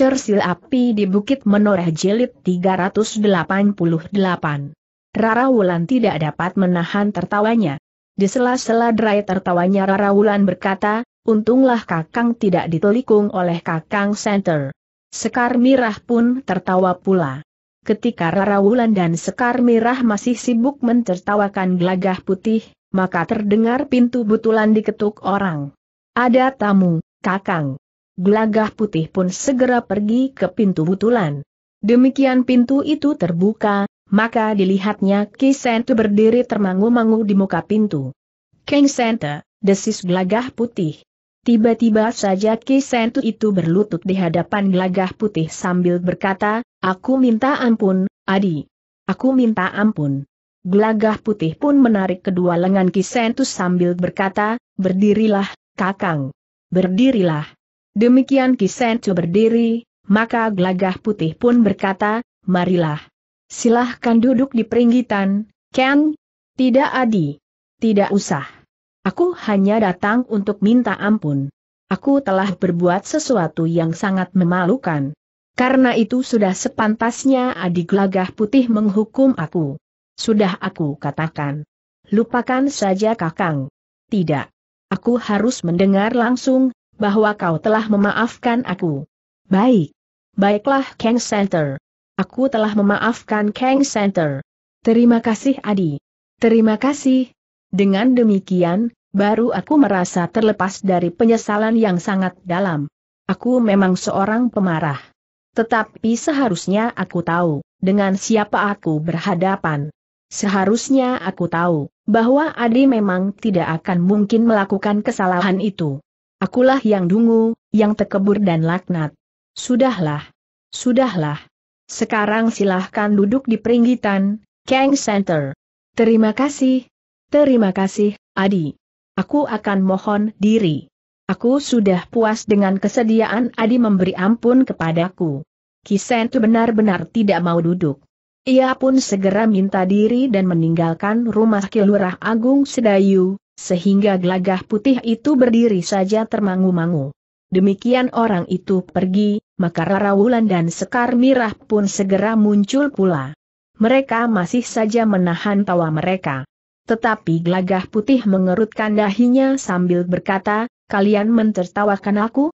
Cersil Api di Bukit Menoreh Jelit 388. Rara Wulan tidak dapat menahan tertawanya. Di sela-sela derai tertawanya Rara Wulan berkata, untunglah Kakang tidak ditelikung oleh Kakang Center. Sekar Mirah pun tertawa pula. Ketika Rara Wulan dan Sekar Mirah masih sibuk mencertawakan gelagah putih, maka terdengar pintu butulan diketuk orang. Ada tamu, Kakang gelagah putih pun segera pergi ke pintu butulan. Demikian pintu itu terbuka, maka dilihatnya Ki Sente berdiri termangu-mangu di muka pintu. Keng Sente, desis gelagah putih. Tiba-tiba saja Ki Sente itu berlutut di hadapan gelagah putih sambil berkata, Aku minta ampun, Adi. Aku minta ampun. Gelagah putih pun menarik kedua lengan Ki Sentu sambil berkata, Berdirilah, Kakang. Berdirilah. Demikian Kisencu berdiri, maka gelagah putih pun berkata, marilah. Silahkan duduk di peringgitan, Ken. Tidak Adi. Tidak usah. Aku hanya datang untuk minta ampun. Aku telah berbuat sesuatu yang sangat memalukan. Karena itu sudah sepantasnya Adi Gelagah Putih menghukum aku. Sudah aku katakan. Lupakan saja Kakang. Tidak. Aku harus mendengar langsung bahwa kau telah memaafkan aku. Baik. Baiklah Kang Center. Aku telah memaafkan Kang Center. Terima kasih Adi. Terima kasih. Dengan demikian, baru aku merasa terlepas dari penyesalan yang sangat dalam. Aku memang seorang pemarah. Tetapi seharusnya aku tahu, dengan siapa aku berhadapan. Seharusnya aku tahu, bahwa Adi memang tidak akan mungkin melakukan kesalahan itu. Akulah yang dungu, yang tekebur dan laknat. Sudahlah. Sudahlah. Sekarang silahkan duduk di peringgitan, Kang Center. Terima kasih. Terima kasih, Adi. Aku akan mohon diri. Aku sudah puas dengan kesediaan Adi memberi ampun kepadaku. Kisen itu benar-benar tidak mau duduk. Ia pun segera minta diri dan meninggalkan rumah Kilurah Agung Sedayu, sehingga gelagah putih itu berdiri saja termangu-mangu. Demikian orang itu pergi, maka Rara Wulan dan Sekar Mirah pun segera muncul pula. Mereka masih saja menahan tawa mereka. Tetapi gelagah putih mengerutkan dahinya sambil berkata, kalian mentertawakan aku?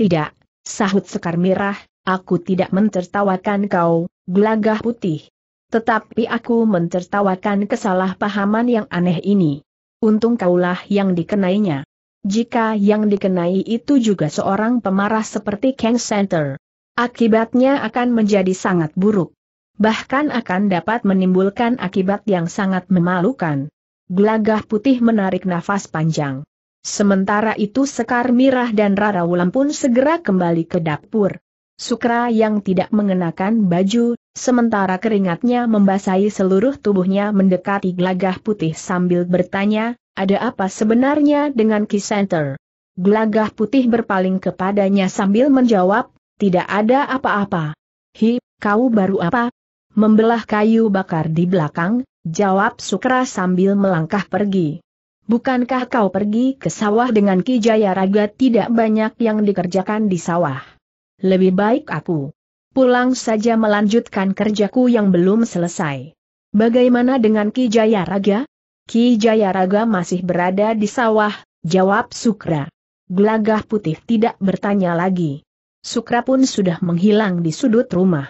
Tidak, sahut Sekar Mirah, aku tidak mentertawakan kau, gelagah putih. Tetapi aku mentertawakan kesalahpahaman yang aneh ini untung kaulah yang dikenainya. Jika yang dikenai itu juga seorang pemarah seperti Kang Center, akibatnya akan menjadi sangat buruk. Bahkan akan dapat menimbulkan akibat yang sangat memalukan. Gelagah putih menarik nafas panjang. Sementara itu Sekar Mirah dan Rara Wulan pun segera kembali ke dapur. Sukra yang tidak mengenakan baju Sementara keringatnya membasahi seluruh tubuhnya mendekati glagah putih sambil bertanya, ada apa sebenarnya dengan Kisenter? Glagah putih berpaling kepadanya sambil menjawab, tidak ada apa-apa. Hi, kau baru apa? Membelah kayu bakar di belakang, jawab Sukra sambil melangkah pergi. Bukankah kau pergi ke sawah dengan Ki Jayaraga tidak banyak yang dikerjakan di sawah? Lebih baik aku Pulang saja melanjutkan kerjaku yang belum selesai. Bagaimana dengan Ki Jayaraga? Ki Jayaraga masih berada di sawah, jawab Sukra. Gelagah putih tidak bertanya lagi. Sukra pun sudah menghilang di sudut rumah.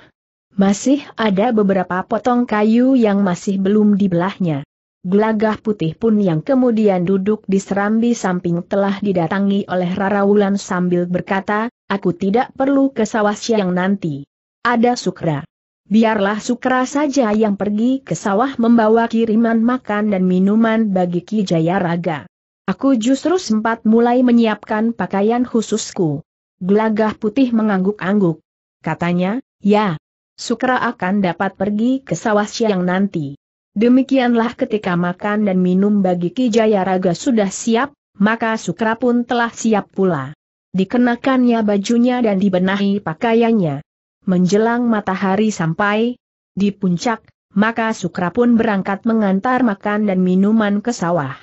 Masih ada beberapa potong kayu yang masih belum dibelahnya. Gelagah putih pun yang kemudian duduk di serambi samping telah didatangi oleh Rara Wulan sambil berkata, aku tidak perlu ke sawah siang nanti. Ada Sukra. Biarlah Sukra saja yang pergi ke sawah membawa kiriman makan dan minuman bagi Ki Jayaraga. Aku justru sempat mulai menyiapkan pakaian khususku. Gelagah putih mengangguk-angguk. Katanya, ya, Sukra akan dapat pergi ke sawah siang nanti. Demikianlah ketika makan dan minum bagi Ki Jayaraga sudah siap, maka Sukra pun telah siap pula. Dikenakannya bajunya dan dibenahi pakaiannya menjelang matahari sampai di puncak, maka Sukra pun berangkat mengantar makan dan minuman ke sawah.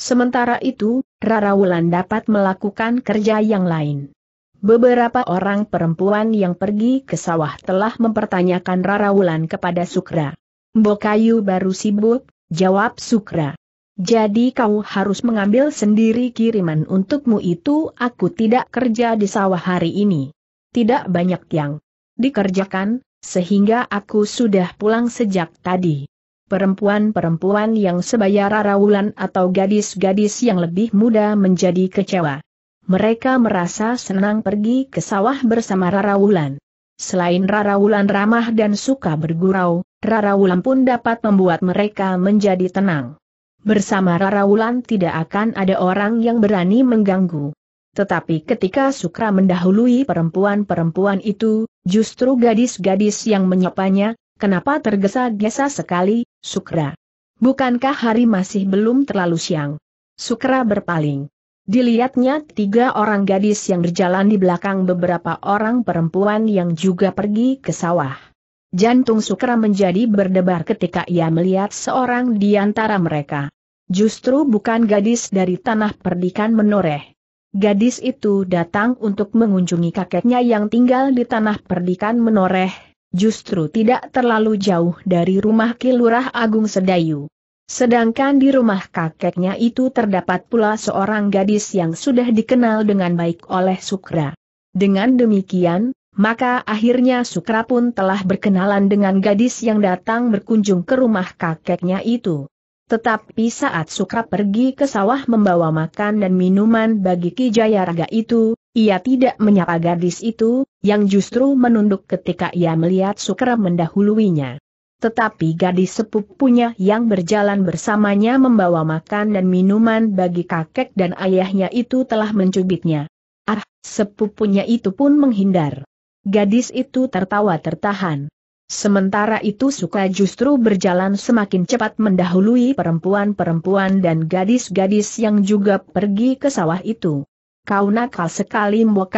Sementara itu, Rara Wulan dapat melakukan kerja yang lain. Beberapa orang perempuan yang pergi ke sawah telah mempertanyakan Rara Wulan kepada Sukra. Bokayu baru sibuk, jawab Sukra. Jadi kau harus mengambil sendiri kiriman untukmu itu aku tidak kerja di sawah hari ini. Tidak banyak yang dikerjakan, sehingga aku sudah pulang sejak tadi. Perempuan-perempuan yang sebaya wulan atau gadis-gadis yang lebih muda menjadi kecewa. Mereka merasa senang pergi ke sawah bersama Rarawulan. Selain Rarawulan ramah dan suka bergurau, Rarawulan pun dapat membuat mereka menjadi tenang. Bersama Rarawulan tidak akan ada orang yang berani mengganggu. Tetapi ketika Sukra mendahului perempuan-perempuan itu, justru gadis-gadis yang menyapanya, kenapa tergesa-gesa sekali, Sukra? Bukankah hari masih belum terlalu siang? Sukra berpaling. Dilihatnya tiga orang gadis yang berjalan di belakang beberapa orang perempuan yang juga pergi ke sawah. Jantung Sukra menjadi berdebar ketika ia melihat seorang di antara mereka. Justru bukan gadis dari tanah perdikan menoreh. Gadis itu datang untuk mengunjungi kakeknya yang tinggal di tanah perdikan menoreh, justru tidak terlalu jauh dari rumah Kilurah Agung Sedayu. Sedangkan di rumah kakeknya itu terdapat pula seorang gadis yang sudah dikenal dengan baik oleh Sukra. Dengan demikian, maka akhirnya Sukra pun telah berkenalan dengan gadis yang datang berkunjung ke rumah kakeknya itu. Tetapi saat Sukra pergi ke sawah membawa makan dan minuman bagi Ki Jayaraga itu, ia tidak menyapa gadis itu, yang justru menunduk ketika ia melihat Sukra mendahuluinya. Tetapi gadis sepupunya yang berjalan bersamanya membawa makan dan minuman bagi kakek dan ayahnya itu telah mencubitnya. Ah, sepupunya itu pun menghindar. Gadis itu tertawa tertahan. Sementara itu Suka justru berjalan semakin cepat mendahului perempuan-perempuan dan gadis-gadis yang juga pergi ke sawah itu. Kau nakal sekali Mbok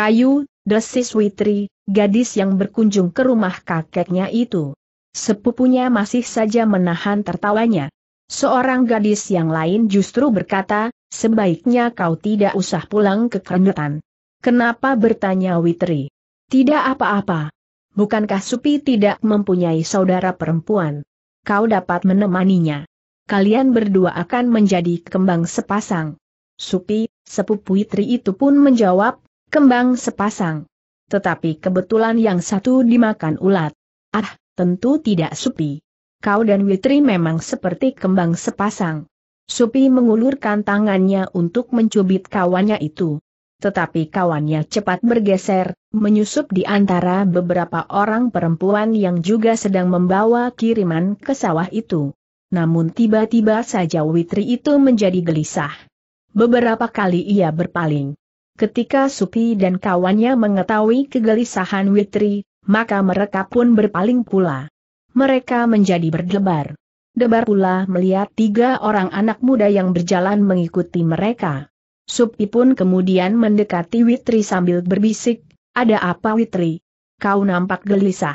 desis Witri, gadis yang berkunjung ke rumah kakeknya itu. Sepupunya masih saja menahan tertawanya. Seorang gadis yang lain justru berkata, sebaiknya kau tidak usah pulang ke kerenetan. Kenapa bertanya Witri? Tidak apa-apa, Bukankah Supi tidak mempunyai saudara perempuan? Kau dapat menemaninya. Kalian berdua akan menjadi kembang sepasang. Supi, sepupu Itri itu pun menjawab, kembang sepasang. Tetapi kebetulan yang satu dimakan ulat. Ah, tentu tidak Supi. Kau dan Witri memang seperti kembang sepasang. Supi mengulurkan tangannya untuk mencubit kawannya itu tetapi kawannya cepat bergeser, menyusup di antara beberapa orang perempuan yang juga sedang membawa kiriman ke sawah itu. Namun tiba-tiba saja Witri itu menjadi gelisah. Beberapa kali ia berpaling. Ketika Supi dan kawannya mengetahui kegelisahan Witri, maka mereka pun berpaling pula. Mereka menjadi berdebar. Debar pula melihat tiga orang anak muda yang berjalan mengikuti mereka. Supi pun kemudian mendekati Witri sambil berbisik, ada apa Witri? Kau nampak gelisah.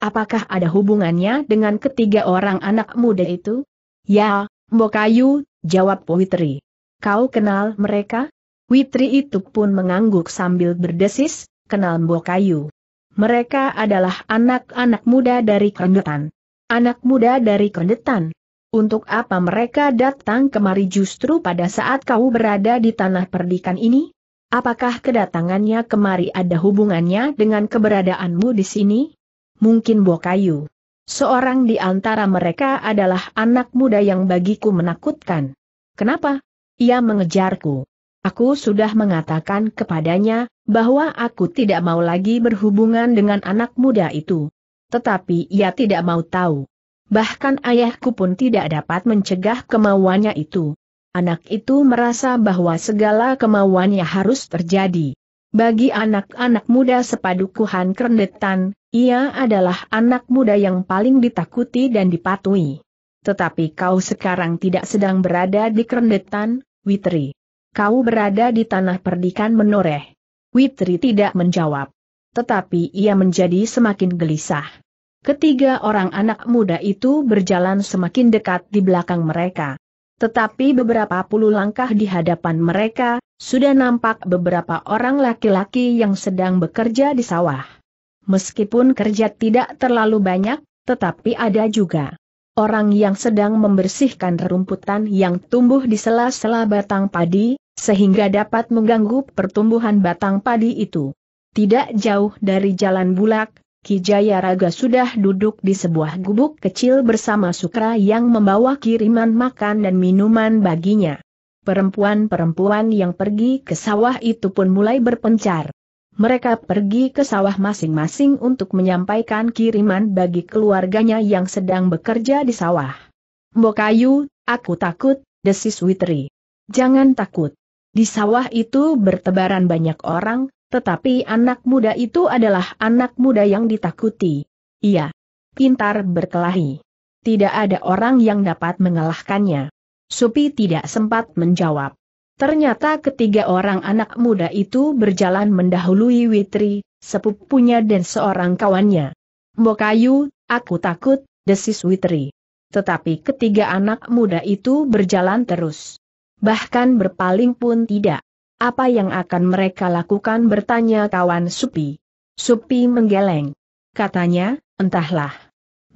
Apakah ada hubungannya dengan ketiga orang anak muda itu? Ya, Mbokayu, jawab Witri. Kau kenal mereka? Witri itu pun mengangguk sambil berdesis, kenal Mbokayu. Mereka adalah anak-anak muda dari Kondetan. Anak muda dari Kondetan." Untuk apa mereka datang kemari justru pada saat kau berada di tanah perdikan ini? Apakah kedatangannya kemari ada hubungannya dengan keberadaanmu di sini? Mungkin Bokayu. Seorang di antara mereka adalah anak muda yang bagiku menakutkan. Kenapa? Ia mengejarku. Aku sudah mengatakan kepadanya, bahwa aku tidak mau lagi berhubungan dengan anak muda itu. Tetapi ia tidak mau tahu bahkan ayahku pun tidak dapat mencegah kemauannya itu. Anak itu merasa bahwa segala kemauannya harus terjadi. Bagi anak-anak muda sepadukuhan kerendetan, ia adalah anak muda yang paling ditakuti dan dipatuhi. Tetapi kau sekarang tidak sedang berada di kerendetan, Witri. Kau berada di tanah perdikan menoreh. Witri tidak menjawab. Tetapi ia menjadi semakin gelisah. Ketiga orang anak muda itu berjalan semakin dekat di belakang mereka. Tetapi beberapa puluh langkah di hadapan mereka, sudah nampak beberapa orang laki-laki yang sedang bekerja di sawah. Meskipun kerja tidak terlalu banyak, tetapi ada juga orang yang sedang membersihkan rerumputan yang tumbuh di sela-sela batang padi, sehingga dapat mengganggu pertumbuhan batang padi itu. Tidak jauh dari jalan bulak, Kijaya Raga sudah duduk di sebuah gubuk kecil bersama Sukra yang membawa kiriman makan dan minuman baginya. Perempuan-perempuan yang pergi ke sawah itu pun mulai berpencar. Mereka pergi ke sawah masing-masing untuk menyampaikan kiriman bagi keluarganya yang sedang bekerja di sawah. Mbokayu, aku takut, desis Witri. Jangan takut. Di sawah itu bertebaran banyak orang, tetapi anak muda itu adalah anak muda yang ditakuti. Iya. Pintar berkelahi. Tidak ada orang yang dapat mengalahkannya. Supi tidak sempat menjawab. Ternyata ketiga orang anak muda itu berjalan mendahului Witri, sepupunya dan seorang kawannya. Mbokayu, aku takut, desis Witri. Tetapi ketiga anak muda itu berjalan terus. Bahkan berpaling pun tidak. Apa yang akan mereka lakukan bertanya kawan Supi. Supi menggeleng. Katanya, entahlah.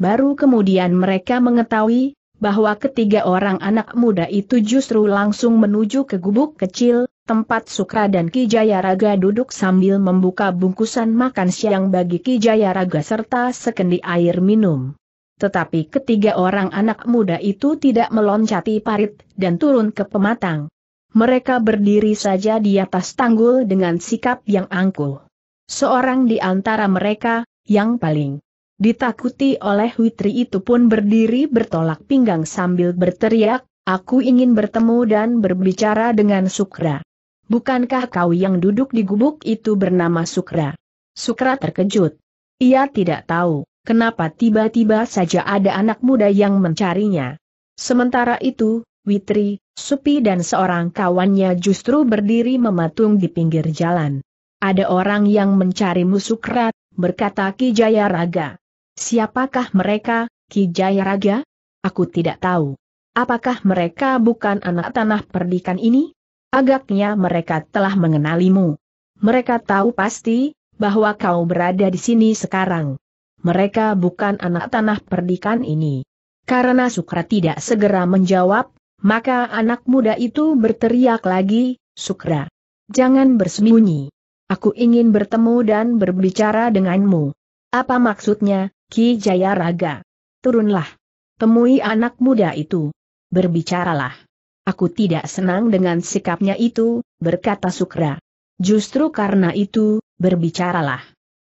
Baru kemudian mereka mengetahui, bahwa ketiga orang anak muda itu justru langsung menuju ke gubuk kecil, tempat Sukra dan Kijayaraga duduk sambil membuka bungkusan makan siang bagi Kijayaraga serta sekendi air minum. Tetapi ketiga orang anak muda itu tidak meloncati parit dan turun ke pematang. Mereka berdiri saja di atas tanggul dengan sikap yang angkuh. Seorang di antara mereka, yang paling ditakuti oleh Witri itu pun berdiri bertolak pinggang sambil berteriak, aku ingin bertemu dan berbicara dengan Sukra. Bukankah kau yang duduk di gubuk itu bernama Sukra? Sukra terkejut. Ia tidak tahu, kenapa tiba-tiba saja ada anak muda yang mencarinya. Sementara itu, Witri, Supi dan seorang kawannya justru berdiri mematung di pinggir jalan. Ada orang yang mencari musukrat, berkata Ki Raga. Siapakah mereka, Ki Raga? Aku tidak tahu. Apakah mereka bukan anak tanah perdikan ini? Agaknya mereka telah mengenalimu. Mereka tahu pasti, bahwa kau berada di sini sekarang. Mereka bukan anak tanah perdikan ini. Karena Sukra tidak segera menjawab, maka anak muda itu berteriak lagi, Sukra. Jangan bersembunyi. Aku ingin bertemu dan berbicara denganmu. Apa maksudnya, Ki Jayaraga? Turunlah. Temui anak muda itu. Berbicaralah. Aku tidak senang dengan sikapnya itu, berkata Sukra. Justru karena itu, berbicaralah.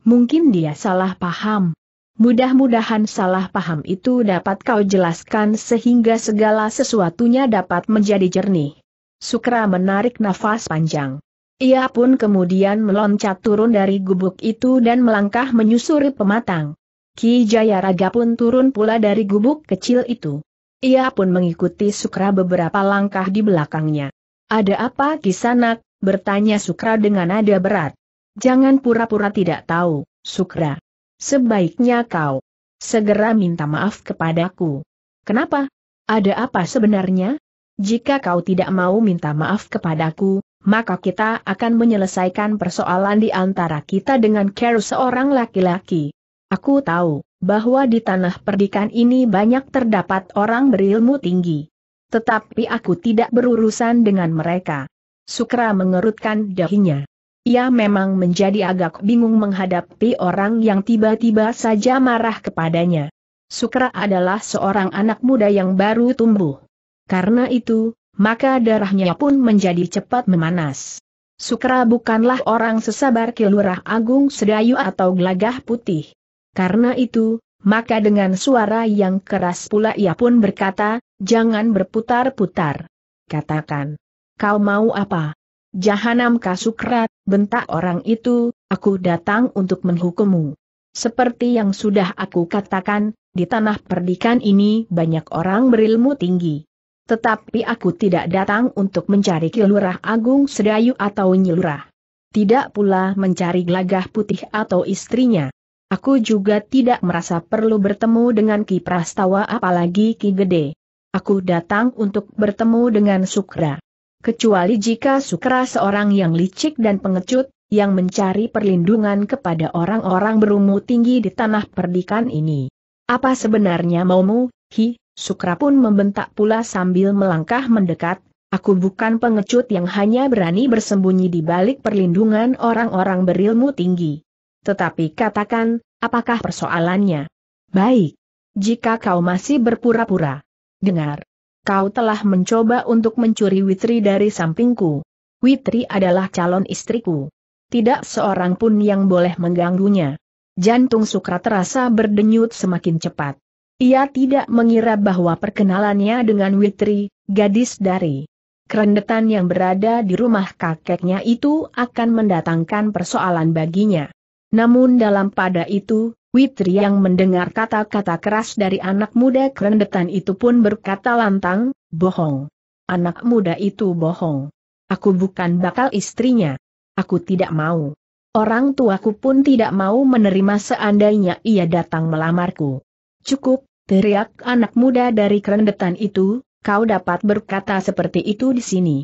Mungkin dia salah paham. Mudah-mudahan salah paham itu dapat kau jelaskan sehingga segala sesuatunya dapat menjadi jernih. Sukra menarik nafas panjang. Ia pun kemudian meloncat turun dari gubuk itu dan melangkah menyusuri pematang. Ki Jayaraga pun turun pula dari gubuk kecil itu. Ia pun mengikuti Sukra beberapa langkah di belakangnya. Ada apa kisanak? bertanya Sukra dengan nada berat. Jangan pura-pura tidak tahu, Sukra. Sebaiknya kau segera minta maaf kepadaku. Kenapa? Ada apa sebenarnya? Jika kau tidak mau minta maaf kepadaku, maka kita akan menyelesaikan persoalan di antara kita dengan care seorang laki-laki. Aku tahu bahwa di tanah perdikan ini banyak terdapat orang berilmu tinggi. Tetapi aku tidak berurusan dengan mereka. Sukra mengerutkan dahinya. Ia memang menjadi agak bingung menghadapi orang yang tiba-tiba saja marah kepadanya. Sukra adalah seorang anak muda yang baru tumbuh. Karena itu, maka darahnya pun menjadi cepat memanas. Sukra bukanlah orang sesabar kilurah agung sedayu atau gelagah putih. Karena itu, maka dengan suara yang keras pula ia pun berkata, jangan berputar-putar. Katakan. Kau mau apa? Jahanam kasukrat, bentak orang itu, aku datang untuk menghukummu. Seperti yang sudah aku katakan, di tanah perdikan ini banyak orang berilmu tinggi. Tetapi aku tidak datang untuk mencari kilurah agung sedayu atau nyelurah. Tidak pula mencari gelagah putih atau istrinya. Aku juga tidak merasa perlu bertemu dengan Ki Prastawa apalagi Ki Gede. Aku datang untuk bertemu dengan Sukra kecuali jika Sukra seorang yang licik dan pengecut, yang mencari perlindungan kepada orang-orang berumur tinggi di tanah perdikan ini. Apa sebenarnya maumu, Hi? Sukra pun membentak pula sambil melangkah mendekat, aku bukan pengecut yang hanya berani bersembunyi di balik perlindungan orang-orang berilmu tinggi. Tetapi katakan, apakah persoalannya? Baik. Jika kau masih berpura-pura. Dengar, kau telah mencoba untuk mencuri Witri dari sampingku. Witri adalah calon istriku. Tidak seorang pun yang boleh mengganggunya. Jantung Sukra terasa berdenyut semakin cepat. Ia tidak mengira bahwa perkenalannya dengan Witri, gadis dari kerendetan yang berada di rumah kakeknya itu akan mendatangkan persoalan baginya. Namun dalam pada itu, Witri yang mendengar kata-kata keras dari anak muda kerendetan itu pun berkata lantang, bohong. Anak muda itu bohong. Aku bukan bakal istrinya. Aku tidak mau. Orang tuaku pun tidak mau menerima seandainya ia datang melamarku. Cukup, teriak anak muda dari kerendetan itu, kau dapat berkata seperti itu di sini.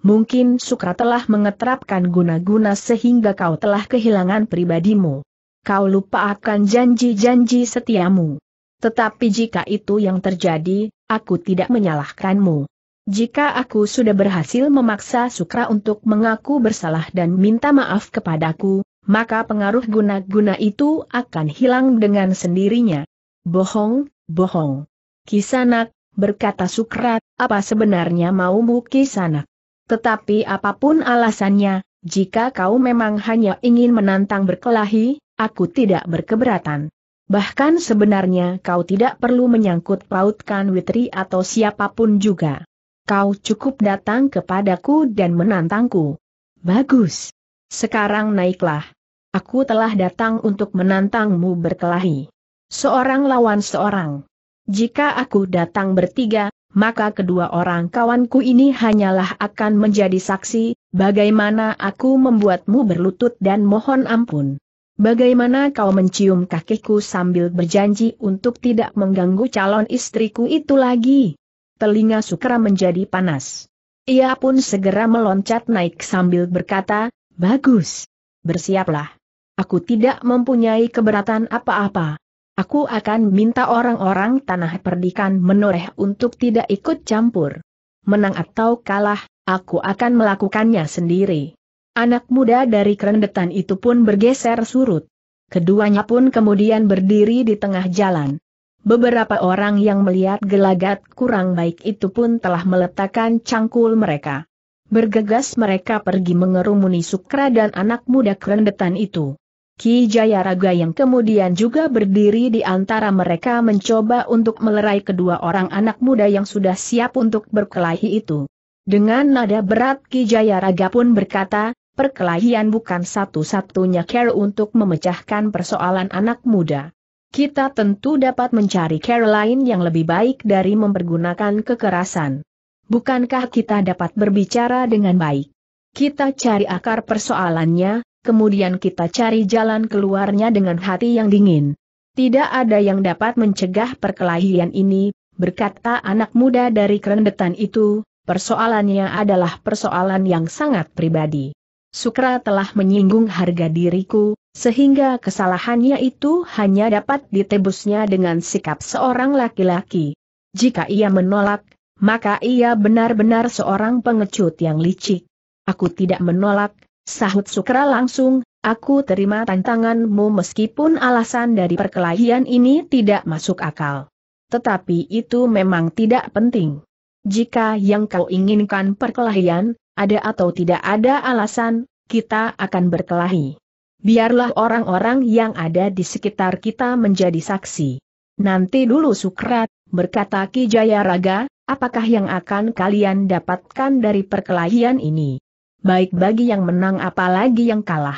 Mungkin Sukra telah mengeterapkan guna-guna sehingga kau telah kehilangan pribadimu kau lupa akan janji-janji setiamu. Tetapi jika itu yang terjadi, aku tidak menyalahkanmu. Jika aku sudah berhasil memaksa Sukra untuk mengaku bersalah dan minta maaf kepadaku, maka pengaruh guna-guna itu akan hilang dengan sendirinya. Bohong, bohong. Kisanak, berkata Sukra, apa sebenarnya maumu Kisanak? Tetapi apapun alasannya, jika kau memang hanya ingin menantang berkelahi, Aku tidak berkeberatan. Bahkan sebenarnya kau tidak perlu menyangkut pautkan Witri atau siapapun juga. Kau cukup datang kepadaku dan menantangku. Bagus. Sekarang naiklah. Aku telah datang untuk menantangmu berkelahi. Seorang lawan seorang. Jika aku datang bertiga, maka kedua orang kawanku ini hanyalah akan menjadi saksi, bagaimana aku membuatmu berlutut dan mohon ampun. Bagaimana kau mencium kakiku sambil berjanji untuk tidak mengganggu calon istriku itu lagi? Telinga Sukra menjadi panas. Ia pun segera meloncat naik sambil berkata, Bagus. Bersiaplah. Aku tidak mempunyai keberatan apa-apa. Aku akan minta orang-orang tanah perdikan menoreh untuk tidak ikut campur. Menang atau kalah, aku akan melakukannya sendiri. Anak muda dari kerendetan itu pun bergeser surut. Keduanya pun kemudian berdiri di tengah jalan. Beberapa orang yang melihat gelagat kurang baik itu pun telah meletakkan cangkul mereka. Bergegas mereka pergi mengerumuni Sukra dan anak muda kerendetan itu. Ki Jayaraga yang kemudian juga berdiri di antara mereka mencoba untuk melerai kedua orang anak muda yang sudah siap untuk berkelahi itu. Dengan nada berat Ki Jayaraga pun berkata, perkelahian bukan satu-satunya care untuk memecahkan persoalan anak muda. Kita tentu dapat mencari care lain yang lebih baik dari mempergunakan kekerasan. Bukankah kita dapat berbicara dengan baik? Kita cari akar persoalannya, kemudian kita cari jalan keluarnya dengan hati yang dingin. Tidak ada yang dapat mencegah perkelahian ini, berkata anak muda dari kerendetan itu, persoalannya adalah persoalan yang sangat pribadi. Sukra telah menyinggung harga diriku, sehingga kesalahannya itu hanya dapat ditebusnya dengan sikap seorang laki-laki. Jika ia menolak, maka ia benar-benar seorang pengecut yang licik. Aku tidak menolak, sahut Sukra langsung, aku terima tantanganmu meskipun alasan dari perkelahian ini tidak masuk akal. Tetapi itu memang tidak penting. Jika yang kau inginkan perkelahian, ada atau tidak ada alasan, kita akan berkelahi. Biarlah orang-orang yang ada di sekitar kita menjadi saksi. Nanti dulu Sukrat, berkata Ki Raga, apakah yang akan kalian dapatkan dari perkelahian ini? Baik bagi yang menang apalagi yang kalah.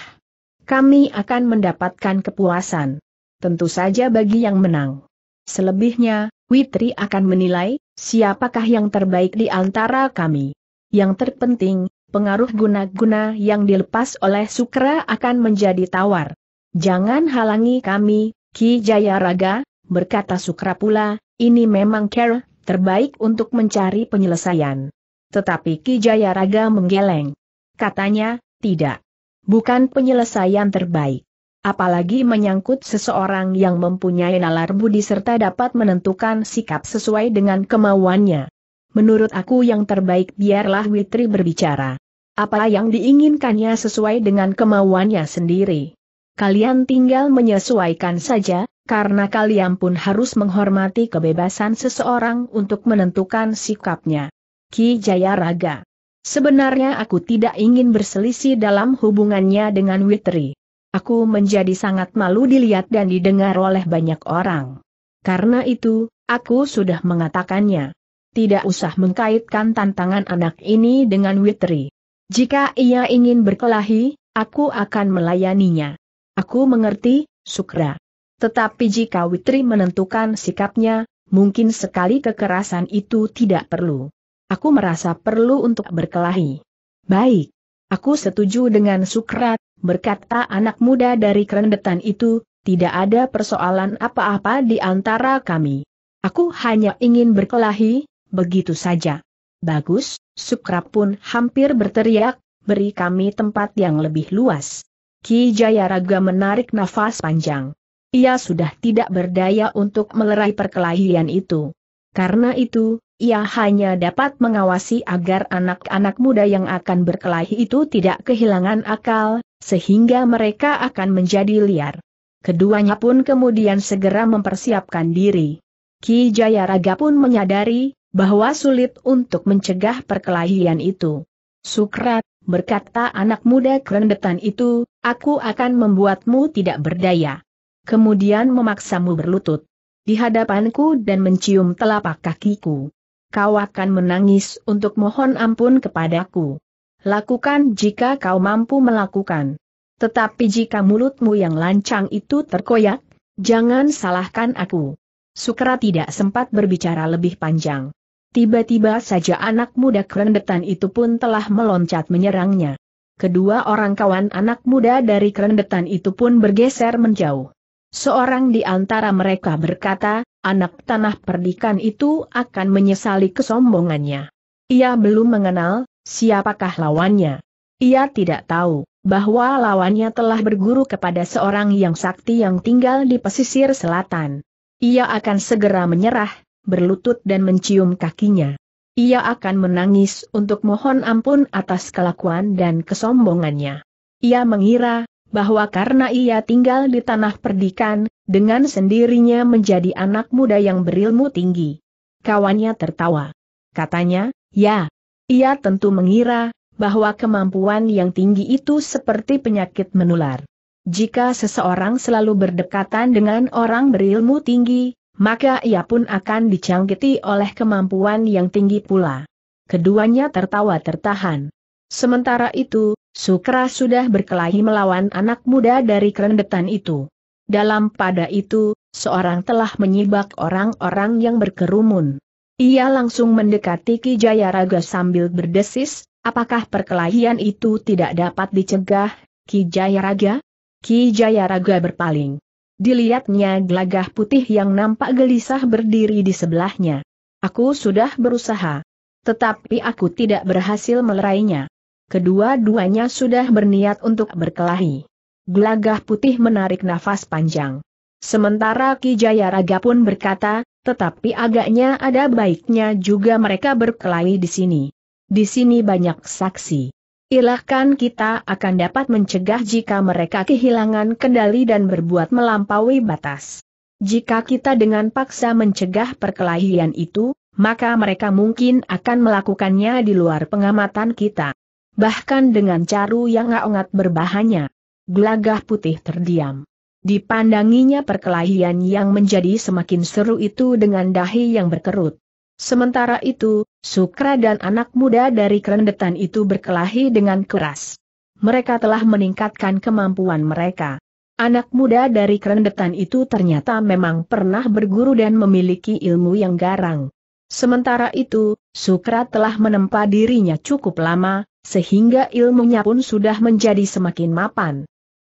Kami akan mendapatkan kepuasan. Tentu saja bagi yang menang. Selebihnya, Witri akan menilai, siapakah yang terbaik di antara kami yang terpenting, pengaruh guna-guna yang dilepas oleh Sukra akan menjadi tawar. Jangan halangi kami, Ki Jayaraga, berkata Sukra pula, ini memang care terbaik untuk mencari penyelesaian. Tetapi Ki Jayaraga menggeleng. Katanya, tidak. Bukan penyelesaian terbaik. Apalagi menyangkut seseorang yang mempunyai nalar budi serta dapat menentukan sikap sesuai dengan kemauannya. Menurut aku yang terbaik biarlah Witri berbicara. Apa yang diinginkannya sesuai dengan kemauannya sendiri. Kalian tinggal menyesuaikan saja, karena kalian pun harus menghormati kebebasan seseorang untuk menentukan sikapnya. Ki Jaya Raga. Sebenarnya aku tidak ingin berselisih dalam hubungannya dengan Witri. Aku menjadi sangat malu dilihat dan didengar oleh banyak orang. Karena itu, aku sudah mengatakannya tidak usah mengkaitkan tantangan anak ini dengan Witri. Jika ia ingin berkelahi, aku akan melayaninya. Aku mengerti, Sukra. Tetapi jika Witri menentukan sikapnya, mungkin sekali kekerasan itu tidak perlu. Aku merasa perlu untuk berkelahi. Baik. Aku setuju dengan Sukrat, berkata anak muda dari kerendetan itu, tidak ada persoalan apa-apa di antara kami. Aku hanya ingin berkelahi, begitu saja. Bagus, Sukrap pun hampir berteriak, beri kami tempat yang lebih luas. Ki Jayaraga menarik nafas panjang. Ia sudah tidak berdaya untuk melerai perkelahian itu. Karena itu, ia hanya dapat mengawasi agar anak-anak muda yang akan berkelahi itu tidak kehilangan akal, sehingga mereka akan menjadi liar. Keduanya pun kemudian segera mempersiapkan diri. Ki Jayaraga pun menyadari, bahwa sulit untuk mencegah perkelahian itu. Sukrat, berkata anak muda kerendetan itu, aku akan membuatmu tidak berdaya. Kemudian memaksamu berlutut di hadapanku dan mencium telapak kakiku. Kau akan menangis untuk mohon ampun kepadaku. Lakukan jika kau mampu melakukan. Tetapi jika mulutmu yang lancang itu terkoyak, jangan salahkan aku. Sukra tidak sempat berbicara lebih panjang. Tiba-tiba saja anak muda kerendetan itu pun telah meloncat menyerangnya. Kedua orang kawan anak muda dari kerendetan itu pun bergeser menjauh. Seorang di antara mereka berkata, anak tanah perdikan itu akan menyesali kesombongannya. Ia belum mengenal, siapakah lawannya. Ia tidak tahu, bahwa lawannya telah berguru kepada seorang yang sakti yang tinggal di pesisir selatan. Ia akan segera menyerah, berlutut dan mencium kakinya. Ia akan menangis untuk mohon ampun atas kelakuan dan kesombongannya. Ia mengira bahwa karena ia tinggal di tanah perdikan, dengan sendirinya menjadi anak muda yang berilmu tinggi. Kawannya tertawa. Katanya, ya, ia tentu mengira bahwa kemampuan yang tinggi itu seperti penyakit menular. Jika seseorang selalu berdekatan dengan orang berilmu tinggi, maka ia pun akan dicangkiti oleh kemampuan yang tinggi pula. Keduanya tertawa tertahan. Sementara itu, Sukra sudah berkelahi melawan anak muda dari kerendetan itu. Dalam pada itu, seorang telah menyibak orang-orang yang berkerumun. Ia langsung mendekati Ki Jayaraga sambil berdesis, apakah perkelahian itu tidak dapat dicegah, Ki Jayaraga? Ki Jayaraga berpaling dilihatnya gelagah putih yang nampak gelisah berdiri di sebelahnya. Aku sudah berusaha. Tetapi aku tidak berhasil melerainya. Kedua-duanya sudah berniat untuk berkelahi. Gelagah putih menarik nafas panjang. Sementara Ki Jayaraga pun berkata, tetapi agaknya ada baiknya juga mereka berkelahi di sini. Di sini banyak saksi. Ilahkan kita akan dapat mencegah jika mereka kehilangan kendali dan berbuat melampaui batas. Jika kita dengan paksa mencegah perkelahian itu, maka mereka mungkin akan melakukannya di luar pengamatan kita. Bahkan dengan caru yang ngat berbahanya. Gelagah putih terdiam. Dipandanginya perkelahian yang menjadi semakin seru itu dengan dahi yang berkerut. Sementara itu, Sukra dan anak muda dari kerendetan itu berkelahi dengan keras. Mereka telah meningkatkan kemampuan mereka. Anak muda dari kerendetan itu ternyata memang pernah berguru dan memiliki ilmu yang garang. Sementara itu, Sukra telah menempa dirinya cukup lama, sehingga ilmunya pun sudah menjadi semakin mapan.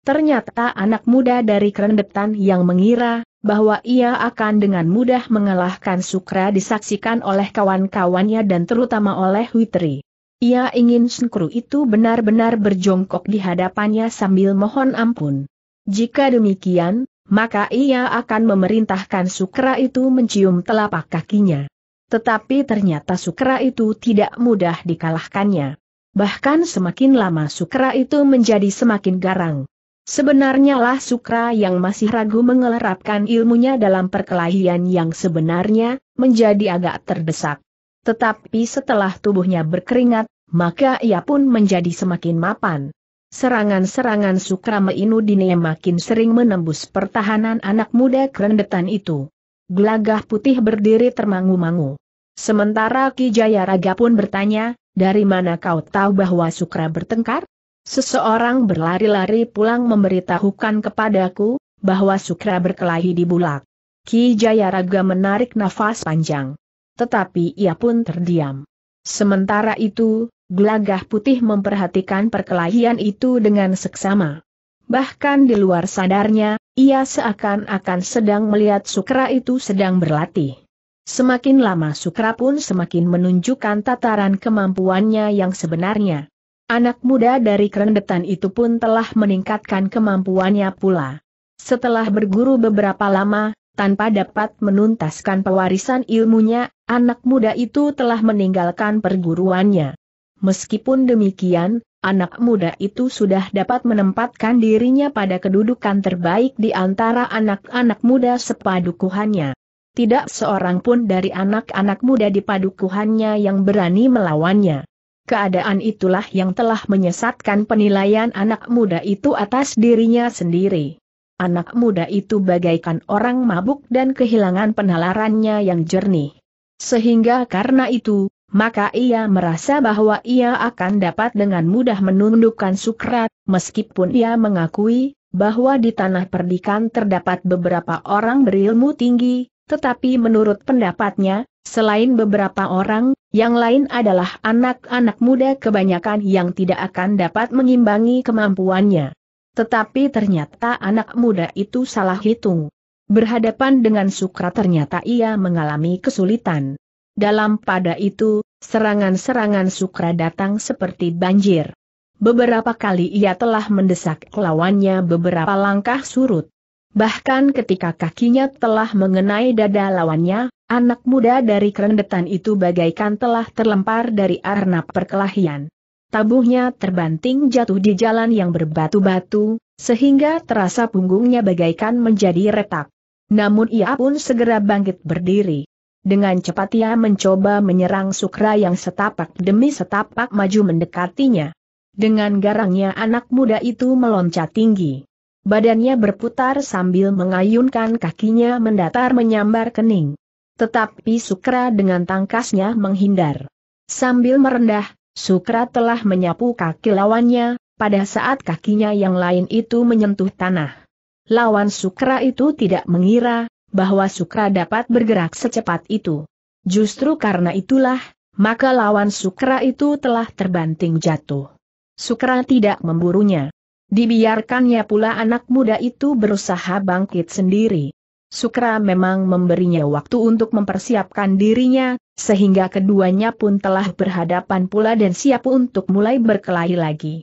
Ternyata anak muda dari kerendetan yang mengira bahwa ia akan dengan mudah mengalahkan Sukra disaksikan oleh kawan-kawannya dan terutama oleh Witri. Ia ingin Sengkru itu benar-benar berjongkok di hadapannya sambil mohon ampun. Jika demikian, maka ia akan memerintahkan Sukra itu mencium telapak kakinya. Tetapi ternyata Sukra itu tidak mudah dikalahkannya. Bahkan semakin lama Sukra itu menjadi semakin garang. Sebenarnya lah Sukra yang masih ragu mengelerapkan ilmunya dalam perkelahian yang sebenarnya, menjadi agak terdesak. Tetapi setelah tubuhnya berkeringat, maka ia pun menjadi semakin mapan. Serangan-serangan Sukra Meinudine makin sering menembus pertahanan anak muda kerendetan itu. Gelagah putih berdiri termangu-mangu. Sementara Ki Jayaraga pun bertanya, dari mana kau tahu bahwa Sukra bertengkar? Seseorang berlari-lari pulang memberitahukan kepadaku, bahwa Sukra berkelahi di bulak. Ki Jayaraga menarik nafas panjang. Tetapi ia pun terdiam. Sementara itu, Glagah Putih memperhatikan perkelahian itu dengan seksama. Bahkan di luar sadarnya, ia seakan-akan sedang melihat Sukra itu sedang berlatih. Semakin lama Sukra pun semakin menunjukkan tataran kemampuannya yang sebenarnya. Anak muda dari kerendetan itu pun telah meningkatkan kemampuannya pula. Setelah berguru beberapa lama, tanpa dapat menuntaskan pewarisan ilmunya, anak muda itu telah meninggalkan perguruannya. Meskipun demikian, anak muda itu sudah dapat menempatkan dirinya pada kedudukan terbaik di antara anak-anak muda sepadukuhannya. Tidak seorang pun dari anak-anak muda di padukuhannya yang berani melawannya. Keadaan itulah yang telah menyesatkan penilaian anak muda itu atas dirinya sendiri. Anak muda itu bagaikan orang mabuk dan kehilangan penalarannya yang jernih. Sehingga karena itu, maka ia merasa bahwa ia akan dapat dengan mudah menundukkan Sukrat, meskipun ia mengakui bahwa di tanah perdikan terdapat beberapa orang berilmu tinggi, tetapi menurut pendapatnya, Selain beberapa orang, yang lain adalah anak-anak muda kebanyakan yang tidak akan dapat mengimbangi kemampuannya. Tetapi ternyata anak muda itu salah hitung. Berhadapan dengan Sukra ternyata ia mengalami kesulitan. Dalam pada itu, serangan-serangan Sukra datang seperti banjir. Beberapa kali ia telah mendesak lawannya beberapa langkah surut. Bahkan ketika kakinya telah mengenai dada lawannya, anak muda dari kerendetan itu bagaikan telah terlempar dari arnab perkelahian. Tabuhnya terbanting jatuh di jalan yang berbatu-batu, sehingga terasa punggungnya bagaikan menjadi retak. Namun ia pun segera bangkit berdiri. Dengan cepat ia mencoba menyerang Sukra yang setapak demi setapak maju mendekatinya. Dengan garangnya anak muda itu meloncat tinggi. Badannya berputar sambil mengayunkan kakinya mendatar menyambar kening. Tetapi Sukra dengan tangkasnya menghindar. Sambil merendah, Sukra telah menyapu kaki lawannya, pada saat kakinya yang lain itu menyentuh tanah. Lawan Sukra itu tidak mengira, bahwa Sukra dapat bergerak secepat itu. Justru karena itulah, maka lawan Sukra itu telah terbanting jatuh. Sukra tidak memburunya. Dibiarkannya pula anak muda itu berusaha bangkit sendiri. Sukra memang memberinya waktu untuk mempersiapkan dirinya, sehingga keduanya pun telah berhadapan pula dan siap untuk mulai berkelahi lagi.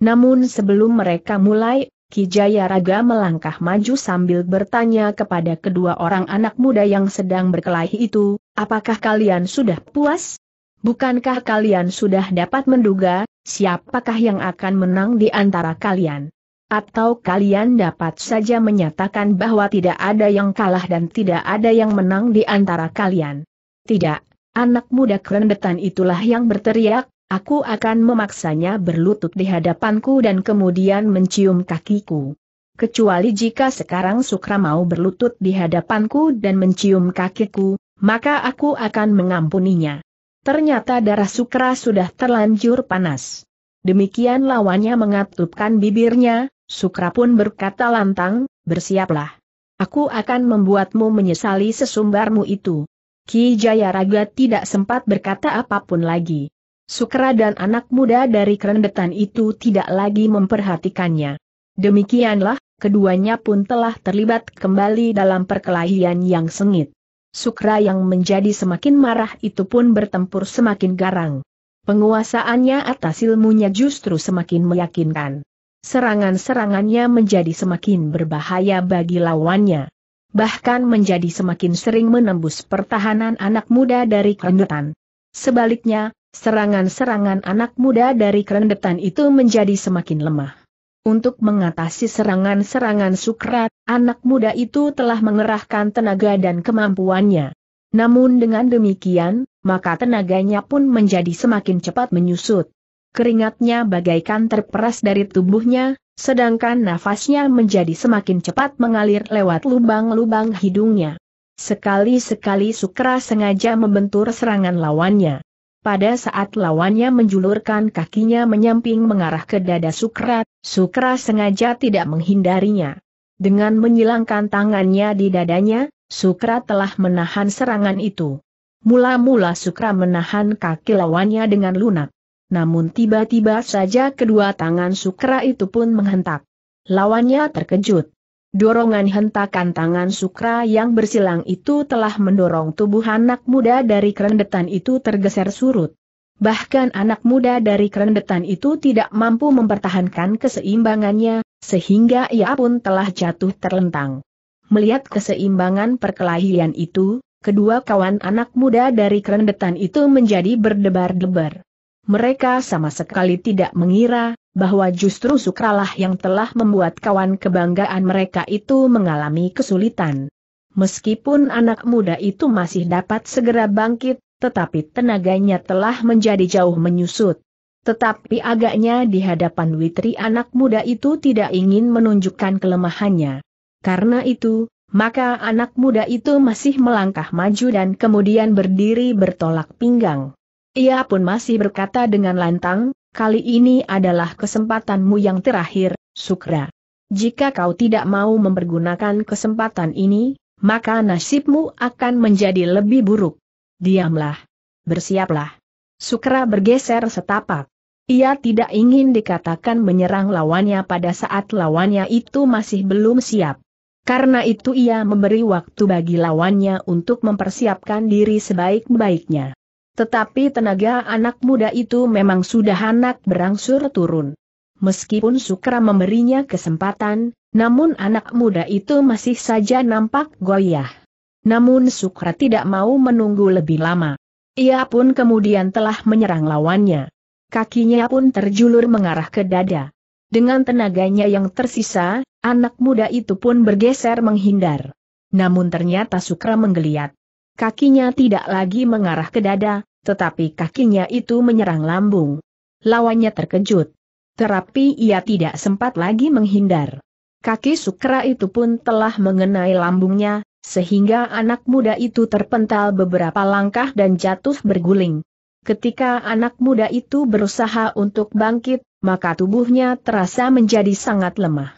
Namun sebelum mereka mulai, Kijaya Raga melangkah maju sambil bertanya kepada kedua orang anak muda yang sedang berkelahi itu, apakah kalian sudah puas? Bukankah kalian sudah dapat menduga, siapakah yang akan menang di antara kalian? Atau kalian dapat saja menyatakan bahwa tidak ada yang kalah dan tidak ada yang menang di antara kalian? Tidak, anak muda kerendetan itulah yang berteriak, aku akan memaksanya berlutut di hadapanku dan kemudian mencium kakiku. Kecuali jika sekarang Sukra mau berlutut di hadapanku dan mencium kakiku, maka aku akan mengampuninya. Ternyata darah Sukra sudah terlanjur panas. Demikian lawannya mengatupkan bibirnya, Sukra pun berkata lantang, bersiaplah. Aku akan membuatmu menyesali sesumbarmu itu. Ki Jayaraga tidak sempat berkata apapun lagi. Sukra dan anak muda dari kerendetan itu tidak lagi memperhatikannya. Demikianlah, keduanya pun telah terlibat kembali dalam perkelahian yang sengit. Sukra yang menjadi semakin marah itu pun bertempur semakin garang. Penguasaannya atas ilmunya justru semakin meyakinkan. Serangan-serangannya menjadi semakin berbahaya bagi lawannya. Bahkan menjadi semakin sering menembus pertahanan anak muda dari kerendetan. Sebaliknya, serangan-serangan anak muda dari kerendetan itu menjadi semakin lemah. Untuk mengatasi serangan-serangan Sukrat, anak muda itu telah mengerahkan tenaga dan kemampuannya. Namun dengan demikian, maka tenaganya pun menjadi semakin cepat menyusut. Keringatnya bagaikan terperas dari tubuhnya, sedangkan nafasnya menjadi semakin cepat mengalir lewat lubang-lubang hidungnya. Sekali-sekali Sukra sengaja membentur serangan lawannya. Pada saat lawannya menjulurkan kakinya menyamping mengarah ke dada Sukrat, Sukra sengaja tidak menghindarinya. Dengan menyilangkan tangannya di dadanya, Sukra telah menahan serangan itu. Mula-mula Sukra menahan kaki lawannya dengan lunak. Namun tiba-tiba saja kedua tangan Sukra itu pun menghentak. Lawannya terkejut. Dorongan hentakan tangan Sukra yang bersilang itu telah mendorong tubuh anak muda dari kerendetan itu tergeser surut. Bahkan anak muda dari kerendetan itu tidak mampu mempertahankan keseimbangannya, sehingga ia pun telah jatuh terlentang. Melihat keseimbangan perkelahian itu, kedua kawan anak muda dari kerendetan itu menjadi berdebar-debar. Mereka sama sekali tidak mengira bahwa justru sukralah yang telah membuat kawan kebanggaan mereka itu mengalami kesulitan. Meskipun anak muda itu masih dapat segera bangkit, tetapi tenaganya telah menjadi jauh menyusut. Tetapi agaknya di hadapan Witri anak muda itu tidak ingin menunjukkan kelemahannya. Karena itu, maka anak muda itu masih melangkah maju dan kemudian berdiri bertolak pinggang. Ia pun masih berkata dengan lantang, kali ini adalah kesempatanmu yang terakhir, Sukra. Jika kau tidak mau mempergunakan kesempatan ini, maka nasibmu akan menjadi lebih buruk. Diamlah. Bersiaplah. Sukra bergeser setapak. Ia tidak ingin dikatakan menyerang lawannya pada saat lawannya itu masih belum siap. Karena itu ia memberi waktu bagi lawannya untuk mempersiapkan diri sebaik-baiknya. Tetapi tenaga anak muda itu memang sudah anak berangsur turun. Meskipun Sukra memberinya kesempatan, namun anak muda itu masih saja nampak goyah. Namun Sukra tidak mau menunggu lebih lama. Ia pun kemudian telah menyerang lawannya. Kakinya pun terjulur mengarah ke dada. Dengan tenaganya yang tersisa, anak muda itu pun bergeser menghindar. Namun ternyata Sukra menggeliat. Kakinya tidak lagi mengarah ke dada, tetapi kakinya itu menyerang lambung. Lawannya terkejut. Terapi ia tidak sempat lagi menghindar. Kaki Sukra itu pun telah mengenai lambungnya, sehingga anak muda itu terpental beberapa langkah dan jatuh berguling. Ketika anak muda itu berusaha untuk bangkit, maka tubuhnya terasa menjadi sangat lemah.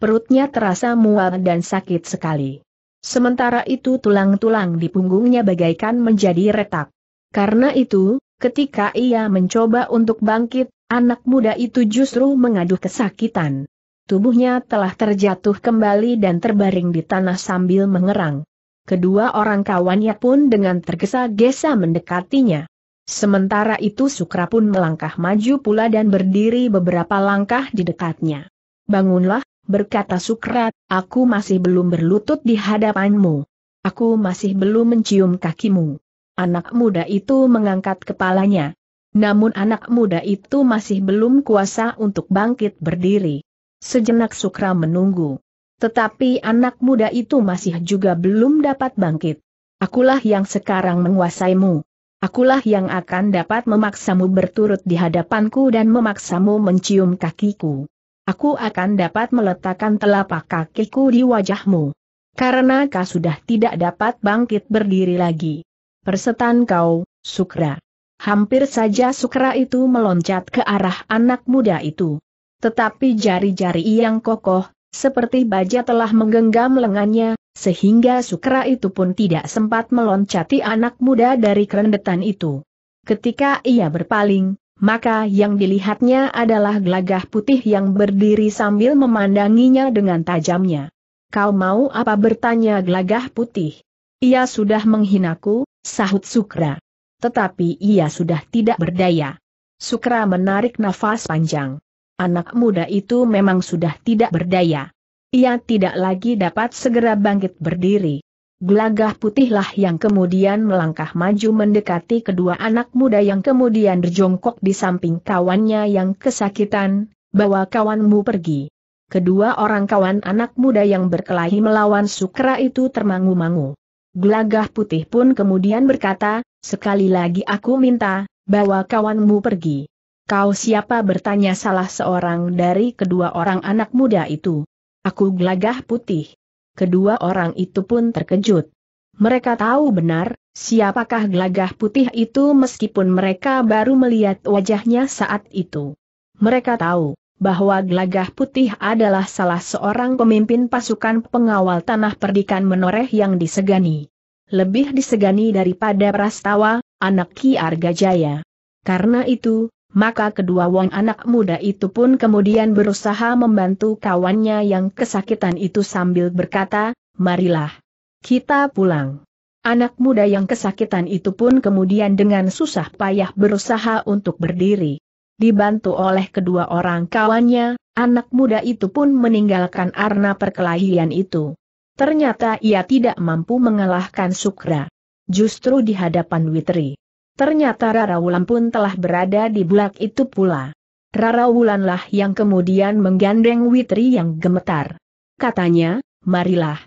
Perutnya terasa mual dan sakit sekali. Sementara itu tulang-tulang di punggungnya bagaikan menjadi retak. Karena itu, ketika ia mencoba untuk bangkit, anak muda itu justru mengaduh kesakitan. Tubuhnya telah terjatuh kembali dan terbaring di tanah sambil mengerang. Kedua orang kawannya pun dengan tergesa-gesa mendekatinya. Sementara itu Sukra pun melangkah maju pula dan berdiri beberapa langkah di dekatnya. Bangunlah, berkata Sukrat, aku masih belum berlutut di hadapanmu. Aku masih belum mencium kakimu. Anak muda itu mengangkat kepalanya. Namun anak muda itu masih belum kuasa untuk bangkit berdiri. Sejenak Sukra menunggu. Tetapi anak muda itu masih juga belum dapat bangkit. Akulah yang sekarang menguasaimu. Akulah yang akan dapat memaksamu berturut di hadapanku dan memaksamu mencium kakiku aku akan dapat meletakkan telapak kakiku di wajahmu. Karena kau sudah tidak dapat bangkit berdiri lagi. Persetan kau, Sukra. Hampir saja Sukra itu meloncat ke arah anak muda itu. Tetapi jari-jari yang kokoh, seperti baja telah menggenggam lengannya, sehingga Sukra itu pun tidak sempat meloncati anak muda dari kerendetan itu. Ketika ia berpaling, maka yang dilihatnya adalah gelagah putih yang berdiri sambil memandanginya dengan tajamnya. Kau mau apa bertanya gelagah putih? Ia sudah menghinaku, sahut Sukra. Tetapi ia sudah tidak berdaya. Sukra menarik nafas panjang. Anak muda itu memang sudah tidak berdaya. Ia tidak lagi dapat segera bangkit berdiri. Gelagah putihlah yang kemudian melangkah maju mendekati kedua anak muda yang kemudian berjongkok di samping kawannya yang kesakitan, bawa kawanmu pergi. Kedua orang kawan anak muda yang berkelahi melawan Sukra itu termangu-mangu. Gelagah putih pun kemudian berkata, sekali lagi aku minta, bawa kawanmu pergi. Kau siapa bertanya salah seorang dari kedua orang anak muda itu. Aku gelagah putih kedua orang itu pun terkejut. Mereka tahu benar, siapakah gelagah putih itu meskipun mereka baru melihat wajahnya saat itu. Mereka tahu, bahwa Gelagah Putih adalah salah seorang pemimpin pasukan pengawal tanah perdikan menoreh yang disegani. Lebih disegani daripada Prastawa, anak Ki Arga Jaya. Karena itu, maka kedua wong anak muda itu pun kemudian berusaha membantu kawannya yang kesakitan itu sambil berkata, marilah. Kita pulang. Anak muda yang kesakitan itu pun kemudian dengan susah payah berusaha untuk berdiri. Dibantu oleh kedua orang kawannya, anak muda itu pun meninggalkan arna perkelahian itu. Ternyata ia tidak mampu mengalahkan Sukra. Justru di hadapan Witri. Ternyata Rara Wulan pun telah berada di bulak itu pula. Rara Wulanlah yang kemudian menggandeng Witri yang gemetar. Katanya, marilah.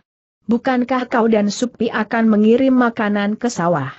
Bukankah kau dan Supi akan mengirim makanan ke sawah?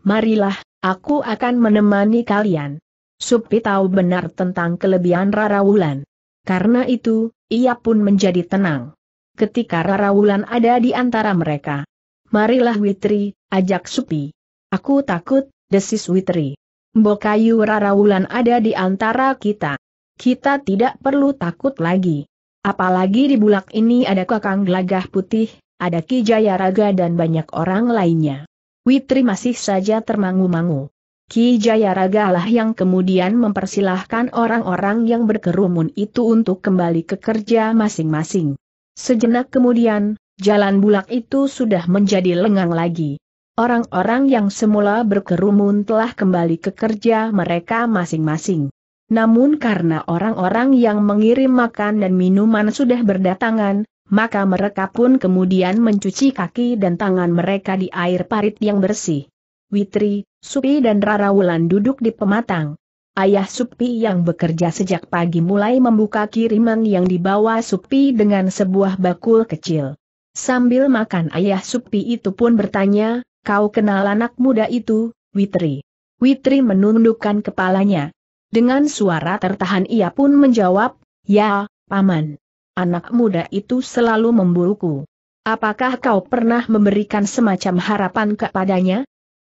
Marilah, aku akan menemani kalian. Supi tahu benar tentang kelebihan Rara Wulan. Karena itu, ia pun menjadi tenang. Ketika Rara Wulan ada di antara mereka. Marilah Witri, ajak Supi. Aku takut, desis Witri. Mbokayu Rarawulan ada di antara kita. Kita tidak perlu takut lagi. Apalagi di bulak ini ada kakang gelagah putih, ada Ki Raga dan banyak orang lainnya. Witri masih saja termangu-mangu. Ki Jayaraga lah yang kemudian mempersilahkan orang-orang yang berkerumun itu untuk kembali ke kerja masing-masing. Sejenak kemudian, jalan bulak itu sudah menjadi lengang lagi. Orang-orang yang semula berkerumun telah kembali ke kerja mereka masing-masing. Namun karena orang-orang yang mengirim makan dan minuman sudah berdatangan, maka mereka pun kemudian mencuci kaki dan tangan mereka di air parit yang bersih. Witri, Supi dan Rara Wulan duduk di pematang. Ayah Supi yang bekerja sejak pagi mulai membuka kiriman yang dibawa Supi dengan sebuah bakul kecil. Sambil makan ayah Supi itu pun bertanya, Kau kenal anak muda itu, Witri. Witri menundukkan kepalanya. Dengan suara tertahan ia pun menjawab, Ya, Paman. Anak muda itu selalu memburuku. Apakah kau pernah memberikan semacam harapan kepadanya?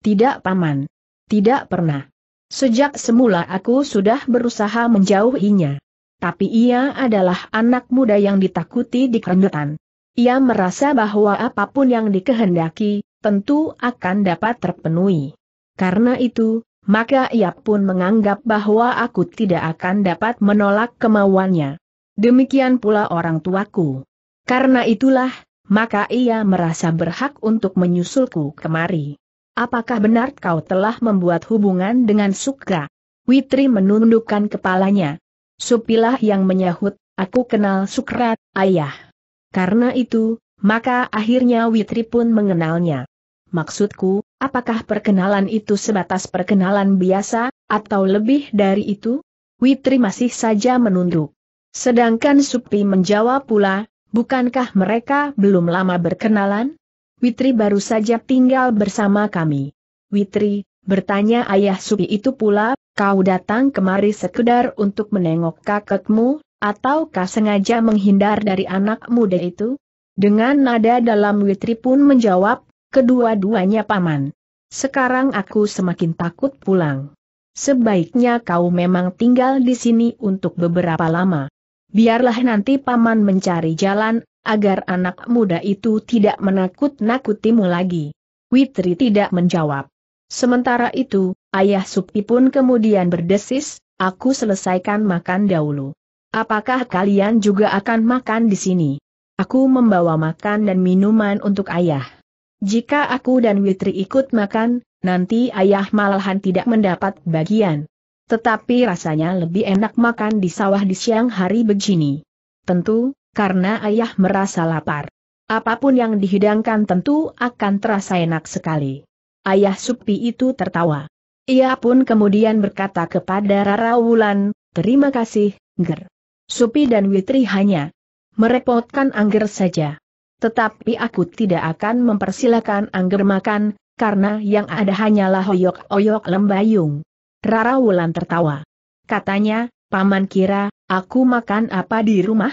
Tidak Paman. Tidak pernah. Sejak semula aku sudah berusaha menjauhinya. Tapi ia adalah anak muda yang ditakuti di kerendetan. Ia merasa bahwa apapun yang dikehendaki, tentu akan dapat terpenuhi. Karena itu, maka ia pun menganggap bahwa aku tidak akan dapat menolak kemauannya. Demikian pula orang tuaku. Karena itulah, maka ia merasa berhak untuk menyusulku kemari. Apakah benar kau telah membuat hubungan dengan Sukra? Witri menundukkan kepalanya. Supilah yang menyahut, aku kenal Sukrat, ayah. Karena itu, maka akhirnya Witri pun mengenalnya. Maksudku, apakah perkenalan itu sebatas perkenalan biasa, atau lebih dari itu? Witri masih saja menunduk. Sedangkan Supi menjawab pula, bukankah mereka belum lama berkenalan? Witri baru saja tinggal bersama kami. Witri, bertanya ayah Supi itu pula, kau datang kemari sekedar untuk menengok kakekmu, ataukah sengaja menghindar dari anak muda itu? Dengan nada dalam Witri pun menjawab, Kedua-duanya paman. Sekarang aku semakin takut pulang. Sebaiknya kau memang tinggal di sini untuk beberapa lama. Biarlah nanti paman mencari jalan, agar anak muda itu tidak menakut-nakutimu lagi. Witri tidak menjawab. Sementara itu, ayah Supi pun kemudian berdesis, aku selesaikan makan dahulu. Apakah kalian juga akan makan di sini? Aku membawa makan dan minuman untuk ayah. Jika aku dan Witri ikut makan, nanti ayah malahan tidak mendapat bagian. Tetapi rasanya lebih enak makan di sawah di siang hari begini. Tentu, karena ayah merasa lapar. Apapun yang dihidangkan tentu akan terasa enak sekali. Ayah Supi itu tertawa. Ia pun kemudian berkata kepada Rara Wulan, terima kasih, Ger. Supi dan Witri hanya merepotkan Angger saja. Tetapi aku tidak akan mempersilahkan Angger makan, karena yang ada hanyalah hoyok hoyok lembayung. Rara Wulan tertawa. Katanya, Paman kira, aku makan apa di rumah?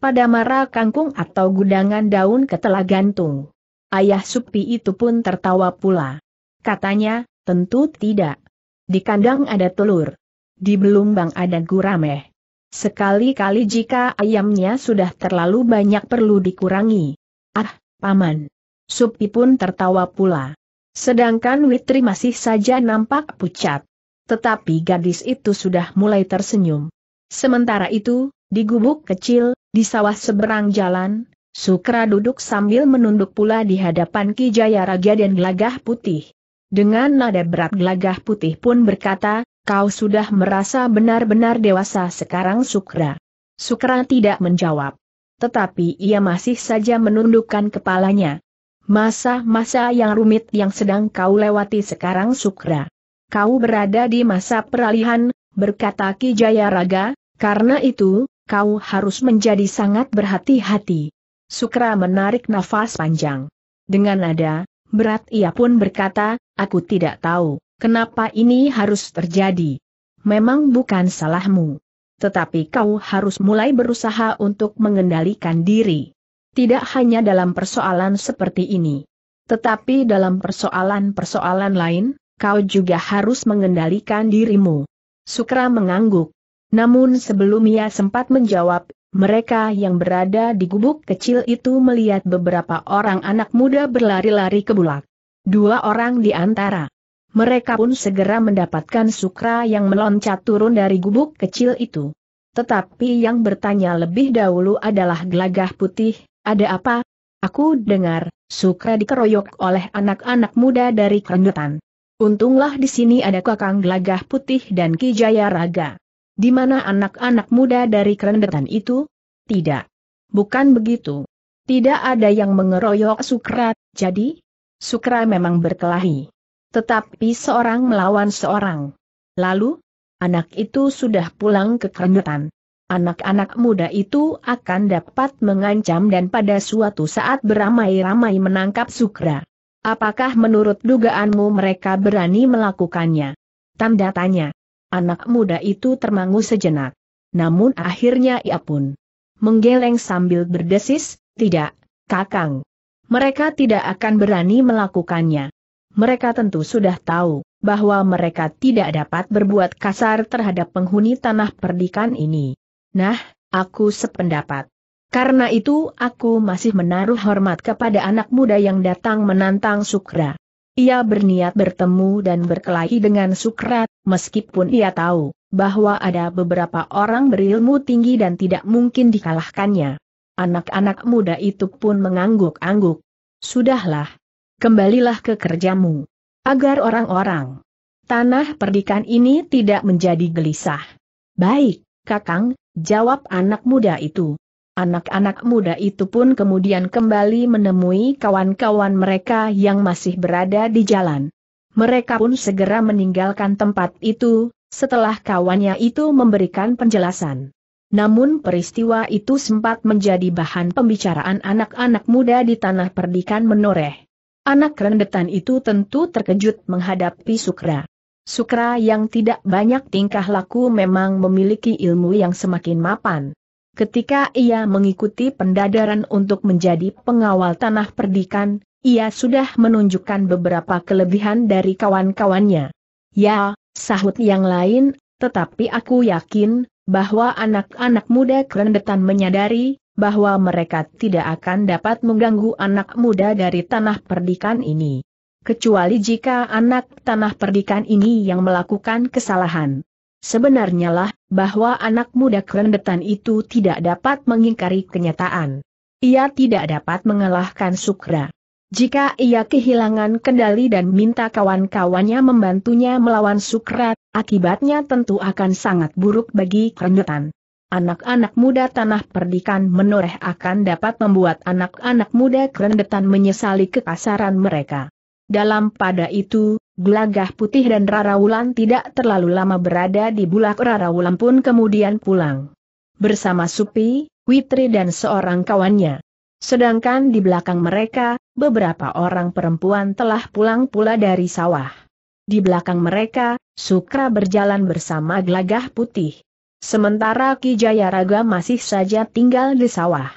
Pada mara kangkung atau gudangan daun ketela gantung. Ayah Supi itu pun tertawa pula. Katanya, tentu tidak. Di kandang ada telur. Di belumbang ada gurameh. Sekali-kali jika ayamnya sudah terlalu banyak perlu dikurangi. Ah, paman. Supi pun tertawa pula. Sedangkan Witri masih saja nampak pucat. Tetapi gadis itu sudah mulai tersenyum. Sementara itu, di gubuk kecil, di sawah seberang jalan, Sukra duduk sambil menunduk pula di hadapan Ki Jaya Raja dan Gelagah Putih. Dengan nada berat Gelagah Putih pun berkata, kau sudah merasa benar-benar dewasa sekarang Sukra. Sukra tidak menjawab tetapi ia masih saja menundukkan kepalanya. Masa-masa yang rumit yang sedang kau lewati sekarang Sukra. Kau berada di masa peralihan, berkata Ki Jayaraga, karena itu, kau harus menjadi sangat berhati-hati. Sukra menarik nafas panjang. Dengan nada, berat ia pun berkata, aku tidak tahu, kenapa ini harus terjadi. Memang bukan salahmu tetapi kau harus mulai berusaha untuk mengendalikan diri. Tidak hanya dalam persoalan seperti ini. Tetapi dalam persoalan-persoalan lain, kau juga harus mengendalikan dirimu. Sukra mengangguk. Namun sebelum ia sempat menjawab, mereka yang berada di gubuk kecil itu melihat beberapa orang anak muda berlari-lari ke bulak. Dua orang di antara mereka pun segera mendapatkan Sukra yang meloncat turun dari gubuk kecil itu. Tetapi yang bertanya lebih dahulu adalah gelagah putih, ada apa? Aku dengar, Sukra dikeroyok oleh anak-anak muda dari kerendetan. Untunglah di sini ada kakang gelagah putih dan Kijaya Raga. Di mana anak-anak muda dari kerendetan itu? Tidak. Bukan begitu. Tidak ada yang mengeroyok Sukra, jadi? Sukra memang berkelahi. Tetapi seorang melawan seorang. Lalu, anak itu sudah pulang ke kerendutan. Anak-anak muda itu akan dapat mengancam dan pada suatu saat beramai-ramai menangkap Sukra. Apakah menurut dugaanmu mereka berani melakukannya? Tanda tanya. Anak muda itu termangu sejenak. Namun akhirnya ia pun menggeleng sambil berdesis, tidak, kakang. Mereka tidak akan berani melakukannya mereka tentu sudah tahu bahwa mereka tidak dapat berbuat kasar terhadap penghuni tanah perdikan ini. Nah, aku sependapat. Karena itu aku masih menaruh hormat kepada anak muda yang datang menantang Sukra. Ia berniat bertemu dan berkelahi dengan Sukra, meskipun ia tahu bahwa ada beberapa orang berilmu tinggi dan tidak mungkin dikalahkannya. Anak-anak muda itu pun mengangguk-angguk. Sudahlah, kembalilah ke kerjamu. Agar orang-orang tanah perdikan ini tidak menjadi gelisah. Baik, Kakang, jawab anak muda itu. Anak-anak muda itu pun kemudian kembali menemui kawan-kawan mereka yang masih berada di jalan. Mereka pun segera meninggalkan tempat itu, setelah kawannya itu memberikan penjelasan. Namun peristiwa itu sempat menjadi bahan pembicaraan anak-anak muda di tanah perdikan menoreh. Anak rendetan itu tentu terkejut menghadapi Sukra. Sukra yang tidak banyak tingkah laku memang memiliki ilmu yang semakin mapan. Ketika ia mengikuti pendadaran untuk menjadi pengawal tanah perdikan, ia sudah menunjukkan beberapa kelebihan dari kawan-kawannya. Ya, sahut yang lain, tetapi aku yakin, bahwa anak-anak muda kerendetan menyadari, bahwa mereka tidak akan dapat mengganggu anak muda dari tanah perdikan ini. Kecuali jika anak tanah perdikan ini yang melakukan kesalahan. Sebenarnya lah, bahwa anak muda kerendetan itu tidak dapat mengingkari kenyataan. Ia tidak dapat mengalahkan Sukra. Jika ia kehilangan kendali dan minta kawan-kawannya membantunya melawan Sukra, akibatnya tentu akan sangat buruk bagi kerendetan. Anak-anak muda tanah perdikan menoreh akan dapat membuat anak-anak muda kerendetan menyesali kekasaran mereka. Dalam pada itu, Gelagah Putih dan Rara Wulan tidak terlalu lama berada di bulak Wulan pun kemudian pulang. Bersama Supi, Witri dan seorang kawannya. Sedangkan di belakang mereka, beberapa orang perempuan telah pulang pula dari sawah. Di belakang mereka, Sukra berjalan bersama Gelagah Putih. Sementara Ki Jayaraga masih saja tinggal di sawah.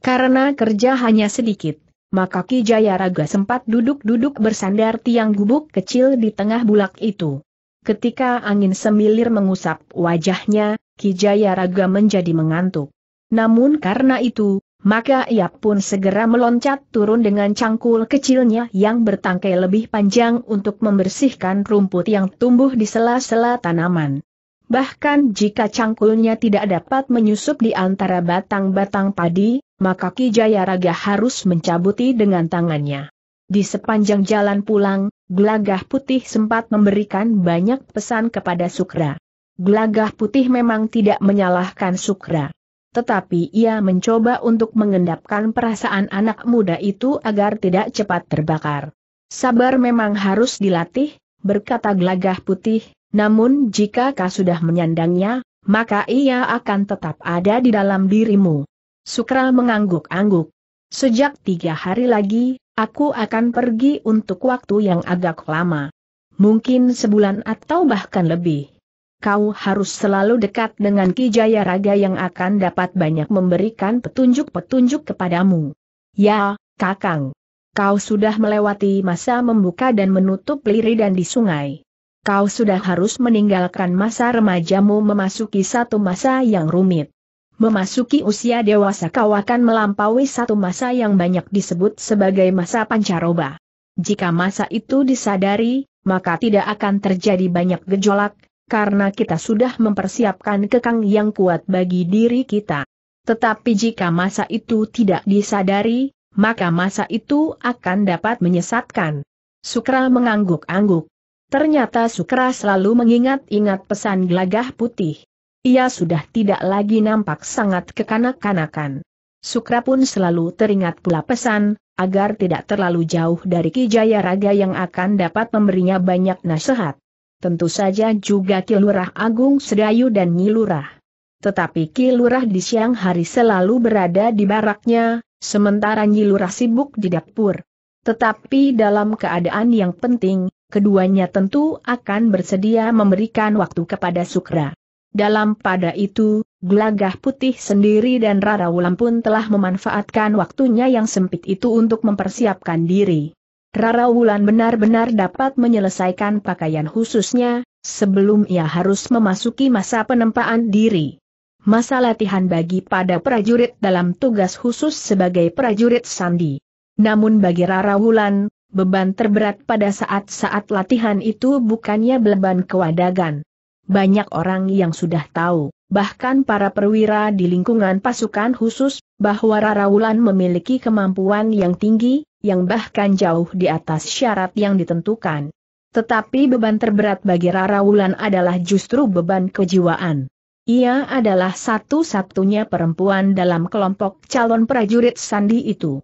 Karena kerja hanya sedikit, maka Ki Jayaraga sempat duduk-duduk bersandar tiang gubuk kecil di tengah bulak itu. Ketika angin semilir mengusap wajahnya, Ki Jayaraga menjadi mengantuk. Namun karena itu, maka ia pun segera meloncat turun dengan cangkul kecilnya yang bertangkai lebih panjang untuk membersihkan rumput yang tumbuh di sela-sela tanaman. Bahkan jika cangkulnya tidak dapat menyusup di antara batang-batang padi, maka Kijaya Raga harus mencabuti dengan tangannya. Di sepanjang jalan pulang, Gelagah Putih sempat memberikan banyak pesan kepada Sukra. Gelagah Putih memang tidak menyalahkan Sukra. Tetapi ia mencoba untuk mengendapkan perasaan anak muda itu agar tidak cepat terbakar. Sabar memang harus dilatih, berkata Gelagah Putih, namun jika kau sudah menyandangnya, maka ia akan tetap ada di dalam dirimu. Sukra mengangguk-angguk. Sejak tiga hari lagi, aku akan pergi untuk waktu yang agak lama. Mungkin sebulan atau bahkan lebih. Kau harus selalu dekat dengan Ki Jaya Raga yang akan dapat banyak memberikan petunjuk-petunjuk kepadamu. Ya, Kakang. Kau sudah melewati masa membuka dan menutup liri dan di sungai kau sudah harus meninggalkan masa remajamu memasuki satu masa yang rumit. Memasuki usia dewasa kau akan melampaui satu masa yang banyak disebut sebagai masa pancaroba. Jika masa itu disadari, maka tidak akan terjadi banyak gejolak, karena kita sudah mempersiapkan kekang yang kuat bagi diri kita. Tetapi jika masa itu tidak disadari, maka masa itu akan dapat menyesatkan. Sukra mengangguk-angguk. Ternyata Sukra selalu mengingat-ingat pesan gelagah putih. Ia sudah tidak lagi nampak sangat kekanak-kanakan. Sukra pun selalu teringat pula pesan, agar tidak terlalu jauh dari Kijaya Raga yang akan dapat memberinya banyak nasihat. Tentu saja juga Kilurah Agung Sedayu dan Nyi Lurah. Tetapi Kilurah di siang hari selalu berada di baraknya, sementara Nyi Lurah sibuk di dapur. Tetapi dalam keadaan yang penting, keduanya tentu akan bersedia memberikan waktu kepada Sukra. Dalam pada itu, Glagah Putih sendiri dan Rara Wulan pun telah memanfaatkan waktunya yang sempit itu untuk mempersiapkan diri. Rara Wulan benar-benar dapat menyelesaikan pakaian khususnya, sebelum ia harus memasuki masa penempaan diri. Masa latihan bagi pada prajurit dalam tugas khusus sebagai prajurit sandi. Namun bagi Rara Wulan, beban terberat pada saat-saat latihan itu bukannya beban kewadagan. Banyak orang yang sudah tahu, bahkan para perwira di lingkungan pasukan khusus, bahwa Raraulan memiliki kemampuan yang tinggi, yang bahkan jauh di atas syarat yang ditentukan. Tetapi beban terberat bagi Raraulan adalah justru beban kejiwaan. Ia adalah satu-satunya perempuan dalam kelompok calon prajurit Sandi itu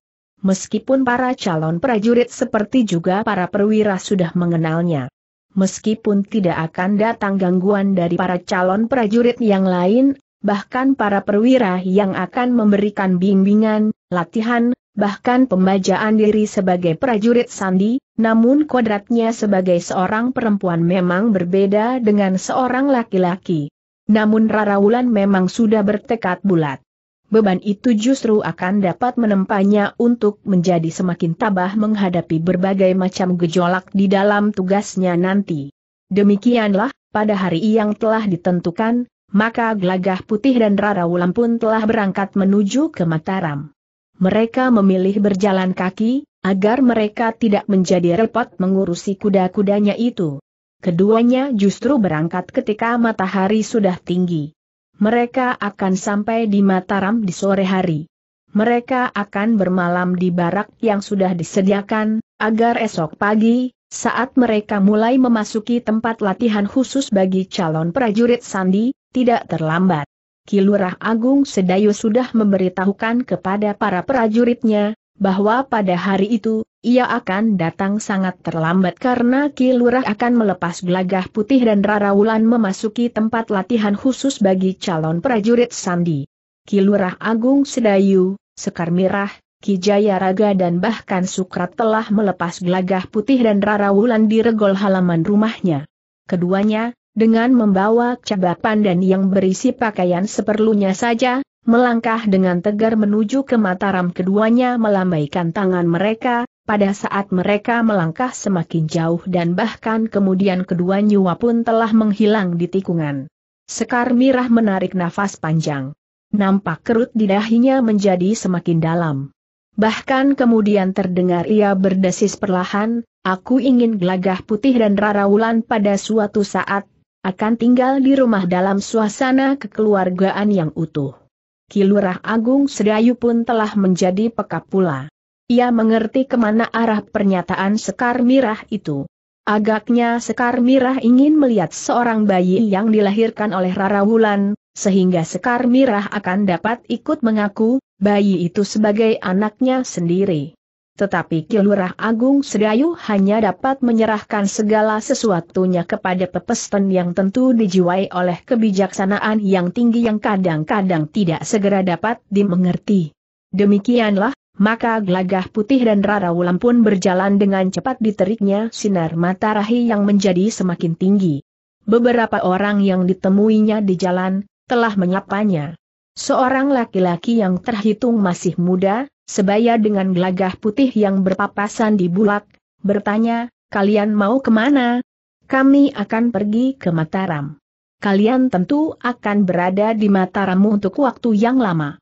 meskipun para calon prajurit seperti juga para perwira sudah mengenalnya. Meskipun tidak akan datang gangguan dari para calon prajurit yang lain, bahkan para perwira yang akan memberikan bimbingan, latihan, bahkan pembajaan diri sebagai prajurit sandi, namun kodratnya sebagai seorang perempuan memang berbeda dengan seorang laki-laki. Namun Rara Wulan memang sudah bertekad bulat beban itu justru akan dapat menempanya untuk menjadi semakin tabah menghadapi berbagai macam gejolak di dalam tugasnya nanti. Demikianlah, pada hari yang telah ditentukan, maka Gelagah Putih dan Rara Wulan pun telah berangkat menuju ke Mataram. Mereka memilih berjalan kaki, agar mereka tidak menjadi repot mengurusi kuda-kudanya itu. Keduanya justru berangkat ketika matahari sudah tinggi. Mereka akan sampai di Mataram di sore hari. Mereka akan bermalam di barak yang sudah disediakan, agar esok pagi, saat mereka mulai memasuki tempat latihan khusus bagi calon prajurit Sandi, tidak terlambat. Kilurah Agung Sedayu sudah memberitahukan kepada para prajuritnya, bahwa pada hari itu, ia akan datang sangat terlambat karena Kilurah akan melepas gelagah putih dan Rara Wulan memasuki tempat latihan khusus bagi calon prajurit Sandi. Kilurah Agung Sedayu, Sekar Mirah, Ki Raga dan bahkan Sukrat telah melepas gelagah putih dan Rarawulan di regol halaman rumahnya. Keduanya, dengan membawa cabak dan yang berisi pakaian seperlunya saja, melangkah dengan tegar menuju ke Mataram keduanya melambaikan tangan mereka, pada saat mereka melangkah semakin jauh dan bahkan kemudian kedua nyawa pun telah menghilang di tikungan. Sekar Mirah menarik nafas panjang. Nampak kerut di dahinya menjadi semakin dalam. Bahkan kemudian terdengar ia berdesis perlahan, aku ingin gelagah putih dan Rara Wulan pada suatu saat, akan tinggal di rumah dalam suasana kekeluargaan yang utuh. Kilurah Agung Sedayu pun telah menjadi peka pula. Ia mengerti kemana arah pernyataan Sekar Mirah itu. Agaknya Sekar Mirah ingin melihat seorang bayi yang dilahirkan oleh Rara Wulan, sehingga Sekar Mirah akan dapat ikut mengaku, bayi itu sebagai anaknya sendiri. Tetapi Kilurah Agung Sedayu hanya dapat menyerahkan segala sesuatunya kepada pepesten yang tentu dijiwai oleh kebijaksanaan yang tinggi yang kadang-kadang tidak segera dapat dimengerti. Demikianlah, maka gelagah putih dan rara wulan pun berjalan dengan cepat di teriknya sinar matahari yang menjadi semakin tinggi. Beberapa orang yang ditemuinya di jalan, telah menyapanya. Seorang laki-laki yang terhitung masih muda, sebaya dengan gelagah putih yang berpapasan di bulak, bertanya, kalian mau kemana? Kami akan pergi ke Mataram. Kalian tentu akan berada di Mataram untuk waktu yang lama.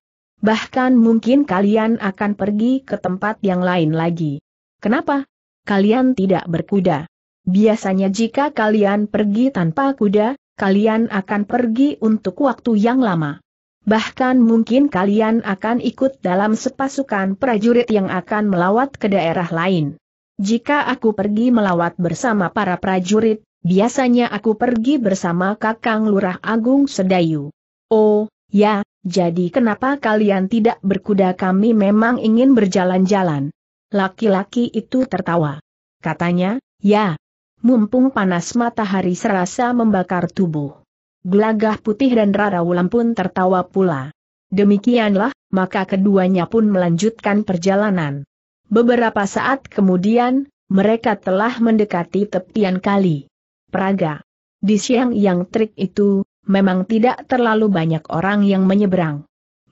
Bahkan mungkin kalian akan pergi ke tempat yang lain lagi. Kenapa? Kalian tidak berkuda. Biasanya jika kalian pergi tanpa kuda, kalian akan pergi untuk waktu yang lama. Bahkan mungkin kalian akan ikut dalam sepasukan prajurit yang akan melawat ke daerah lain. Jika aku pergi melawat bersama para prajurit, biasanya aku pergi bersama Kakang Lurah Agung Sedayu. Oh, ya, jadi kenapa kalian tidak berkuda kami memang ingin berjalan-jalan? Laki-laki itu tertawa. Katanya, ya. Mumpung panas matahari serasa membakar tubuh. Gelagah putih dan Rara Wulan pun tertawa pula. Demikianlah, maka keduanya pun melanjutkan perjalanan. Beberapa saat kemudian, mereka telah mendekati tepian kali. Praga. Di siang yang trik itu, memang tidak terlalu banyak orang yang menyeberang.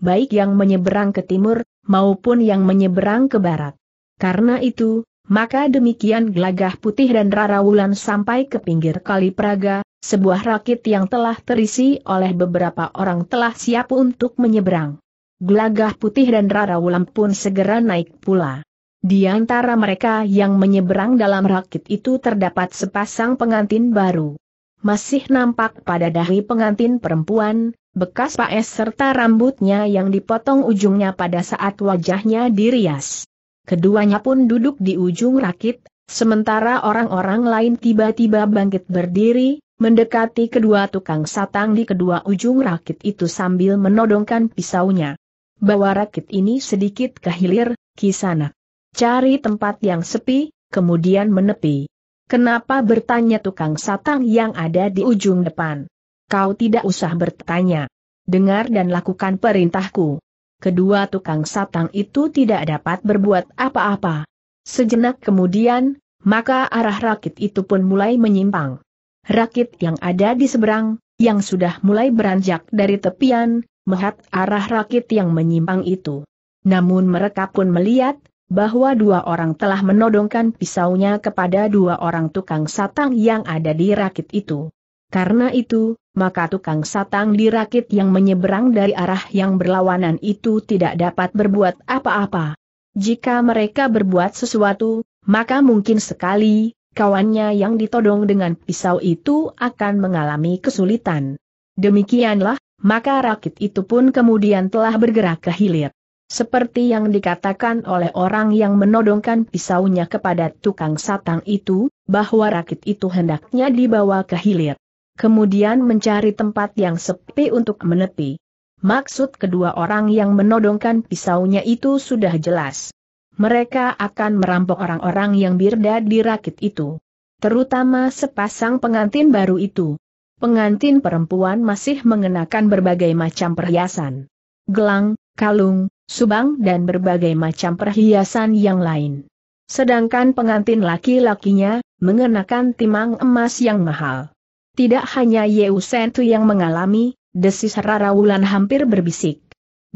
Baik yang menyeberang ke timur, maupun yang menyeberang ke barat. Karena itu, maka demikian Glagah putih dan Rara Wulan sampai ke pinggir kali Praga, sebuah rakit yang telah terisi oleh beberapa orang telah siap untuk menyeberang. Glagah putih dan Rara Wulan pun segera naik pula. Di antara mereka yang menyeberang dalam rakit itu terdapat sepasang pengantin baru masih nampak pada dahi pengantin perempuan, bekas paes serta rambutnya yang dipotong ujungnya pada saat wajahnya dirias. Keduanya pun duduk di ujung rakit, sementara orang-orang lain tiba-tiba bangkit berdiri, mendekati kedua tukang satang di kedua ujung rakit itu sambil menodongkan pisaunya. Bawa rakit ini sedikit ke hilir, kisana. Cari tempat yang sepi, kemudian menepi. Kenapa bertanya tukang satang yang ada di ujung depan? Kau tidak usah bertanya. Dengar dan lakukan perintahku. Kedua tukang satang itu tidak dapat berbuat apa-apa. Sejenak kemudian, maka arah rakit itu pun mulai menyimpang. Rakit yang ada di seberang, yang sudah mulai beranjak dari tepian, melihat arah rakit yang menyimpang itu. Namun mereka pun melihat, bahwa dua orang telah menodongkan pisaunya kepada dua orang tukang satang yang ada di rakit itu. Karena itu, maka tukang satang di rakit yang menyeberang dari arah yang berlawanan itu tidak dapat berbuat apa-apa. Jika mereka berbuat sesuatu, maka mungkin sekali, kawannya yang ditodong dengan pisau itu akan mengalami kesulitan. Demikianlah, maka rakit itu pun kemudian telah bergerak ke hilir. Seperti yang dikatakan oleh orang yang menodongkan pisaunya kepada tukang satang itu, bahwa rakit itu hendaknya dibawa ke hilir. Kemudian mencari tempat yang sepi untuk menepi. Maksud kedua orang yang menodongkan pisaunya itu sudah jelas. Mereka akan merampok orang-orang yang birda di rakit itu. Terutama sepasang pengantin baru itu. Pengantin perempuan masih mengenakan berbagai macam perhiasan. Gelang, kalung, subang dan berbagai macam perhiasan yang lain. Sedangkan pengantin laki-lakinya, mengenakan timang emas yang mahal. Tidak hanya Yeu Sentu yang mengalami, desis Rarawulan hampir berbisik.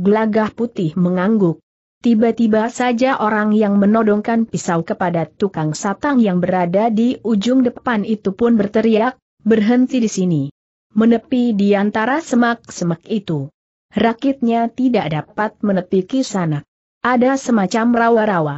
Gelagah putih mengangguk. Tiba-tiba saja orang yang menodongkan pisau kepada tukang satang yang berada di ujung depan itu pun berteriak, berhenti di sini. Menepi di antara semak-semak itu. Rakitnya tidak dapat menepi sana. Ada semacam rawa-rawa.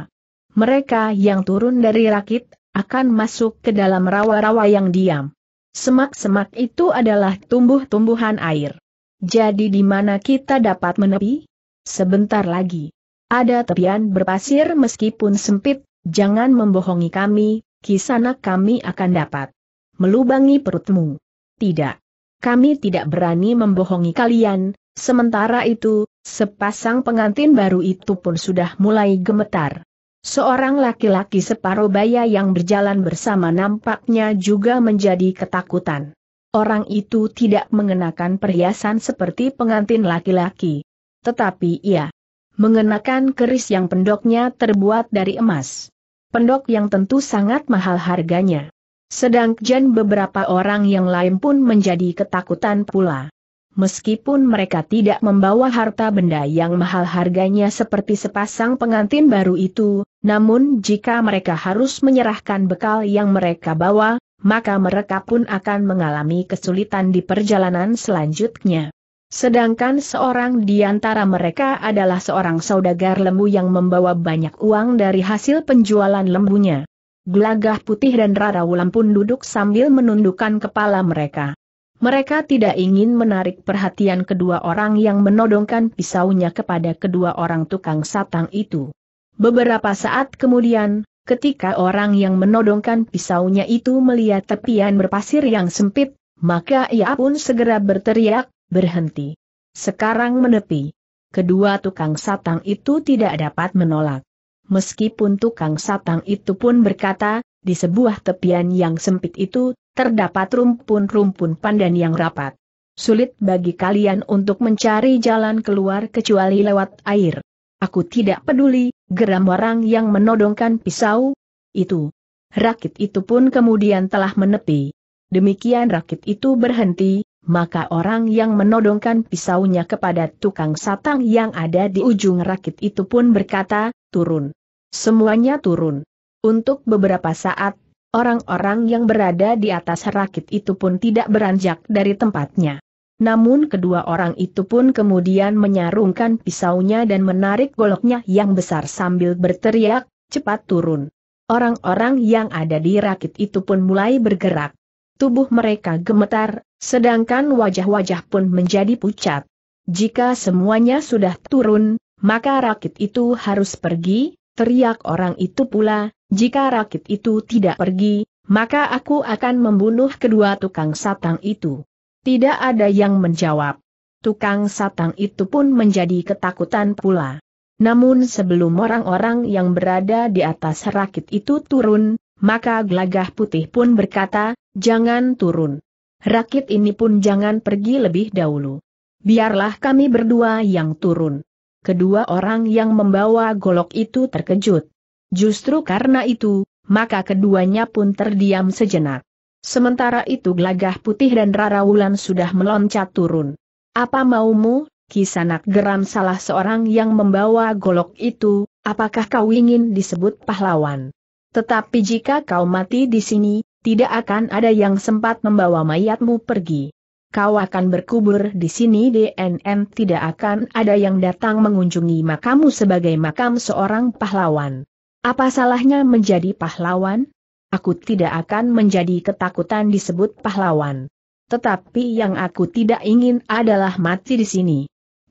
Mereka yang turun dari rakit, akan masuk ke dalam rawa-rawa yang diam. Semak-semak itu adalah tumbuh-tumbuhan air. Jadi di mana kita dapat menepi? Sebentar lagi. Ada tepian berpasir meskipun sempit, jangan membohongi kami, Kisana kami akan dapat melubangi perutmu. Tidak. Kami tidak berani membohongi kalian, Sementara itu, sepasang pengantin baru itu pun sudah mulai gemetar. Seorang laki-laki separuh baya yang berjalan bersama nampaknya juga menjadi ketakutan. Orang itu tidak mengenakan perhiasan seperti pengantin laki-laki. Tetapi ia mengenakan keris yang pendoknya terbuat dari emas. Pendok yang tentu sangat mahal harganya. Sedangkan beberapa orang yang lain pun menjadi ketakutan pula. Meskipun mereka tidak membawa harta benda yang mahal harganya seperti sepasang pengantin baru itu, namun jika mereka harus menyerahkan bekal yang mereka bawa, maka mereka pun akan mengalami kesulitan di perjalanan selanjutnya. Sedangkan seorang di antara mereka adalah seorang saudagar lembu yang membawa banyak uang dari hasil penjualan lembunya. Gelagah putih dan Rara Wulan pun duduk sambil menundukkan kepala mereka. Mereka tidak ingin menarik perhatian kedua orang yang menodongkan pisaunya kepada kedua orang tukang satang itu. Beberapa saat kemudian, ketika orang yang menodongkan pisaunya itu melihat tepian berpasir yang sempit, maka ia pun segera berteriak, berhenti. Sekarang menepi. Kedua tukang satang itu tidak dapat menolak. Meskipun tukang satang itu pun berkata, di sebuah tepian yang sempit itu, terdapat rumpun-rumpun pandan yang rapat. Sulit bagi kalian untuk mencari jalan keluar kecuali lewat air. Aku tidak peduli, geram orang yang menodongkan pisau. Itu. Rakit itu pun kemudian telah menepi. Demikian rakit itu berhenti, maka orang yang menodongkan pisaunya kepada tukang satang yang ada di ujung rakit itu pun berkata, turun. Semuanya turun. Untuk beberapa saat, orang-orang yang berada di atas rakit itu pun tidak beranjak dari tempatnya. Namun kedua orang itu pun kemudian menyarungkan pisaunya dan menarik goloknya yang besar sambil berteriak, cepat turun. Orang-orang yang ada di rakit itu pun mulai bergerak. Tubuh mereka gemetar, sedangkan wajah-wajah pun menjadi pucat. Jika semuanya sudah turun, maka rakit itu harus pergi, teriak orang itu pula, jika rakit itu tidak pergi, maka aku akan membunuh kedua tukang satang itu. Tidak ada yang menjawab. Tukang satang itu pun menjadi ketakutan pula. Namun sebelum orang-orang yang berada di atas rakit itu turun, maka gelagah putih pun berkata, jangan turun. Rakit ini pun jangan pergi lebih dahulu. Biarlah kami berdua yang turun kedua orang yang membawa golok itu terkejut. Justru karena itu, maka keduanya pun terdiam sejenak. Sementara itu gelagah putih dan Rara Wulan sudah meloncat turun. Apa maumu, kisanak geram salah seorang yang membawa golok itu, apakah kau ingin disebut pahlawan? Tetapi jika kau mati di sini, tidak akan ada yang sempat membawa mayatmu pergi kau akan berkubur di sini DNN tidak akan ada yang datang mengunjungi makammu sebagai makam seorang pahlawan. Apa salahnya menjadi pahlawan? Aku tidak akan menjadi ketakutan disebut pahlawan. Tetapi yang aku tidak ingin adalah mati di sini.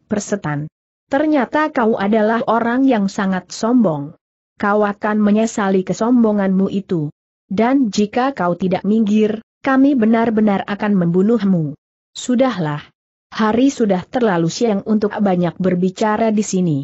Persetan. Ternyata kau adalah orang yang sangat sombong. Kau akan menyesali kesombonganmu itu. Dan jika kau tidak minggir, kami benar-benar akan membunuhmu. Sudahlah. Hari sudah terlalu siang untuk banyak berbicara di sini.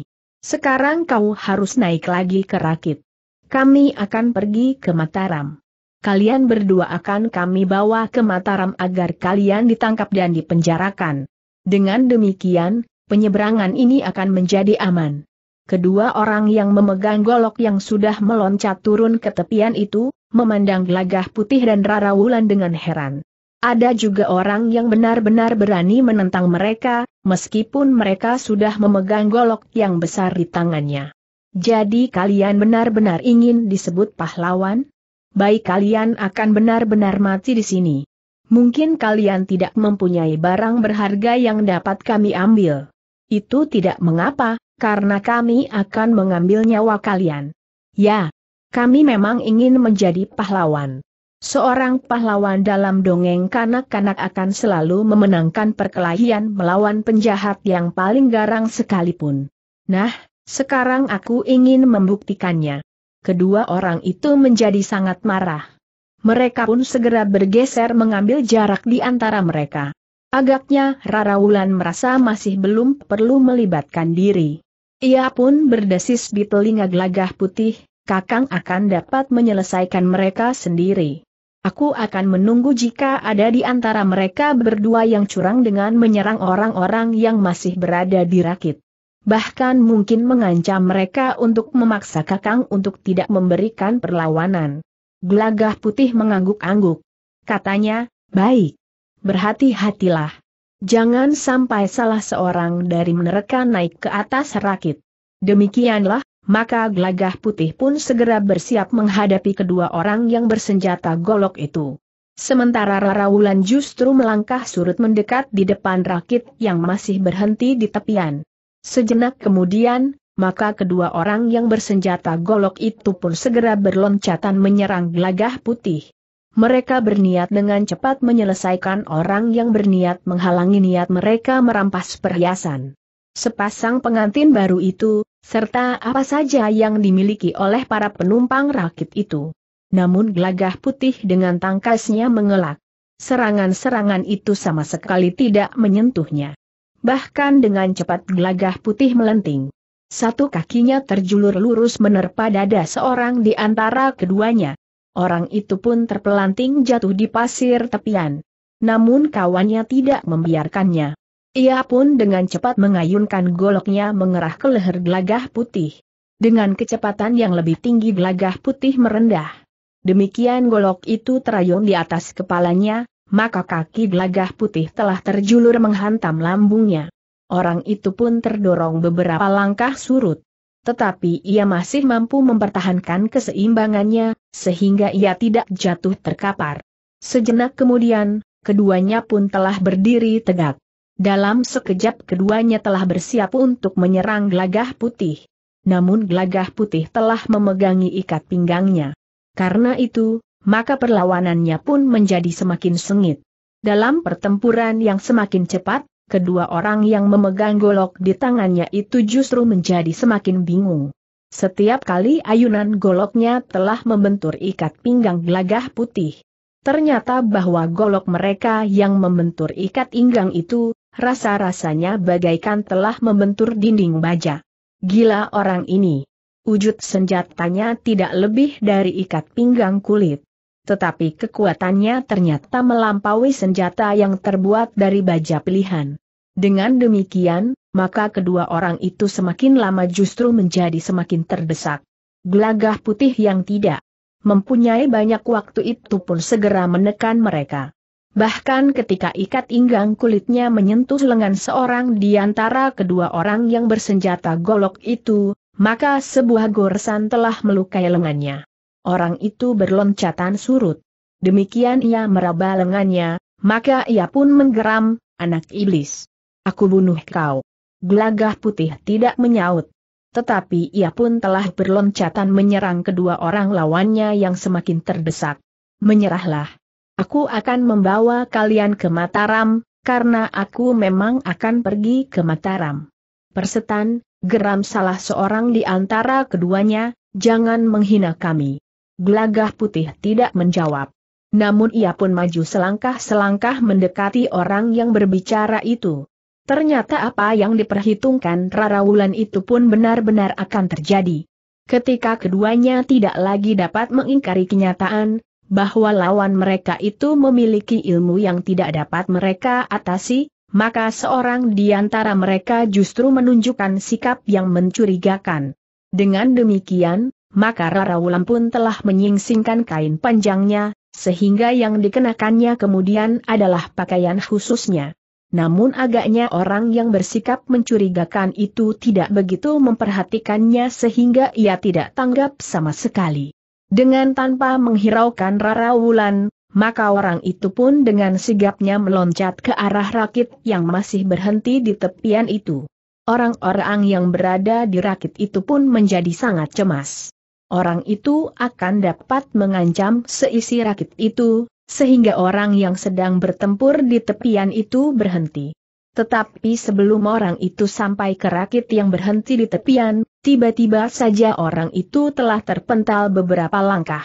Sekarang kau harus naik lagi ke rakit. Kami akan pergi ke Mataram. Kalian berdua akan kami bawa ke Mataram agar kalian ditangkap dan dipenjarakan. Dengan demikian, penyeberangan ini akan menjadi aman. Kedua orang yang memegang golok yang sudah meloncat turun ke tepian itu, memandang gelagah putih dan Rara Wulan dengan heran. Ada juga orang yang benar-benar berani menentang mereka, meskipun mereka sudah memegang golok yang besar di tangannya. Jadi kalian benar-benar ingin disebut pahlawan? Baik kalian akan benar-benar mati di sini. Mungkin kalian tidak mempunyai barang berharga yang dapat kami ambil. Itu tidak mengapa, karena kami akan mengambil nyawa kalian. Ya, kami memang ingin menjadi pahlawan. Seorang pahlawan dalam dongeng kanak-kanak akan selalu memenangkan perkelahian melawan penjahat yang paling garang sekalipun. Nah, sekarang aku ingin membuktikannya. Kedua orang itu menjadi sangat marah. Mereka pun segera bergeser mengambil jarak di antara mereka. Agaknya Rara Wulan merasa masih belum perlu melibatkan diri. Ia pun berdesis di telinga gelagah putih, Kakang akan dapat menyelesaikan mereka sendiri. Aku akan menunggu jika ada di antara mereka berdua yang curang dengan menyerang orang-orang yang masih berada di rakit. Bahkan mungkin mengancam mereka untuk memaksa Kakang untuk tidak memberikan perlawanan. Gelagah putih mengangguk-angguk. Katanya, baik. Berhati-hatilah. Jangan sampai salah seorang dari mereka naik ke atas rakit. Demikianlah maka gelagah putih pun segera bersiap menghadapi kedua orang yang bersenjata golok itu. Sementara Rara Wulan justru melangkah surut mendekat di depan rakit yang masih berhenti di tepian. Sejenak kemudian, maka kedua orang yang bersenjata golok itu pun segera berloncatan menyerang gelagah putih. Mereka berniat dengan cepat menyelesaikan orang yang berniat menghalangi niat mereka merampas perhiasan. Sepasang pengantin baru itu, serta apa saja yang dimiliki oleh para penumpang rakit itu. Namun gelagah putih dengan tangkasnya mengelak. Serangan-serangan itu sama sekali tidak menyentuhnya. Bahkan dengan cepat gelagah putih melenting. Satu kakinya terjulur lurus menerpa dada seorang di antara keduanya. Orang itu pun terpelanting jatuh di pasir tepian. Namun kawannya tidak membiarkannya. Ia pun dengan cepat mengayunkan goloknya mengerah ke leher gelagah putih. Dengan kecepatan yang lebih tinggi gelagah putih merendah. Demikian golok itu terayun di atas kepalanya, maka kaki gelagah putih telah terjulur menghantam lambungnya. Orang itu pun terdorong beberapa langkah surut. Tetapi ia masih mampu mempertahankan keseimbangannya, sehingga ia tidak jatuh terkapar. Sejenak kemudian, keduanya pun telah berdiri tegak. Dalam sekejap keduanya telah bersiap untuk menyerang gelagah putih. Namun gelagah putih telah memegangi ikat pinggangnya. Karena itu, maka perlawanannya pun menjadi semakin sengit. Dalam pertempuran yang semakin cepat, kedua orang yang memegang golok di tangannya itu justru menjadi semakin bingung. Setiap kali ayunan goloknya telah membentur ikat pinggang gelagah putih. Ternyata bahwa golok mereka yang membentur ikat pinggang itu, Rasa-rasanya bagaikan telah membentur dinding baja. Gila orang ini. Wujud senjatanya tidak lebih dari ikat pinggang kulit. Tetapi kekuatannya ternyata melampaui senjata yang terbuat dari baja pilihan. Dengan demikian, maka kedua orang itu semakin lama justru menjadi semakin terdesak. Gelagah putih yang tidak mempunyai banyak waktu itu pun segera menekan mereka. Bahkan ketika ikat inggang kulitnya menyentuh lengan seorang di antara kedua orang yang bersenjata golok itu, maka sebuah goresan telah melukai lengannya. Orang itu berloncatan surut. Demikian ia meraba lengannya, maka ia pun menggeram, anak iblis. Aku bunuh kau. Gelagah putih tidak menyaut. Tetapi ia pun telah berloncatan menyerang kedua orang lawannya yang semakin terdesak. Menyerahlah. Aku akan membawa kalian ke Mataram, karena aku memang akan pergi ke Mataram. Persetan, geram salah seorang di antara keduanya, jangan menghina kami. Gelagah putih tidak menjawab. Namun ia pun maju selangkah-selangkah mendekati orang yang berbicara itu. Ternyata apa yang diperhitungkan Rarawulan itu pun benar-benar akan terjadi. Ketika keduanya tidak lagi dapat mengingkari kenyataan, bahwa lawan mereka itu memiliki ilmu yang tidak dapat mereka atasi, maka seorang di antara mereka justru menunjukkan sikap yang mencurigakan. Dengan demikian, maka Rara Wulan pun telah menyingsingkan kain panjangnya, sehingga yang dikenakannya kemudian adalah pakaian khususnya. Namun agaknya orang yang bersikap mencurigakan itu tidak begitu memperhatikannya sehingga ia tidak tanggap sama sekali. Dengan tanpa menghiraukan Rara Wulan, maka orang itu pun dengan sigapnya meloncat ke arah rakit yang masih berhenti di tepian itu. Orang-orang yang berada di rakit itu pun menjadi sangat cemas. Orang itu akan dapat mengancam seisi rakit itu, sehingga orang yang sedang bertempur di tepian itu berhenti. Tetapi sebelum orang itu sampai ke rakit yang berhenti di tepian, tiba-tiba saja orang itu telah terpental beberapa langkah.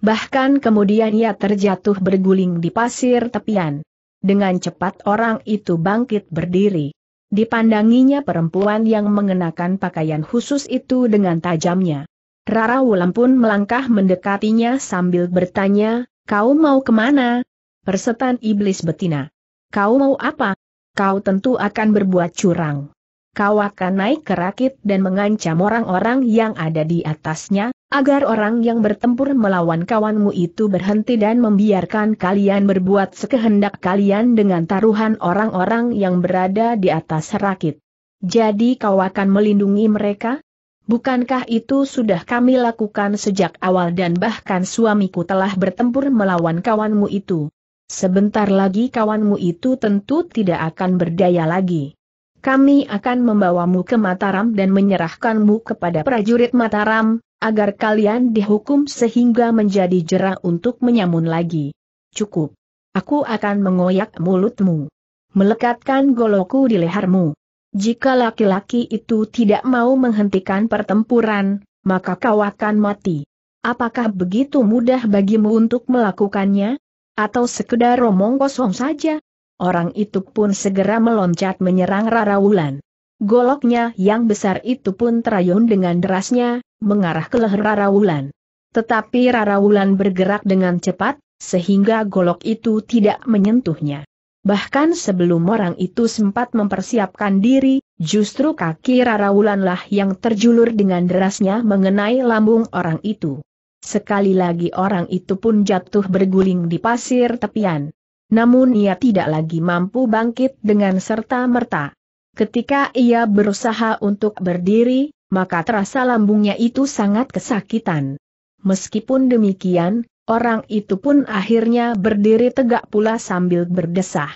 Bahkan kemudian ia terjatuh berguling di pasir tepian. Dengan cepat orang itu bangkit berdiri. Dipandanginya perempuan yang mengenakan pakaian khusus itu dengan tajamnya. Rara Wulan pun melangkah mendekatinya sambil bertanya, kau mau kemana? Persetan iblis betina. Kau mau apa? kau tentu akan berbuat curang. Kau akan naik ke rakit dan mengancam orang-orang yang ada di atasnya, agar orang yang bertempur melawan kawanmu itu berhenti dan membiarkan kalian berbuat sekehendak kalian dengan taruhan orang-orang yang berada di atas rakit. Jadi kau akan melindungi mereka? Bukankah itu sudah kami lakukan sejak awal dan bahkan suamiku telah bertempur melawan kawanmu itu? Sebentar lagi kawanmu itu tentu tidak akan berdaya lagi. Kami akan membawamu ke Mataram dan menyerahkanmu kepada prajurit Mataram, agar kalian dihukum sehingga menjadi jera untuk menyamun lagi. Cukup. Aku akan mengoyak mulutmu. Melekatkan goloku di lehermu. Jika laki-laki itu tidak mau menghentikan pertempuran, maka kau akan mati. Apakah begitu mudah bagimu untuk melakukannya? Atau sekedar omong kosong saja? Orang itu pun segera meloncat menyerang Rara Wulan. Goloknya yang besar itu pun terayun dengan derasnya, mengarah ke leher Rara Wulan. Tetapi Rara Wulan bergerak dengan cepat, sehingga golok itu tidak menyentuhnya. Bahkan sebelum orang itu sempat mempersiapkan diri, justru kaki Rara Wulanlah yang terjulur dengan derasnya mengenai lambung orang itu. Sekali lagi orang itu pun jatuh berguling di pasir tepian. Namun ia tidak lagi mampu bangkit dengan serta-merta. Ketika ia berusaha untuk berdiri, maka terasa lambungnya itu sangat kesakitan. Meskipun demikian, orang itu pun akhirnya berdiri tegak pula sambil berdesah.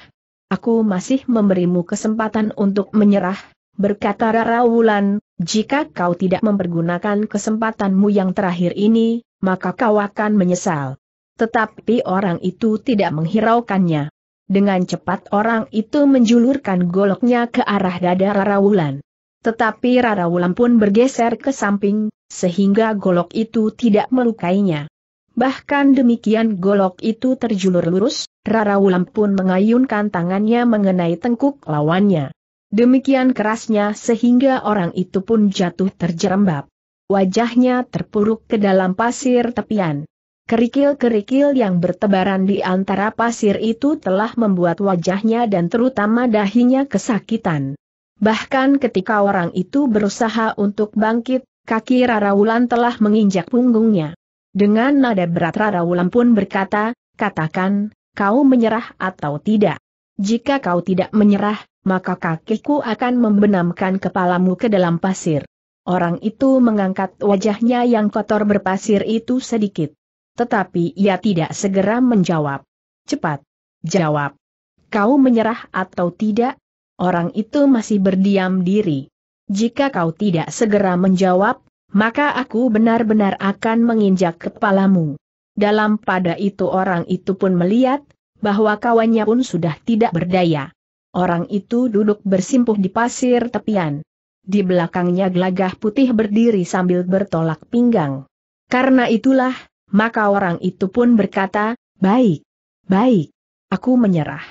Aku masih memberimu kesempatan untuk menyerah, berkata Rara Wulan, jika kau tidak mempergunakan kesempatanmu yang terakhir ini, maka kau akan menyesal. Tetapi orang itu tidak menghiraukannya. Dengan cepat orang itu menjulurkan goloknya ke arah dada Rarawulan. Tetapi Rarawulan pun bergeser ke samping, sehingga golok itu tidak melukainya. Bahkan demikian golok itu terjulur lurus, Rarawulan pun mengayunkan tangannya mengenai tengkuk lawannya. Demikian kerasnya sehingga orang itu pun jatuh terjerembab wajahnya terpuruk ke dalam pasir tepian. Kerikil-kerikil yang bertebaran di antara pasir itu telah membuat wajahnya dan terutama dahinya kesakitan. Bahkan ketika orang itu berusaha untuk bangkit, kaki Rara Wulan telah menginjak punggungnya. Dengan nada berat Rara Wulan pun berkata, katakan, kau menyerah atau tidak. Jika kau tidak menyerah, maka kakiku akan membenamkan kepalamu ke dalam pasir. Orang itu mengangkat wajahnya yang kotor berpasir itu sedikit. Tetapi ia tidak segera menjawab. Cepat. Jawab. Kau menyerah atau tidak? Orang itu masih berdiam diri. Jika kau tidak segera menjawab, maka aku benar-benar akan menginjak kepalamu. Dalam pada itu orang itu pun melihat, bahwa kawannya pun sudah tidak berdaya. Orang itu duduk bersimpuh di pasir tepian. Di belakangnya gelagah putih berdiri sambil bertolak pinggang. Karena itulah, maka orang itu pun berkata, baik, baik, aku menyerah.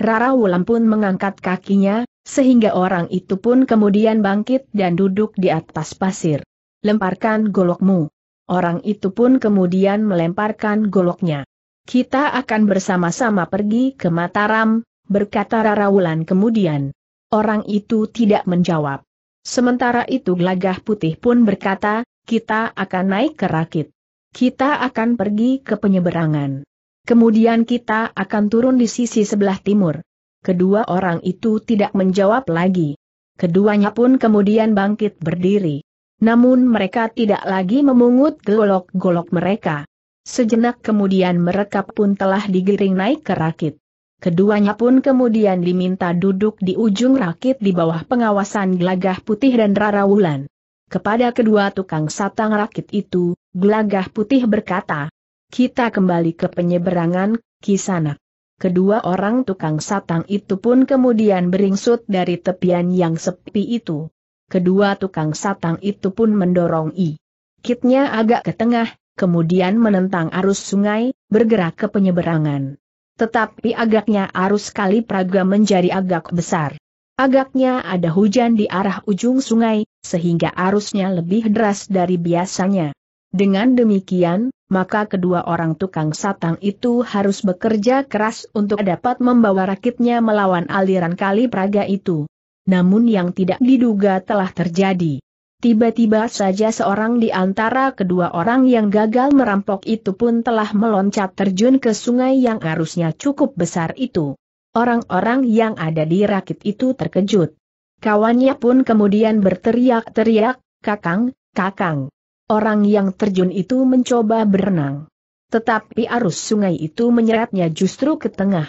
Rara Wulan pun mengangkat kakinya, sehingga orang itu pun kemudian bangkit dan duduk di atas pasir. Lemparkan golokmu. Orang itu pun kemudian melemparkan goloknya. Kita akan bersama-sama pergi ke Mataram, berkata Rara Wulan kemudian. Orang itu tidak menjawab. Sementara itu gelagah putih pun berkata, kita akan naik ke rakit. Kita akan pergi ke penyeberangan. Kemudian kita akan turun di sisi sebelah timur. Kedua orang itu tidak menjawab lagi. Keduanya pun kemudian bangkit berdiri. Namun mereka tidak lagi memungut golok-golok mereka. Sejenak kemudian mereka pun telah digiring naik ke rakit keduanya pun kemudian diminta duduk di ujung rakit di bawah pengawasan Gelagah Putih dan Rara Wulan. Kepada kedua tukang satang rakit itu, Gelagah Putih berkata, kita kembali ke penyeberangan, kisana. Kedua orang tukang satang itu pun kemudian beringsut dari tepian yang sepi itu. Kedua tukang satang itu pun mendorong I. Kitnya agak ke tengah, kemudian menentang arus sungai, bergerak ke penyeberangan. Tetapi agaknya arus kali Praga menjadi agak besar. Agaknya ada hujan di arah ujung sungai, sehingga arusnya lebih deras dari biasanya. Dengan demikian, maka kedua orang tukang satang itu harus bekerja keras untuk dapat membawa rakitnya melawan aliran kali Praga itu. Namun yang tidak diduga telah terjadi. Tiba-tiba saja seorang di antara kedua orang yang gagal merampok itu pun telah meloncat terjun ke sungai yang arusnya cukup besar itu. Orang-orang yang ada di rakit itu terkejut. Kawannya pun kemudian berteriak-teriak, kakang, kakang. Orang yang terjun itu mencoba berenang. Tetapi arus sungai itu menyeretnya justru ke tengah.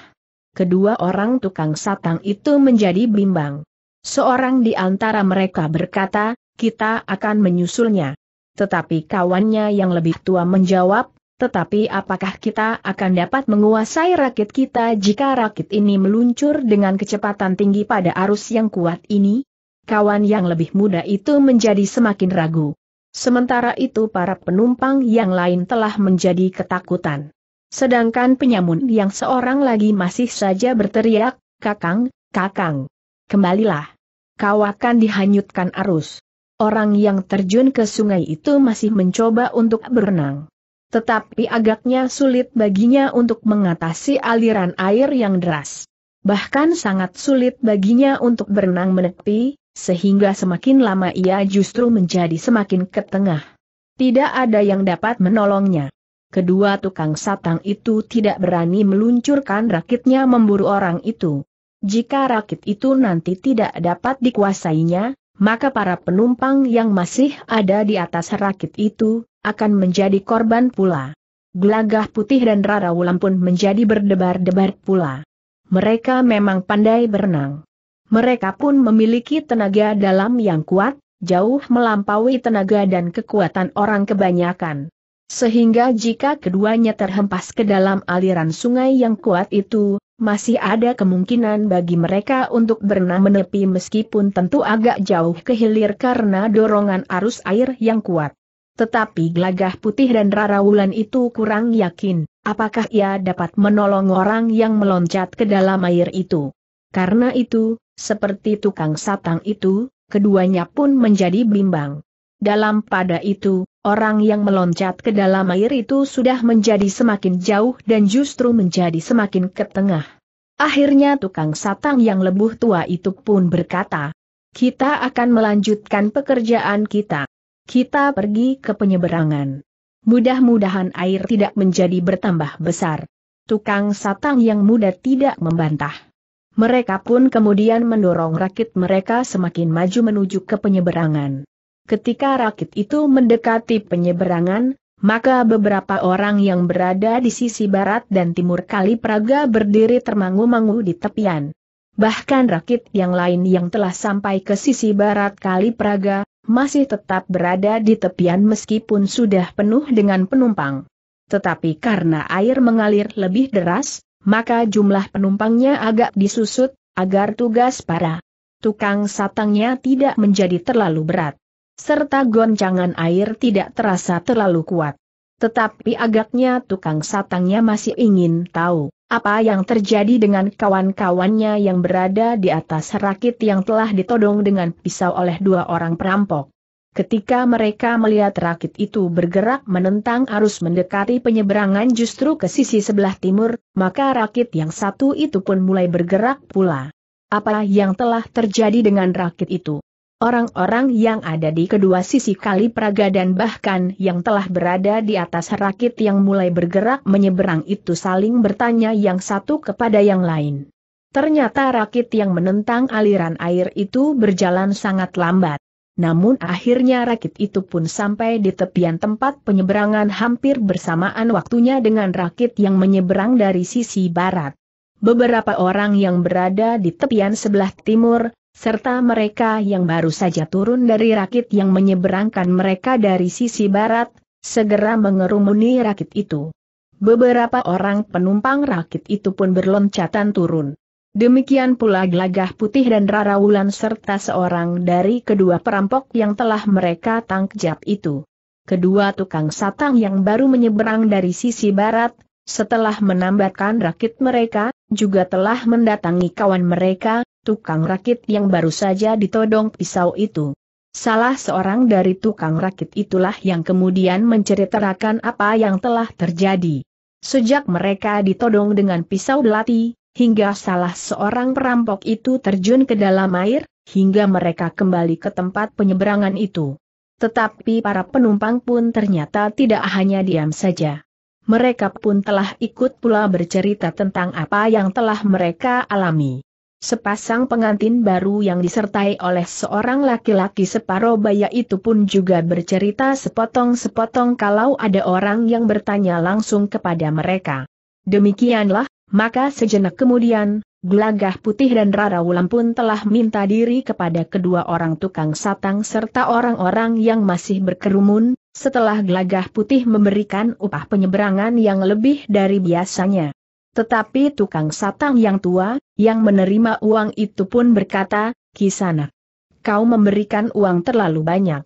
Kedua orang tukang satang itu menjadi bimbang. Seorang di antara mereka berkata, kita akan menyusulnya. Tetapi kawannya yang lebih tua menjawab, tetapi apakah kita akan dapat menguasai rakit kita jika rakit ini meluncur dengan kecepatan tinggi pada arus yang kuat ini? Kawan yang lebih muda itu menjadi semakin ragu. Sementara itu para penumpang yang lain telah menjadi ketakutan. Sedangkan penyamun yang seorang lagi masih saja berteriak, kakang, kakang. Kembalilah. Kau akan dihanyutkan arus. Orang yang terjun ke sungai itu masih mencoba untuk berenang. Tetapi agaknya sulit baginya untuk mengatasi aliran air yang deras. Bahkan sangat sulit baginya untuk berenang menepi, sehingga semakin lama ia justru menjadi semakin ke tengah. Tidak ada yang dapat menolongnya. Kedua tukang satang itu tidak berani meluncurkan rakitnya memburu orang itu. Jika rakit itu nanti tidak dapat dikuasainya, maka para penumpang yang masih ada di atas rakit itu, akan menjadi korban pula. Gelagah putih dan Rara ulam pun menjadi berdebar-debar pula. Mereka memang pandai berenang. Mereka pun memiliki tenaga dalam yang kuat, jauh melampaui tenaga dan kekuatan orang kebanyakan. Sehingga jika keduanya terhempas ke dalam aliran sungai yang kuat itu, masih ada kemungkinan bagi mereka untuk berenang menepi meskipun tentu agak jauh ke hilir karena dorongan arus air yang kuat. Tetapi gelagah putih dan rarawulan itu kurang yakin, apakah ia dapat menolong orang yang meloncat ke dalam air itu. Karena itu, seperti tukang satang itu, keduanya pun menjadi bimbang. Dalam pada itu, orang yang meloncat ke dalam air itu sudah menjadi semakin jauh dan justru menjadi semakin ke tengah. Akhirnya tukang satang yang lebih tua itu pun berkata, kita akan melanjutkan pekerjaan kita. Kita pergi ke penyeberangan. Mudah-mudahan air tidak menjadi bertambah besar. Tukang satang yang muda tidak membantah. Mereka pun kemudian mendorong rakit mereka semakin maju menuju ke penyeberangan ketika rakit itu mendekati penyeberangan, maka beberapa orang yang berada di sisi barat dan timur Kali Praga berdiri termangu-mangu di tepian. Bahkan rakit yang lain yang telah sampai ke sisi barat Kali Praga, masih tetap berada di tepian meskipun sudah penuh dengan penumpang. Tetapi karena air mengalir lebih deras, maka jumlah penumpangnya agak disusut, agar tugas para tukang satangnya tidak menjadi terlalu berat serta goncangan air tidak terasa terlalu kuat. Tetapi agaknya tukang satangnya masih ingin tahu apa yang terjadi dengan kawan-kawannya yang berada di atas rakit yang telah ditodong dengan pisau oleh dua orang perampok. Ketika mereka melihat rakit itu bergerak menentang arus mendekati penyeberangan justru ke sisi sebelah timur, maka rakit yang satu itu pun mulai bergerak pula. Apa yang telah terjadi dengan rakit itu? Orang-orang yang ada di kedua sisi kali Praga dan bahkan yang telah berada di atas rakit yang mulai bergerak menyeberang itu saling bertanya yang satu kepada yang lain. Ternyata rakit yang menentang aliran air itu berjalan sangat lambat. Namun akhirnya rakit itu pun sampai di tepian tempat penyeberangan hampir bersamaan waktunya dengan rakit yang menyeberang dari sisi barat. Beberapa orang yang berada di tepian sebelah timur, serta mereka yang baru saja turun dari rakit yang menyeberangkan mereka dari sisi barat, segera mengerumuni rakit itu. Beberapa orang penumpang rakit itu pun berloncatan turun. Demikian pula Gelagah Putih dan Rara Wulan serta seorang dari kedua perampok yang telah mereka tangkap itu. Kedua tukang satang yang baru menyeberang dari sisi barat, setelah menambatkan rakit mereka, juga telah mendatangi kawan mereka, tukang rakit yang baru saja ditodong pisau itu. Salah seorang dari tukang rakit itulah yang kemudian menceritakan apa yang telah terjadi. Sejak mereka ditodong dengan pisau belati, hingga salah seorang perampok itu terjun ke dalam air, hingga mereka kembali ke tempat penyeberangan itu. Tetapi para penumpang pun ternyata tidak hanya diam saja. Mereka pun telah ikut pula bercerita tentang apa yang telah mereka alami. Sepasang pengantin baru yang disertai oleh seorang laki-laki separuh baya itu pun juga bercerita sepotong-sepotong kalau ada orang yang bertanya langsung kepada mereka. Demikianlah, maka sejenak kemudian, Glagah Putih dan Rara Wulan pun telah minta diri kepada kedua orang tukang satang serta orang-orang yang masih berkerumun, setelah Glagah Putih memberikan upah penyeberangan yang lebih dari biasanya. Tetapi tukang satang yang tua, yang menerima uang itu pun berkata, Kisana, kau memberikan uang terlalu banyak.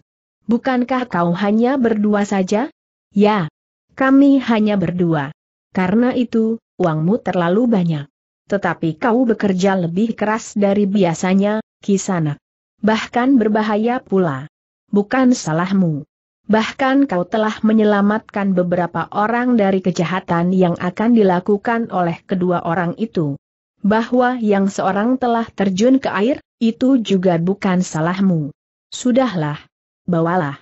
Bukankah kau hanya berdua saja? Ya, kami hanya berdua. Karena itu, uangmu terlalu banyak. Tetapi kau bekerja lebih keras dari biasanya, Kisana. Bahkan berbahaya pula. Bukan salahmu. Bahkan kau telah menyelamatkan beberapa orang dari kejahatan yang akan dilakukan oleh kedua orang itu. Bahwa yang seorang telah terjun ke air, itu juga bukan salahmu. Sudahlah. Bawalah.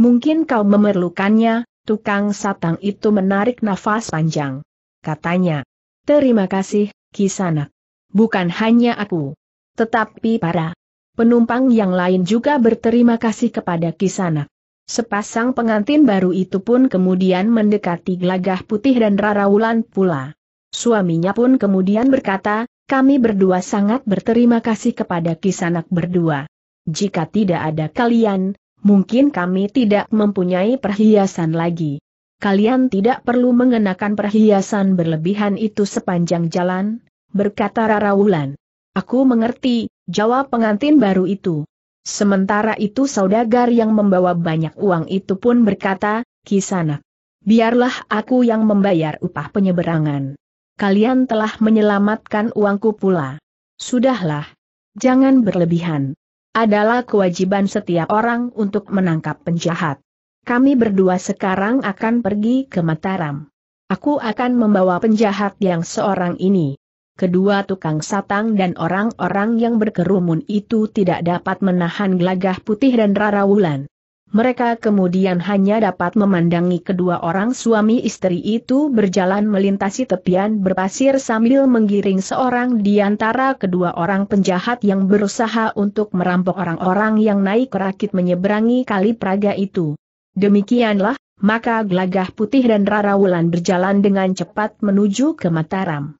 Mungkin kau memerlukannya, tukang satang itu menarik nafas panjang. Katanya. Terima kasih, Kisana. Bukan hanya aku. Tetapi para penumpang yang lain juga berterima kasih kepada Kisana. Sepasang pengantin baru itu pun kemudian mendekati gelagah putih dan Rara Wulan pula. Suaminya pun kemudian berkata, kami berdua sangat berterima kasih kepada kisanak berdua. Jika tidak ada kalian, mungkin kami tidak mempunyai perhiasan lagi. Kalian tidak perlu mengenakan perhiasan berlebihan itu sepanjang jalan, berkata Rara Wulan. Aku mengerti, jawab pengantin baru itu. Sementara itu saudagar yang membawa banyak uang itu pun berkata, Kisana, biarlah aku yang membayar upah penyeberangan. Kalian telah menyelamatkan uangku pula. Sudahlah, jangan berlebihan. Adalah kewajiban setiap orang untuk menangkap penjahat. Kami berdua sekarang akan pergi ke Mataram. Aku akan membawa penjahat yang seorang ini kedua tukang satang dan orang-orang yang berkerumun itu tidak dapat menahan gelagah putih dan Rara Wulan. Mereka kemudian hanya dapat memandangi kedua orang suami istri itu berjalan melintasi tepian berpasir sambil menggiring seorang di antara kedua orang penjahat yang berusaha untuk merampok orang-orang yang naik rakit menyeberangi kali Praga itu. Demikianlah, maka gelagah putih dan Rara Wulan berjalan dengan cepat menuju ke Mataram.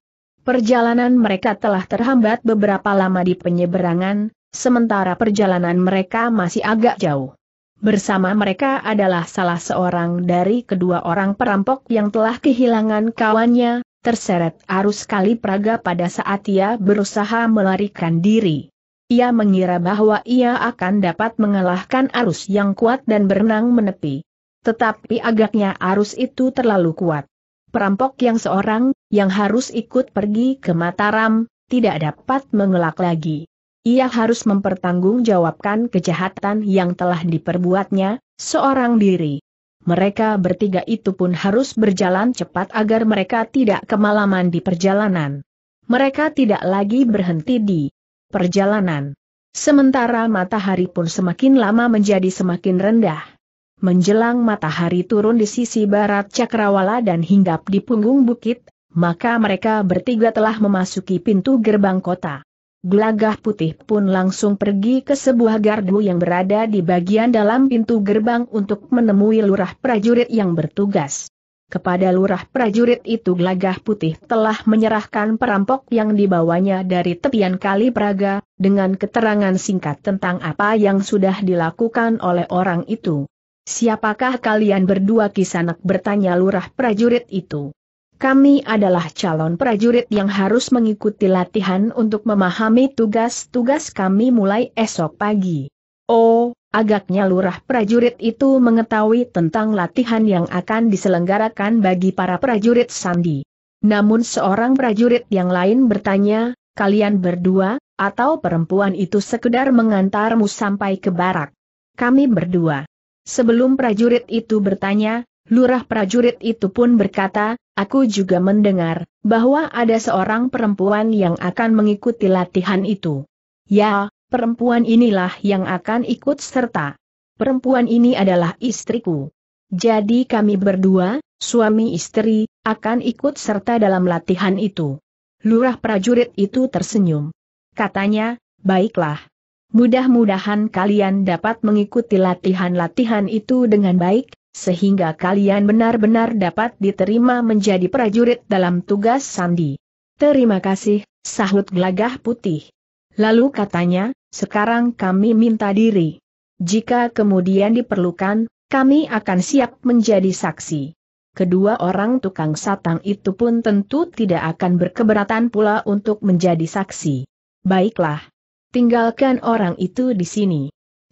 Perjalanan mereka telah terhambat beberapa lama di penyeberangan, sementara perjalanan mereka masih agak jauh. Bersama mereka adalah salah seorang dari kedua orang perampok yang telah kehilangan kawannya, terseret arus kali praga pada saat ia berusaha melarikan diri. Ia mengira bahwa ia akan dapat mengalahkan arus yang kuat dan berenang menepi. Tetapi agaknya arus itu terlalu kuat. Perampok yang seorang, yang harus ikut pergi ke Mataram, tidak dapat mengelak lagi. Ia harus mempertanggungjawabkan kejahatan yang telah diperbuatnya, seorang diri. Mereka bertiga itu pun harus berjalan cepat agar mereka tidak kemalaman di perjalanan. Mereka tidak lagi berhenti di perjalanan. Sementara matahari pun semakin lama menjadi semakin rendah menjelang matahari turun di sisi barat Cakrawala dan hinggap di punggung bukit, maka mereka bertiga telah memasuki pintu gerbang kota. Gelagah putih pun langsung pergi ke sebuah gardu yang berada di bagian dalam pintu gerbang untuk menemui lurah prajurit yang bertugas. Kepada lurah prajurit itu gelagah putih telah menyerahkan perampok yang dibawanya dari tepian kali Praga, dengan keterangan singkat tentang apa yang sudah dilakukan oleh orang itu. Siapakah kalian berdua kisanak bertanya lurah prajurit itu? Kami adalah calon prajurit yang harus mengikuti latihan untuk memahami tugas-tugas kami mulai esok pagi. Oh, agaknya lurah prajurit itu mengetahui tentang latihan yang akan diselenggarakan bagi para prajurit Sandi. Namun seorang prajurit yang lain bertanya, kalian berdua, atau perempuan itu sekedar mengantarmu sampai ke barak? Kami berdua. Sebelum prajurit itu bertanya, lurah prajurit itu pun berkata, aku juga mendengar, bahwa ada seorang perempuan yang akan mengikuti latihan itu. Ya, perempuan inilah yang akan ikut serta. Perempuan ini adalah istriku. Jadi kami berdua, suami istri, akan ikut serta dalam latihan itu. Lurah prajurit itu tersenyum. Katanya, baiklah. Mudah-mudahan kalian dapat mengikuti latihan-latihan itu dengan baik, sehingga kalian benar-benar dapat diterima menjadi prajurit dalam tugas sandi. Terima kasih, sahut gelagah putih. Lalu katanya, sekarang kami minta diri. Jika kemudian diperlukan, kami akan siap menjadi saksi. Kedua orang tukang satang itu pun tentu tidak akan berkeberatan pula untuk menjadi saksi. Baiklah. Tinggalkan orang itu di sini.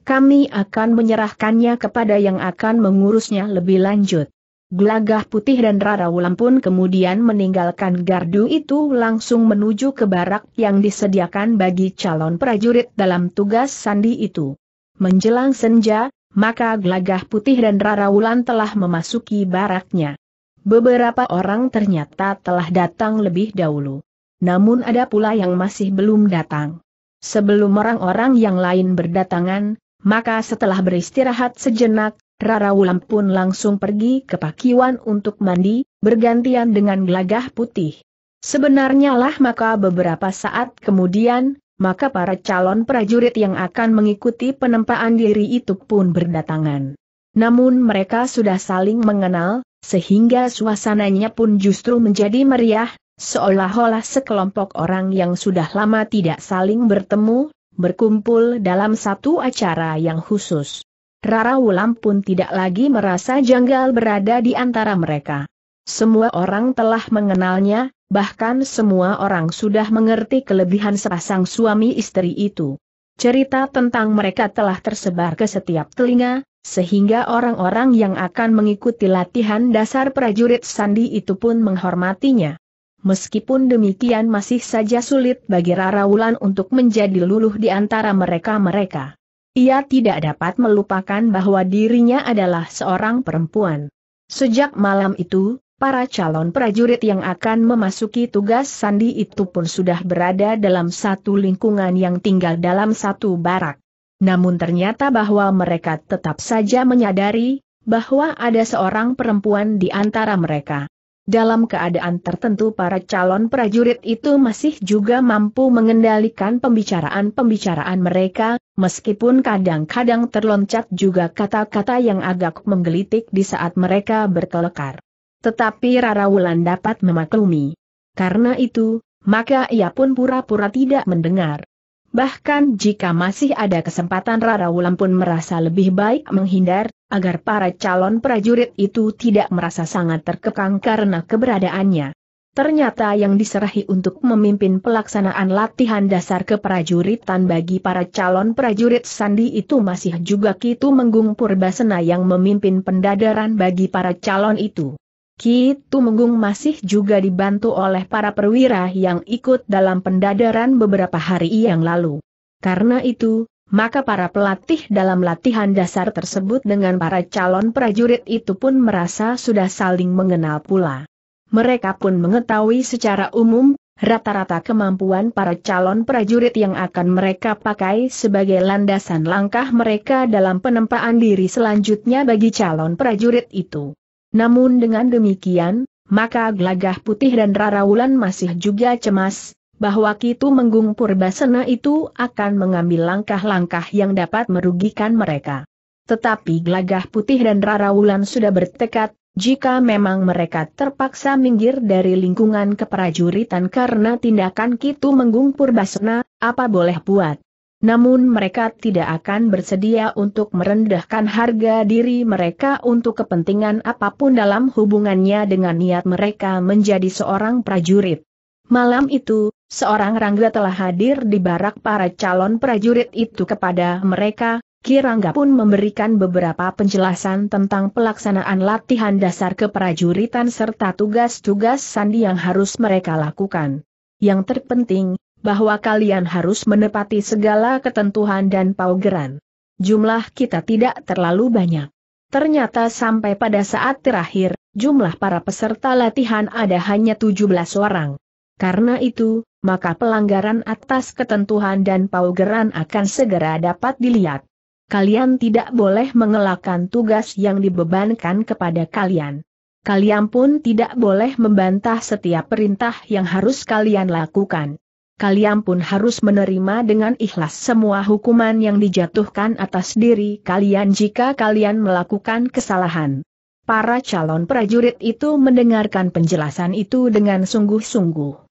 Kami akan menyerahkannya kepada yang akan mengurusnya lebih lanjut. Gelagah putih dan Rara Wulan pun kemudian meninggalkan gardu itu langsung menuju ke barak yang disediakan bagi calon prajurit dalam tugas sandi itu. Menjelang senja, maka Gelagah putih dan Rara Wulan telah memasuki baraknya. Beberapa orang ternyata telah datang lebih dahulu. Namun ada pula yang masih belum datang. Sebelum orang-orang yang lain berdatangan, maka setelah beristirahat sejenak, Rara Wulan pun langsung pergi ke pakiwan untuk mandi, bergantian dengan gelagah putih. Sebenarnya lah maka beberapa saat kemudian, maka para calon prajurit yang akan mengikuti penempaan diri itu pun berdatangan. Namun mereka sudah saling mengenal, sehingga suasananya pun justru menjadi meriah, Seolah-olah sekelompok orang yang sudah lama tidak saling bertemu, berkumpul dalam satu acara yang khusus. Rara Wulam pun tidak lagi merasa janggal berada di antara mereka. Semua orang telah mengenalnya, bahkan semua orang sudah mengerti kelebihan sepasang suami istri itu. Cerita tentang mereka telah tersebar ke setiap telinga, sehingga orang-orang yang akan mengikuti latihan dasar prajurit Sandi itu pun menghormatinya. Meskipun demikian masih saja sulit bagi Rara Wulan untuk menjadi luluh di antara mereka-mereka. Ia tidak dapat melupakan bahwa dirinya adalah seorang perempuan. Sejak malam itu, para calon prajurit yang akan memasuki tugas sandi itu pun sudah berada dalam satu lingkungan yang tinggal dalam satu barak. Namun ternyata bahwa mereka tetap saja menyadari bahwa ada seorang perempuan di antara mereka. Dalam keadaan tertentu para calon prajurit itu masih juga mampu mengendalikan pembicaraan-pembicaraan mereka, meskipun kadang-kadang terloncat juga kata-kata yang agak menggelitik di saat mereka bertelekar. Tetapi Rara Wulan dapat memaklumi. Karena itu, maka ia pun pura-pura tidak mendengar. Bahkan jika masih ada kesempatan Rara Wulan pun merasa lebih baik menghindar, agar para calon prajurit itu tidak merasa sangat terkekang karena keberadaannya. Ternyata yang diserahi untuk memimpin pelaksanaan latihan dasar keprajuritan bagi para calon prajurit Sandi itu masih juga Kitu Menggung Purbasena yang memimpin pendadaran bagi para calon itu. Kitu Menggung masih juga dibantu oleh para perwira yang ikut dalam pendadaran beberapa hari yang lalu. Karena itu, maka para pelatih dalam latihan dasar tersebut dengan para calon prajurit itu pun merasa sudah saling mengenal pula. Mereka pun mengetahui secara umum, rata-rata kemampuan para calon prajurit yang akan mereka pakai sebagai landasan langkah mereka dalam penempaan diri selanjutnya bagi calon prajurit itu. Namun dengan demikian, maka gelagah putih dan raraulan masih juga cemas, bahwa Kitu Menggung Purbasena itu akan mengambil langkah-langkah yang dapat merugikan mereka. Tetapi Gelagah Putih dan Rarawulan sudah bertekad, jika memang mereka terpaksa minggir dari lingkungan keprajuritan karena tindakan Kitu Menggung Purbasena, apa boleh buat. Namun mereka tidak akan bersedia untuk merendahkan harga diri mereka untuk kepentingan apapun dalam hubungannya dengan niat mereka menjadi seorang prajurit. Malam itu, seorang Rangga telah hadir di barak para calon prajurit itu kepada mereka, Kirangga pun memberikan beberapa penjelasan tentang pelaksanaan latihan dasar keprajuritan serta tugas-tugas sandi yang harus mereka lakukan. Yang terpenting, bahwa kalian harus menepati segala ketentuan dan paugeran. Jumlah kita tidak terlalu banyak. Ternyata sampai pada saat terakhir, jumlah para peserta latihan ada hanya 17 orang. Karena itu, maka pelanggaran atas ketentuan dan paugeran akan segera dapat dilihat. Kalian tidak boleh mengelakkan tugas yang dibebankan kepada kalian. Kalian pun tidak boleh membantah setiap perintah yang harus kalian lakukan. Kalian pun harus menerima dengan ikhlas semua hukuman yang dijatuhkan atas diri kalian jika kalian melakukan kesalahan. Para calon prajurit itu mendengarkan penjelasan itu dengan sungguh-sungguh.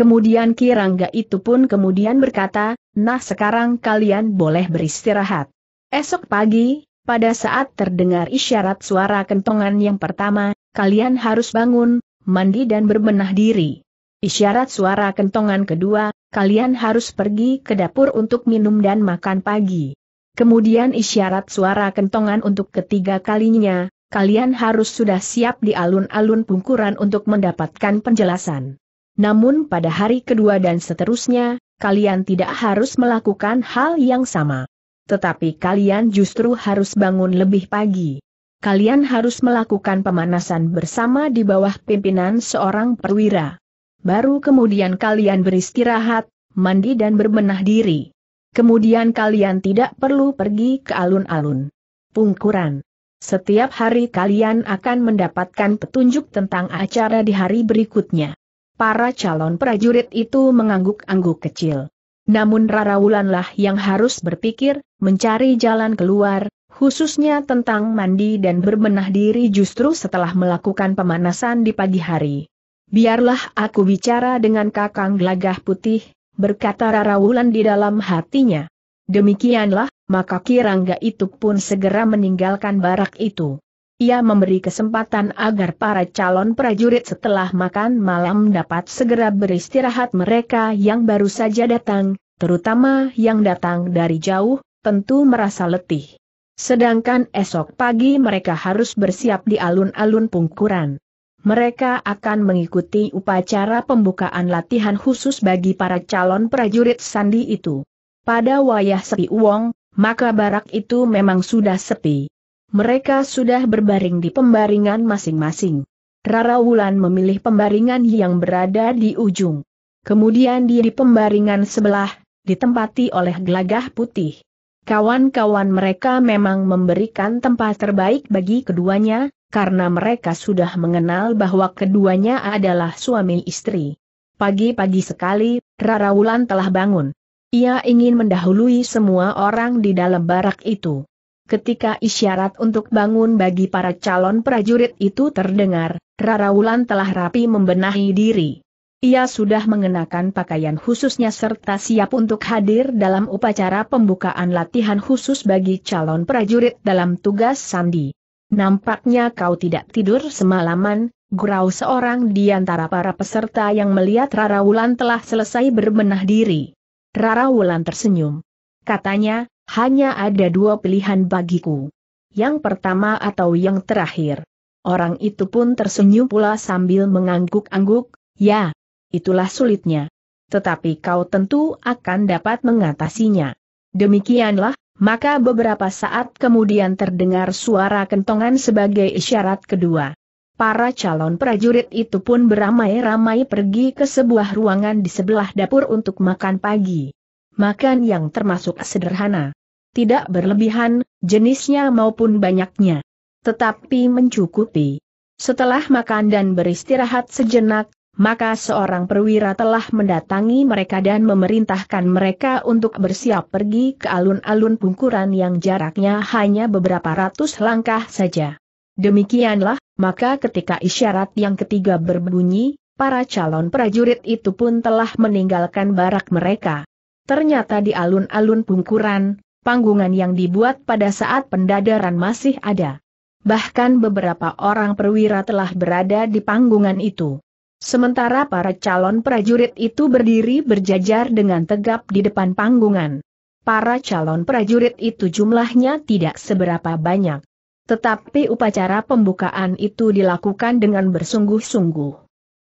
Kemudian Kirangga itu pun kemudian berkata, nah sekarang kalian boleh beristirahat. Esok pagi, pada saat terdengar isyarat suara kentongan yang pertama, kalian harus bangun, mandi dan berbenah diri. Isyarat suara kentongan kedua, kalian harus pergi ke dapur untuk minum dan makan pagi. Kemudian isyarat suara kentongan untuk ketiga kalinya, kalian harus sudah siap di alun-alun pungkuran untuk mendapatkan penjelasan. Namun pada hari kedua dan seterusnya, kalian tidak harus melakukan hal yang sama. Tetapi kalian justru harus bangun lebih pagi. Kalian harus melakukan pemanasan bersama di bawah pimpinan seorang perwira. Baru kemudian kalian beristirahat, mandi dan berbenah diri. Kemudian kalian tidak perlu pergi ke alun-alun. Pungkuran. Setiap hari kalian akan mendapatkan petunjuk tentang acara di hari berikutnya para calon prajurit itu mengangguk-angguk kecil. Namun Rara Wulanlah yang harus berpikir, mencari jalan keluar, khususnya tentang mandi dan berbenah diri justru setelah melakukan pemanasan di pagi hari. Biarlah aku bicara dengan kakang gelagah putih, berkata Rara Wulan di dalam hatinya. Demikianlah, maka Kirangga itu pun segera meninggalkan barak itu ia memberi kesempatan agar para calon prajurit setelah makan malam dapat segera beristirahat mereka yang baru saja datang, terutama yang datang dari jauh, tentu merasa letih. Sedangkan esok pagi mereka harus bersiap di alun-alun pungkuran. Mereka akan mengikuti upacara pembukaan latihan khusus bagi para calon prajurit sandi itu. Pada wayah sepi uong, maka barak itu memang sudah sepi. Mereka sudah berbaring di pembaringan masing-masing. Rara Wulan memilih pembaringan yang berada di ujung. Kemudian dia di pembaringan sebelah, ditempati oleh gelagah putih. Kawan-kawan mereka memang memberikan tempat terbaik bagi keduanya, karena mereka sudah mengenal bahwa keduanya adalah suami istri. Pagi-pagi sekali, Rara Wulan telah bangun. Ia ingin mendahului semua orang di dalam barak itu. Ketika isyarat untuk bangun bagi para calon prajurit itu terdengar, Rara Wulan telah rapi membenahi diri. Ia sudah mengenakan pakaian khususnya serta siap untuk hadir dalam upacara pembukaan latihan khusus bagi calon prajurit dalam tugas sandi. Nampaknya kau tidak tidur semalaman, Gurau seorang di antara para peserta yang melihat Rara Wulan telah selesai berbenah diri. Rara Wulan tersenyum. Katanya, hanya ada dua pilihan bagiku. Yang pertama atau yang terakhir. Orang itu pun tersenyum pula sambil mengangguk-angguk, ya, itulah sulitnya. Tetapi kau tentu akan dapat mengatasinya. Demikianlah, maka beberapa saat kemudian terdengar suara kentongan sebagai isyarat kedua. Para calon prajurit itu pun beramai-ramai pergi ke sebuah ruangan di sebelah dapur untuk makan pagi. Makan yang termasuk sederhana tidak berlebihan, jenisnya maupun banyaknya. Tetapi mencukupi. Setelah makan dan beristirahat sejenak, maka seorang perwira telah mendatangi mereka dan memerintahkan mereka untuk bersiap pergi ke alun-alun pungkuran yang jaraknya hanya beberapa ratus langkah saja. Demikianlah, maka ketika isyarat yang ketiga berbunyi, para calon prajurit itu pun telah meninggalkan barak mereka. Ternyata di alun-alun pungkuran, panggungan yang dibuat pada saat pendadaran masih ada. Bahkan beberapa orang perwira telah berada di panggungan itu. Sementara para calon prajurit itu berdiri berjajar dengan tegap di depan panggungan. Para calon prajurit itu jumlahnya tidak seberapa banyak. Tetapi upacara pembukaan itu dilakukan dengan bersungguh-sungguh.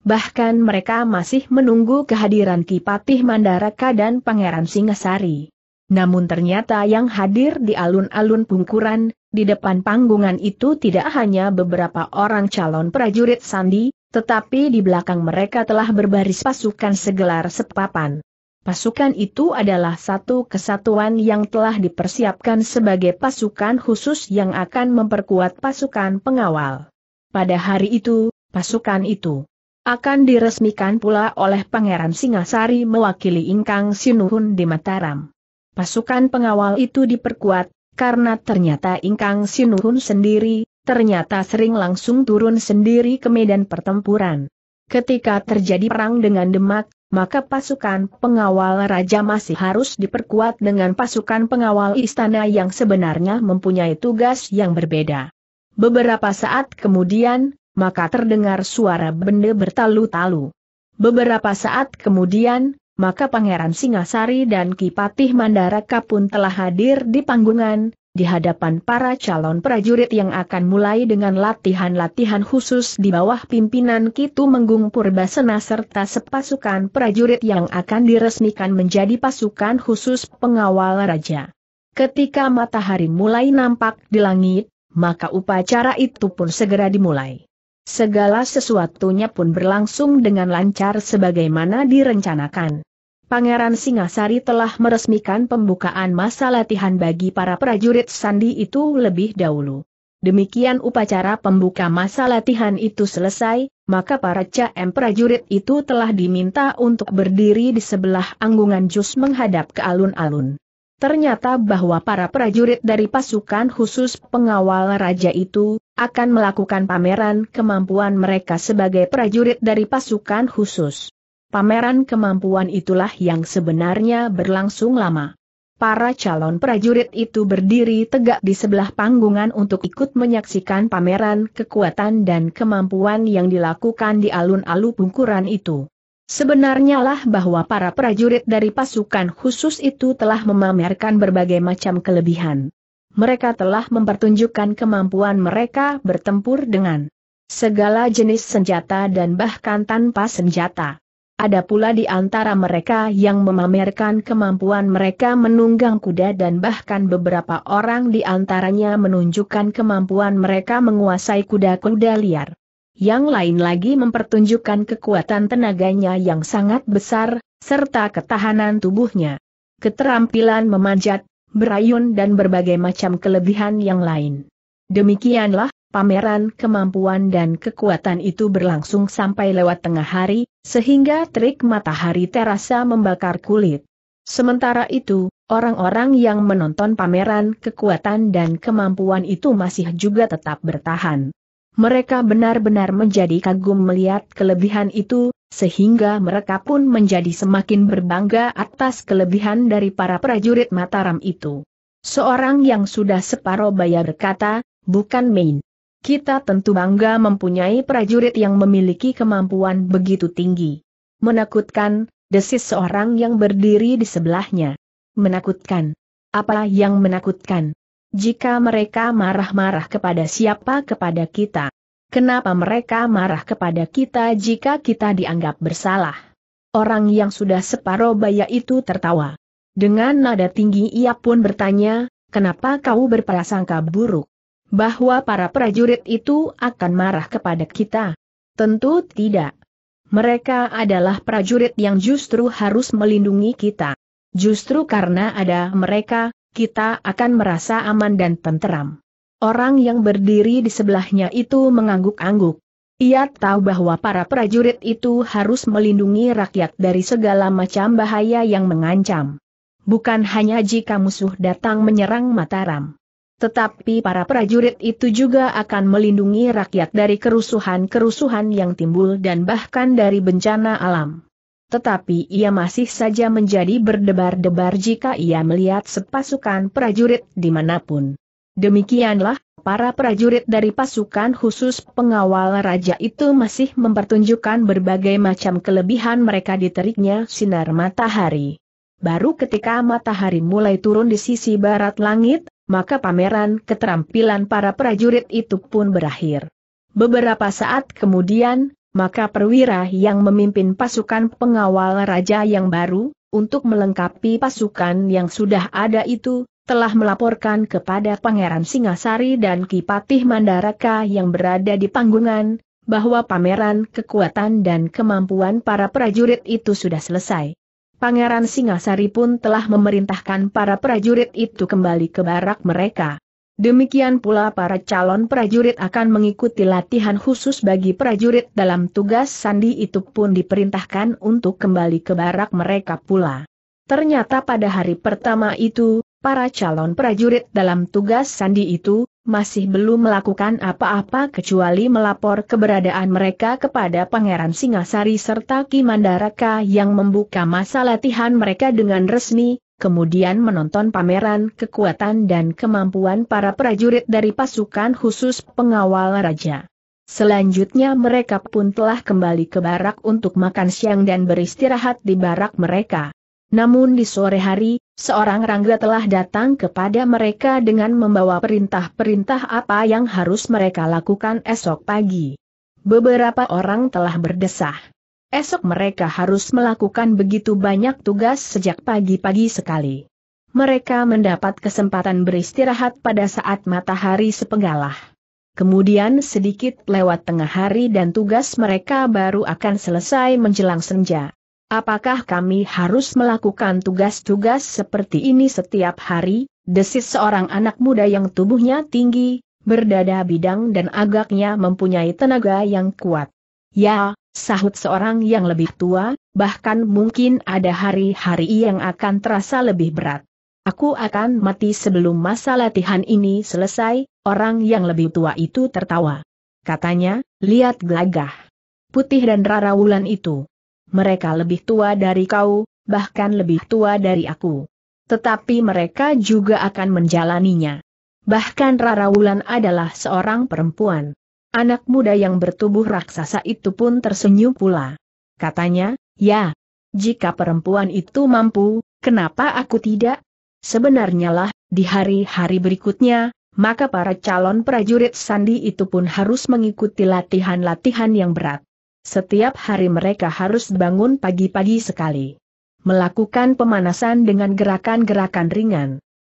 Bahkan mereka masih menunggu kehadiran Kipatih Mandaraka dan Pangeran Singasari. Namun ternyata yang hadir di alun-alun pungkuran, di depan panggungan itu tidak hanya beberapa orang calon prajurit Sandi, tetapi di belakang mereka telah berbaris pasukan segelar sepapan. Pasukan itu adalah satu kesatuan yang telah dipersiapkan sebagai pasukan khusus yang akan memperkuat pasukan pengawal. Pada hari itu, pasukan itu akan diresmikan pula oleh Pangeran Singasari mewakili Ingkang Sinuhun di Mataram. Pasukan pengawal itu diperkuat, karena ternyata Ingkang Sinuhun sendiri, ternyata sering langsung turun sendiri ke medan pertempuran. Ketika terjadi perang dengan Demak, maka pasukan pengawal raja masih harus diperkuat dengan pasukan pengawal istana yang sebenarnya mempunyai tugas yang berbeda. Beberapa saat kemudian, maka terdengar suara benda bertalu-talu. Beberapa saat kemudian, maka Pangeran Singasari dan Kipatih Mandaraka pun telah hadir di panggungan, di hadapan para calon prajurit yang akan mulai dengan latihan-latihan khusus di bawah pimpinan Kitu Menggung Purbasena serta sepasukan prajurit yang akan diresmikan menjadi pasukan khusus pengawal raja. Ketika matahari mulai nampak di langit, maka upacara itu pun segera dimulai. Segala sesuatunya pun berlangsung dengan lancar sebagaimana direncanakan. Pangeran Singasari telah meresmikan pembukaan masa latihan bagi para prajurit sandi itu lebih dahulu. Demikian upacara pembuka masa latihan itu selesai, maka para CM prajurit itu telah diminta untuk berdiri di sebelah anggungan jus menghadap ke alun-alun. Ternyata bahwa para prajurit dari pasukan khusus pengawal raja itu, akan melakukan pameran kemampuan mereka sebagai prajurit dari pasukan khusus. Pameran kemampuan itulah yang sebenarnya berlangsung lama. Para calon prajurit itu berdiri tegak di sebelah panggungan untuk ikut menyaksikan pameran kekuatan dan kemampuan yang dilakukan di alun-alun pungkuran itu. Sebenarnya lah bahwa para prajurit dari pasukan khusus itu telah memamerkan berbagai macam kelebihan. Mereka telah mempertunjukkan kemampuan mereka bertempur dengan segala jenis senjata dan bahkan tanpa senjata. Ada pula di antara mereka yang memamerkan kemampuan mereka menunggang kuda dan bahkan beberapa orang di antaranya menunjukkan kemampuan mereka menguasai kuda-kuda liar. Yang lain lagi mempertunjukkan kekuatan tenaganya yang sangat besar, serta ketahanan tubuhnya. Keterampilan memanjat, berayun dan berbagai macam kelebihan yang lain. Demikianlah, pameran kemampuan dan kekuatan itu berlangsung sampai lewat tengah hari, sehingga trik matahari terasa membakar kulit. Sementara itu, orang-orang yang menonton pameran kekuatan dan kemampuan itu masih juga tetap bertahan. Mereka benar-benar menjadi kagum melihat kelebihan itu, sehingga mereka pun menjadi semakin berbangga atas kelebihan dari para prajurit Mataram itu. Seorang yang sudah separuh bayar berkata, bukan main. Kita tentu bangga mempunyai prajurit yang memiliki kemampuan begitu tinggi. Menakutkan, desis seorang yang berdiri di sebelahnya. Menakutkan. Apa yang menakutkan? Jika mereka marah-marah kepada siapa kepada kita? Kenapa mereka marah kepada kita jika kita dianggap bersalah? Orang yang sudah separuh baya itu tertawa. Dengan nada tinggi ia pun bertanya, kenapa kau berprasangka buruk? Bahwa para prajurit itu akan marah kepada kita? Tentu tidak. Mereka adalah prajurit yang justru harus melindungi kita. Justru karena ada mereka, kita akan merasa aman dan tenteram. Orang yang berdiri di sebelahnya itu mengangguk-angguk. Ia tahu bahwa para prajurit itu harus melindungi rakyat dari segala macam bahaya yang mengancam. Bukan hanya jika musuh datang menyerang Mataram. Tetapi para prajurit itu juga akan melindungi rakyat dari kerusuhan-kerusuhan yang timbul dan bahkan dari bencana alam tetapi ia masih saja menjadi berdebar-debar jika ia melihat sepasukan prajurit dimanapun. Demikianlah, para prajurit dari pasukan khusus pengawal raja itu masih mempertunjukkan berbagai macam kelebihan mereka di teriknya sinar matahari. Baru ketika matahari mulai turun di sisi barat langit, maka pameran keterampilan para prajurit itu pun berakhir. Beberapa saat kemudian, maka perwira yang memimpin pasukan pengawal raja yang baru, untuk melengkapi pasukan yang sudah ada itu, telah melaporkan kepada Pangeran Singasari dan Kipatih Mandaraka yang berada di panggungan, bahwa pameran kekuatan dan kemampuan para prajurit itu sudah selesai. Pangeran Singasari pun telah memerintahkan para prajurit itu kembali ke barak mereka. Demikian pula para calon prajurit akan mengikuti latihan khusus bagi prajurit dalam tugas sandi itu pun diperintahkan untuk kembali ke barak mereka pula. Ternyata pada hari pertama itu, para calon prajurit dalam tugas sandi itu, masih belum melakukan apa-apa kecuali melapor keberadaan mereka kepada Pangeran Singasari serta Kimandaraka yang membuka masa latihan mereka dengan resmi, kemudian menonton pameran kekuatan dan kemampuan para prajurit dari pasukan khusus pengawal raja. Selanjutnya mereka pun telah kembali ke barak untuk makan siang dan beristirahat di barak mereka. Namun di sore hari, seorang Rangga telah datang kepada mereka dengan membawa perintah-perintah apa yang harus mereka lakukan esok pagi. Beberapa orang telah berdesah. Esok mereka harus melakukan begitu banyak tugas sejak pagi-pagi sekali. Mereka mendapat kesempatan beristirahat pada saat matahari sepenggalah. Kemudian sedikit lewat tengah hari dan tugas mereka baru akan selesai menjelang senja. Apakah kami harus melakukan tugas-tugas seperti ini setiap hari? Desis seorang anak muda yang tubuhnya tinggi, berdada bidang dan agaknya mempunyai tenaga yang kuat. Ya, sahut seorang yang lebih tua, bahkan mungkin ada hari-hari yang akan terasa lebih berat. Aku akan mati sebelum masa latihan ini selesai, orang yang lebih tua itu tertawa. Katanya, lihat gelagah. Putih dan Rara Wulan itu. Mereka lebih tua dari kau, bahkan lebih tua dari aku. Tetapi mereka juga akan menjalaninya. Bahkan Rara Wulan adalah seorang perempuan. Anak muda yang bertubuh raksasa itu pun tersenyum pula. Katanya, ya, jika perempuan itu mampu, kenapa aku tidak? Sebenarnya lah, di hari-hari berikutnya, maka para calon prajurit sandi itu pun harus mengikuti latihan-latihan yang berat. Setiap hari mereka harus bangun pagi-pagi sekali. Melakukan pemanasan dengan gerakan-gerakan ringan.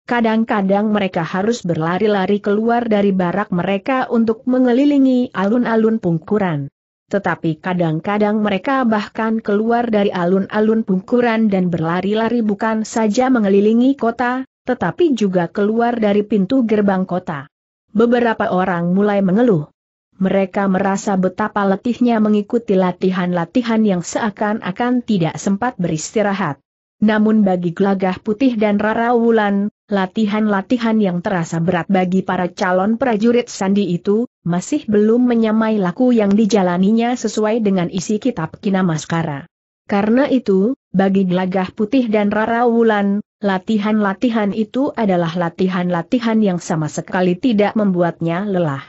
Kadang-kadang mereka harus berlari-lari keluar dari barak mereka untuk mengelilingi alun-alun pungkuran. Tetapi kadang-kadang mereka bahkan keluar dari alun-alun pungkuran dan berlari-lari bukan saja mengelilingi kota, tetapi juga keluar dari pintu gerbang kota. Beberapa orang mulai mengeluh. Mereka merasa betapa letihnya mengikuti latihan-latihan yang seakan-akan tidak sempat beristirahat. Namun bagi gelagah putih dan rara wulan, Latihan-latihan yang terasa berat bagi para calon prajurit sandi itu, masih belum menyamai laku yang dijalaninya sesuai dengan isi kitab Kinamaskara. Karena itu, bagi Gelagah Putih dan Rara Wulan, latihan-latihan itu adalah latihan-latihan yang sama sekali tidak membuatnya lelah.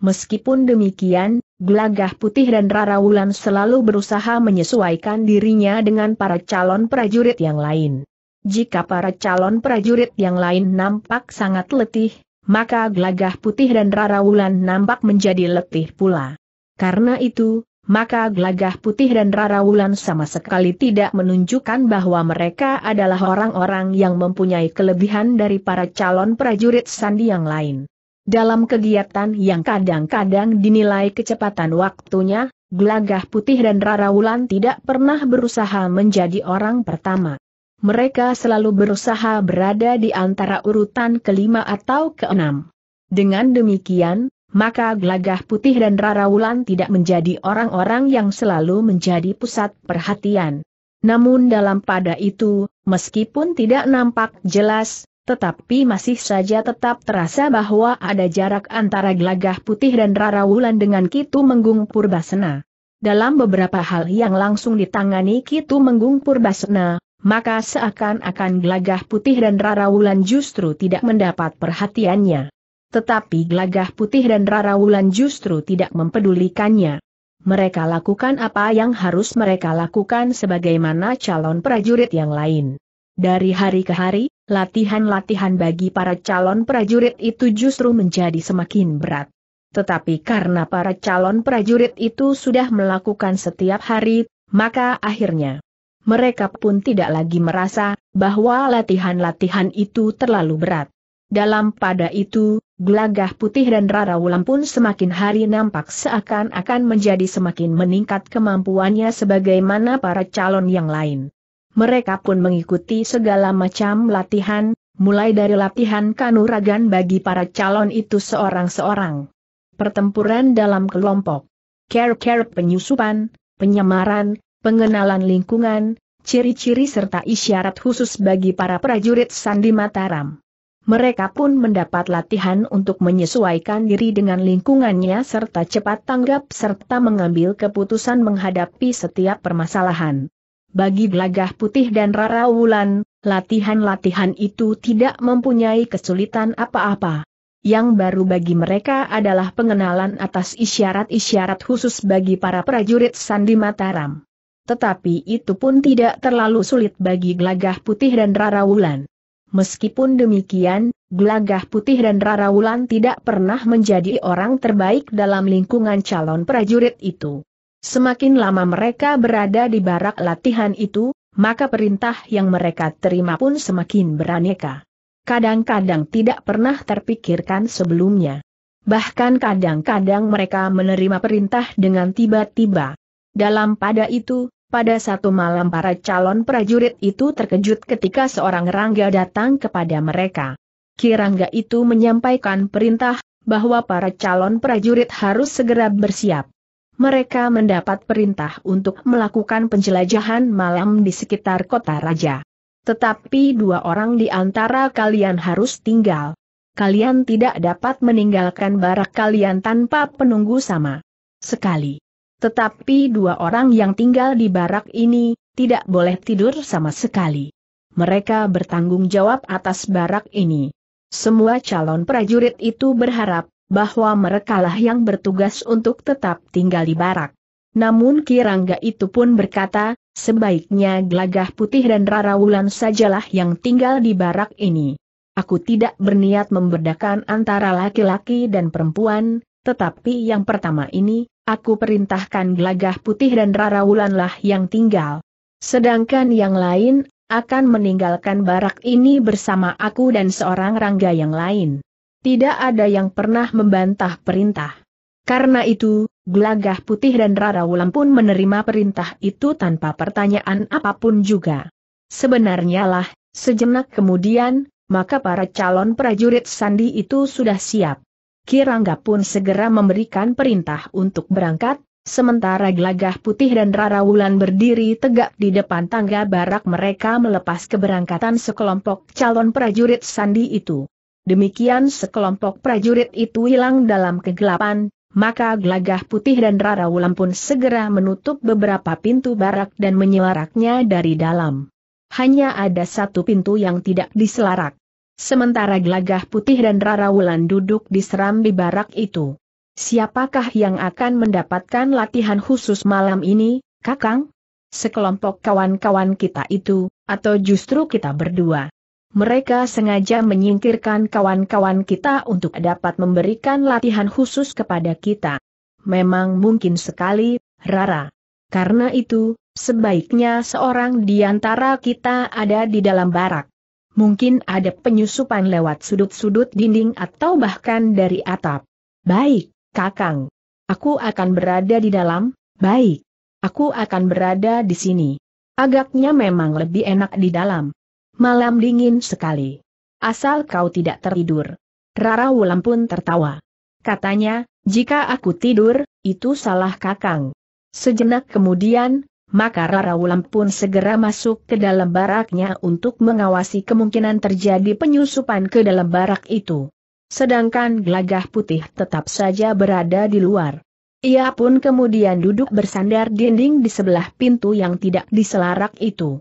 Meskipun demikian, Gelagah Putih dan Rara Wulan selalu berusaha menyesuaikan dirinya dengan para calon prajurit yang lain. Jika para calon prajurit yang lain nampak sangat letih, maka Gelagah Putih dan Rara Wulan nampak menjadi letih pula. Karena itu, maka Gelagah Putih dan Rara Wulan sama sekali tidak menunjukkan bahwa mereka adalah orang-orang yang mempunyai kelebihan dari para calon prajurit sandi yang lain. Dalam kegiatan yang kadang-kadang dinilai kecepatan waktunya, Gelagah Putih dan Rara Wulan tidak pernah berusaha menjadi orang pertama mereka selalu berusaha berada di antara urutan kelima atau keenam. Dengan demikian, maka Gelagah Putih dan Rara Wulan tidak menjadi orang-orang yang selalu menjadi pusat perhatian. Namun dalam pada itu, meskipun tidak nampak jelas, tetapi masih saja tetap terasa bahwa ada jarak antara Gelagah Putih dan Rara Wulan dengan Kitu Menggung Purbasena. Dalam beberapa hal yang langsung ditangani Kitu Menggung Purbasena, maka seakan-akan gelagah putih dan Rara Wulan justru tidak mendapat perhatiannya. Tetapi gelagah putih dan Rara Wulan justru tidak mempedulikannya. Mereka lakukan apa yang harus mereka lakukan sebagaimana calon prajurit yang lain. Dari hari ke hari, latihan-latihan bagi para calon prajurit itu justru menjadi semakin berat. Tetapi karena para calon prajurit itu sudah melakukan setiap hari, maka akhirnya mereka pun tidak lagi merasa bahwa latihan-latihan itu terlalu berat. Dalam pada itu, gelagah putih dan rara wulan pun semakin hari nampak seakan-akan menjadi semakin meningkat kemampuannya sebagaimana para calon yang lain. Mereka pun mengikuti segala macam latihan, mulai dari latihan kanuragan bagi para calon itu seorang-seorang. Pertempuran dalam kelompok, care-care penyusupan, penyamaran, pengenalan lingkungan, ciri-ciri serta isyarat khusus bagi para prajurit Sandi Mataram. Mereka pun mendapat latihan untuk menyesuaikan diri dengan lingkungannya serta cepat tanggap serta mengambil keputusan menghadapi setiap permasalahan. Bagi Gelagah Putih dan Rara Wulan, latihan-latihan itu tidak mempunyai kesulitan apa-apa. Yang baru bagi mereka adalah pengenalan atas isyarat-isyarat khusus bagi para prajurit Sandi Mataram. Tetapi itu pun tidak terlalu sulit bagi Gelagah Putih dan Rara Wulan. Meskipun demikian, Gelagah Putih dan Rara Wulan tidak pernah menjadi orang terbaik dalam lingkungan calon prajurit itu. Semakin lama mereka berada di barak latihan itu, maka perintah yang mereka terima pun semakin beraneka. Kadang-kadang tidak pernah terpikirkan sebelumnya. Bahkan kadang-kadang mereka menerima perintah dengan tiba-tiba. Dalam pada itu, pada satu malam para calon prajurit itu terkejut ketika seorang Rangga datang kepada mereka. Kirangga itu menyampaikan perintah bahwa para calon prajurit harus segera bersiap. Mereka mendapat perintah untuk melakukan penjelajahan malam di sekitar kota raja. Tetapi dua orang di antara kalian harus tinggal. Kalian tidak dapat meninggalkan barak kalian tanpa penunggu sama sekali. Tetapi dua orang yang tinggal di barak ini, tidak boleh tidur sama sekali. Mereka bertanggung jawab atas barak ini. Semua calon prajurit itu berharap, bahwa merekalah yang bertugas untuk tetap tinggal di barak. Namun Kirangga itu pun berkata, sebaiknya Gelagah Putih dan Rara Wulan sajalah yang tinggal di barak ini. Aku tidak berniat membedakan antara laki-laki dan perempuan, tetapi yang pertama ini, aku perintahkan gelagah putih dan Rara Wulanlah yang tinggal. Sedangkan yang lain, akan meninggalkan barak ini bersama aku dan seorang rangga yang lain. Tidak ada yang pernah membantah perintah. Karena itu, Gelagah Putih dan Rara Wulan pun menerima perintah itu tanpa pertanyaan apapun juga. Sebenarnya lah, sejenak kemudian, maka para calon prajurit Sandi itu sudah siap. Kirangga pun segera memberikan perintah untuk berangkat, sementara Gelagah Putih dan Rara Wulan berdiri tegak di depan tangga barak mereka melepas keberangkatan sekelompok calon prajurit sandi itu. Demikian sekelompok prajurit itu hilang dalam kegelapan, maka Gelagah Putih dan Rara Wulan pun segera menutup beberapa pintu barak dan menyelaraknya dari dalam. Hanya ada satu pintu yang tidak diselarak. Sementara Gelagah Putih dan Rara Wulan duduk di serambi barak itu. Siapakah yang akan mendapatkan latihan khusus malam ini, Kakang? Sekelompok kawan-kawan kita itu, atau justru kita berdua? Mereka sengaja menyingkirkan kawan-kawan kita untuk dapat memberikan latihan khusus kepada kita. Memang mungkin sekali, Rara. Karena itu, sebaiknya seorang di antara kita ada di dalam barak. Mungkin ada penyusupan lewat sudut-sudut dinding atau bahkan dari atap. Baik, Kakang. Aku akan berada di dalam, baik. Aku akan berada di sini. Agaknya memang lebih enak di dalam. Malam dingin sekali. Asal kau tidak tertidur. Rara Wulan pun tertawa. Katanya, jika aku tidur, itu salah kakang. Sejenak kemudian, maka Rara Wulan pun segera masuk ke dalam baraknya untuk mengawasi kemungkinan terjadi penyusupan ke dalam barak itu. Sedangkan gelagah putih tetap saja berada di luar. Ia pun kemudian duduk bersandar dinding di sebelah pintu yang tidak diselarak itu.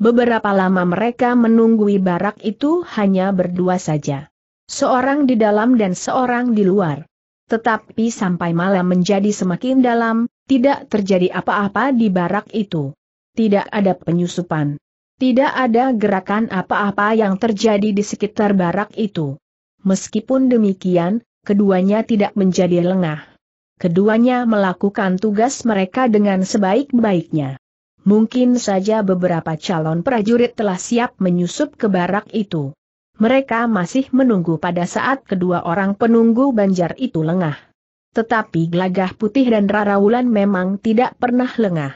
Beberapa lama mereka menunggui barak itu hanya berdua saja. Seorang di dalam dan seorang di luar. Tetapi sampai malam menjadi semakin dalam, tidak terjadi apa-apa di barak itu. Tidak ada penyusupan. Tidak ada gerakan apa-apa yang terjadi di sekitar barak itu. Meskipun demikian, keduanya tidak menjadi lengah. Keduanya melakukan tugas mereka dengan sebaik-baiknya. Mungkin saja beberapa calon prajurit telah siap menyusup ke barak itu. Mereka masih menunggu pada saat kedua orang penunggu banjar itu lengah. Tetapi Gelagah Putih dan Raraulan memang tidak pernah lengah.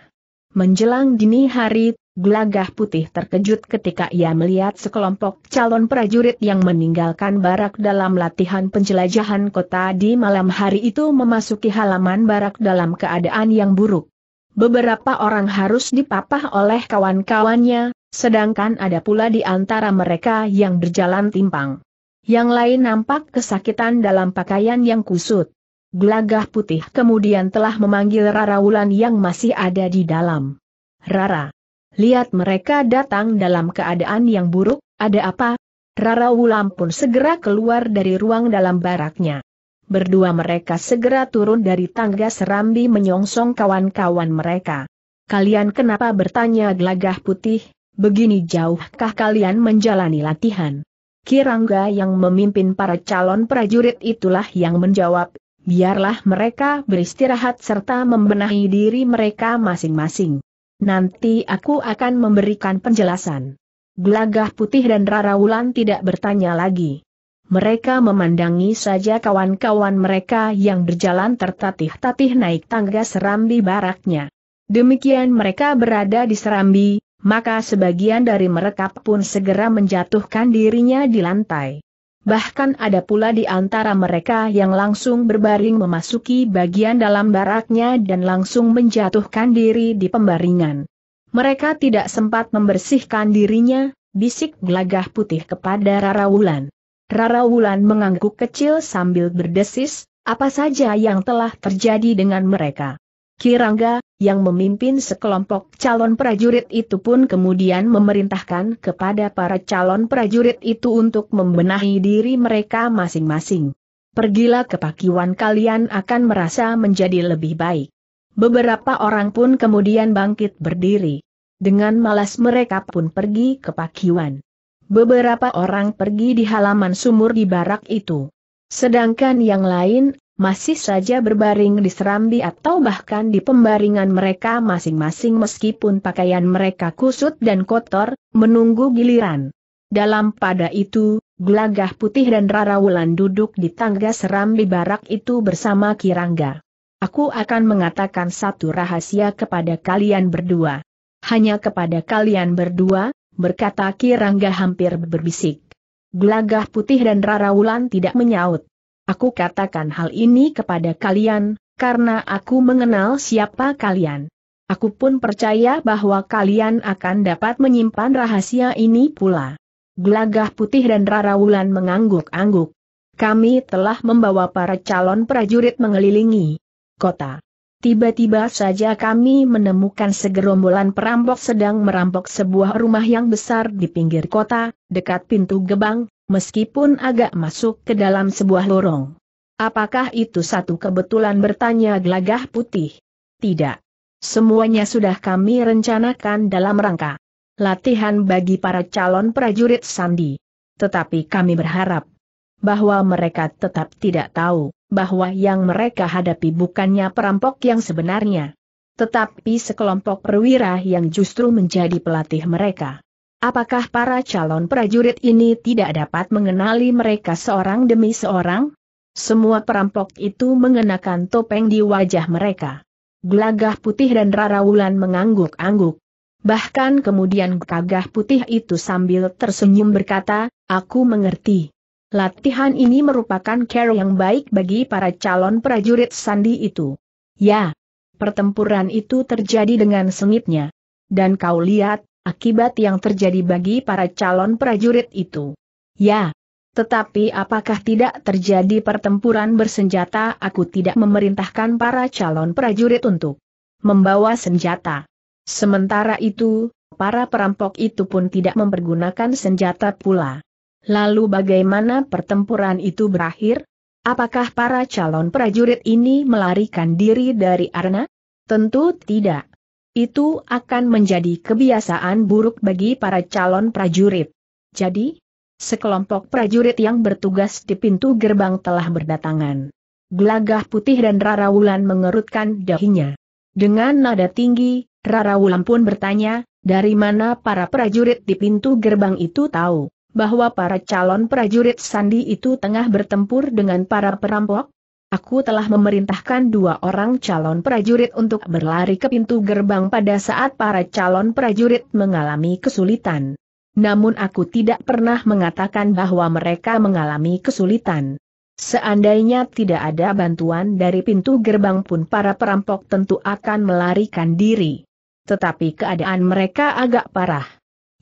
Menjelang dini hari, Gelagah Putih terkejut ketika ia melihat sekelompok calon prajurit yang meninggalkan barak dalam latihan penjelajahan kota di malam hari itu memasuki halaman barak dalam keadaan yang buruk. Beberapa orang harus dipapah oleh kawan-kawannya, sedangkan ada pula di antara mereka yang berjalan timpang. Yang lain nampak kesakitan dalam pakaian yang kusut. Gelagah putih kemudian telah memanggil Rara Wulan yang masih ada di dalam. Rara. Lihat mereka datang dalam keadaan yang buruk, ada apa? Rara Wulan pun segera keluar dari ruang dalam baraknya. Berdua mereka segera turun dari tangga serambi menyongsong kawan-kawan mereka. Kalian kenapa bertanya gelagah putih, begini jauhkah kalian menjalani latihan? Kirangga yang memimpin para calon prajurit itulah yang menjawab, Biarlah mereka beristirahat serta membenahi diri mereka masing-masing. Nanti aku akan memberikan penjelasan. Gelagah putih dan Raraulan tidak bertanya lagi. Mereka memandangi saja kawan-kawan mereka yang berjalan tertatih-tatih naik tangga serambi baraknya. Demikian mereka berada di serambi, maka sebagian dari mereka pun segera menjatuhkan dirinya di lantai bahkan ada pula di antara mereka yang langsung berbaring memasuki bagian dalam baraknya dan langsung menjatuhkan diri di pembaringan. Mereka tidak sempat membersihkan dirinya, bisik gelagah putih kepada Rara Wulan. Rara Wulan mengangguk kecil sambil berdesis, apa saja yang telah terjadi dengan mereka. Kirangga, yang memimpin sekelompok calon prajurit itu pun kemudian memerintahkan kepada para calon prajurit itu untuk membenahi diri mereka masing-masing. Pergilah ke pakiwan kalian akan merasa menjadi lebih baik. Beberapa orang pun kemudian bangkit berdiri. Dengan malas mereka pun pergi ke pakiwan. Beberapa orang pergi di halaman sumur di barak itu. Sedangkan yang lain masih saja berbaring di serambi atau bahkan di pembaringan mereka masing-masing meskipun pakaian mereka kusut dan kotor, menunggu giliran. Dalam pada itu, Gelagah Putih dan Rara Wulan duduk di tangga serambi barak itu bersama Kirangga. Aku akan mengatakan satu rahasia kepada kalian berdua. Hanya kepada kalian berdua, berkata Kirangga hampir berbisik. Gelagah Putih dan Rara Wulan tidak menyaut. Aku katakan hal ini kepada kalian, karena aku mengenal siapa kalian. Aku pun percaya bahwa kalian akan dapat menyimpan rahasia ini pula. Gelagah putih dan Rara Wulan mengangguk-angguk. Kami telah membawa para calon prajurit mengelilingi kota. Tiba-tiba saja kami menemukan segerombolan perampok sedang merampok sebuah rumah yang besar di pinggir kota, dekat pintu gebang, meskipun agak masuk ke dalam sebuah lorong. Apakah itu satu kebetulan bertanya gelagah putih? Tidak. Semuanya sudah kami rencanakan dalam rangka latihan bagi para calon prajurit Sandi. Tetapi kami berharap bahwa mereka tetap tidak tahu bahwa yang mereka hadapi bukannya perampok yang sebenarnya. Tetapi sekelompok perwira yang justru menjadi pelatih mereka. Apakah para calon prajurit ini tidak dapat mengenali mereka seorang demi seorang? Semua perampok itu mengenakan topeng di wajah mereka. Gelagah putih dan rarawulan mengangguk-angguk. Bahkan kemudian gagah putih itu sambil tersenyum berkata, aku mengerti. Latihan ini merupakan care yang baik bagi para calon prajurit sandi itu. Ya, pertempuran itu terjadi dengan sengitnya. Dan kau lihat, akibat yang terjadi bagi para calon prajurit itu. Ya, tetapi apakah tidak terjadi pertempuran bersenjata aku tidak memerintahkan para calon prajurit untuk membawa senjata. Sementara itu, para perampok itu pun tidak mempergunakan senjata pula. Lalu bagaimana pertempuran itu berakhir? Apakah para calon prajurit ini melarikan diri dari arena? Tentu tidak. Itu akan menjadi kebiasaan buruk bagi para calon prajurit. Jadi, sekelompok prajurit yang bertugas di pintu gerbang telah berdatangan. Gelagah putih dan Rara Wulan mengerutkan dahinya. Dengan nada tinggi, Rara Wulan pun bertanya, dari mana para prajurit di pintu gerbang itu tahu bahwa para calon prajurit Sandi itu tengah bertempur dengan para perampok? Aku telah memerintahkan dua orang calon prajurit untuk berlari ke pintu gerbang pada saat para calon prajurit mengalami kesulitan. Namun aku tidak pernah mengatakan bahwa mereka mengalami kesulitan. Seandainya tidak ada bantuan dari pintu gerbang pun para perampok tentu akan melarikan diri. Tetapi keadaan mereka agak parah.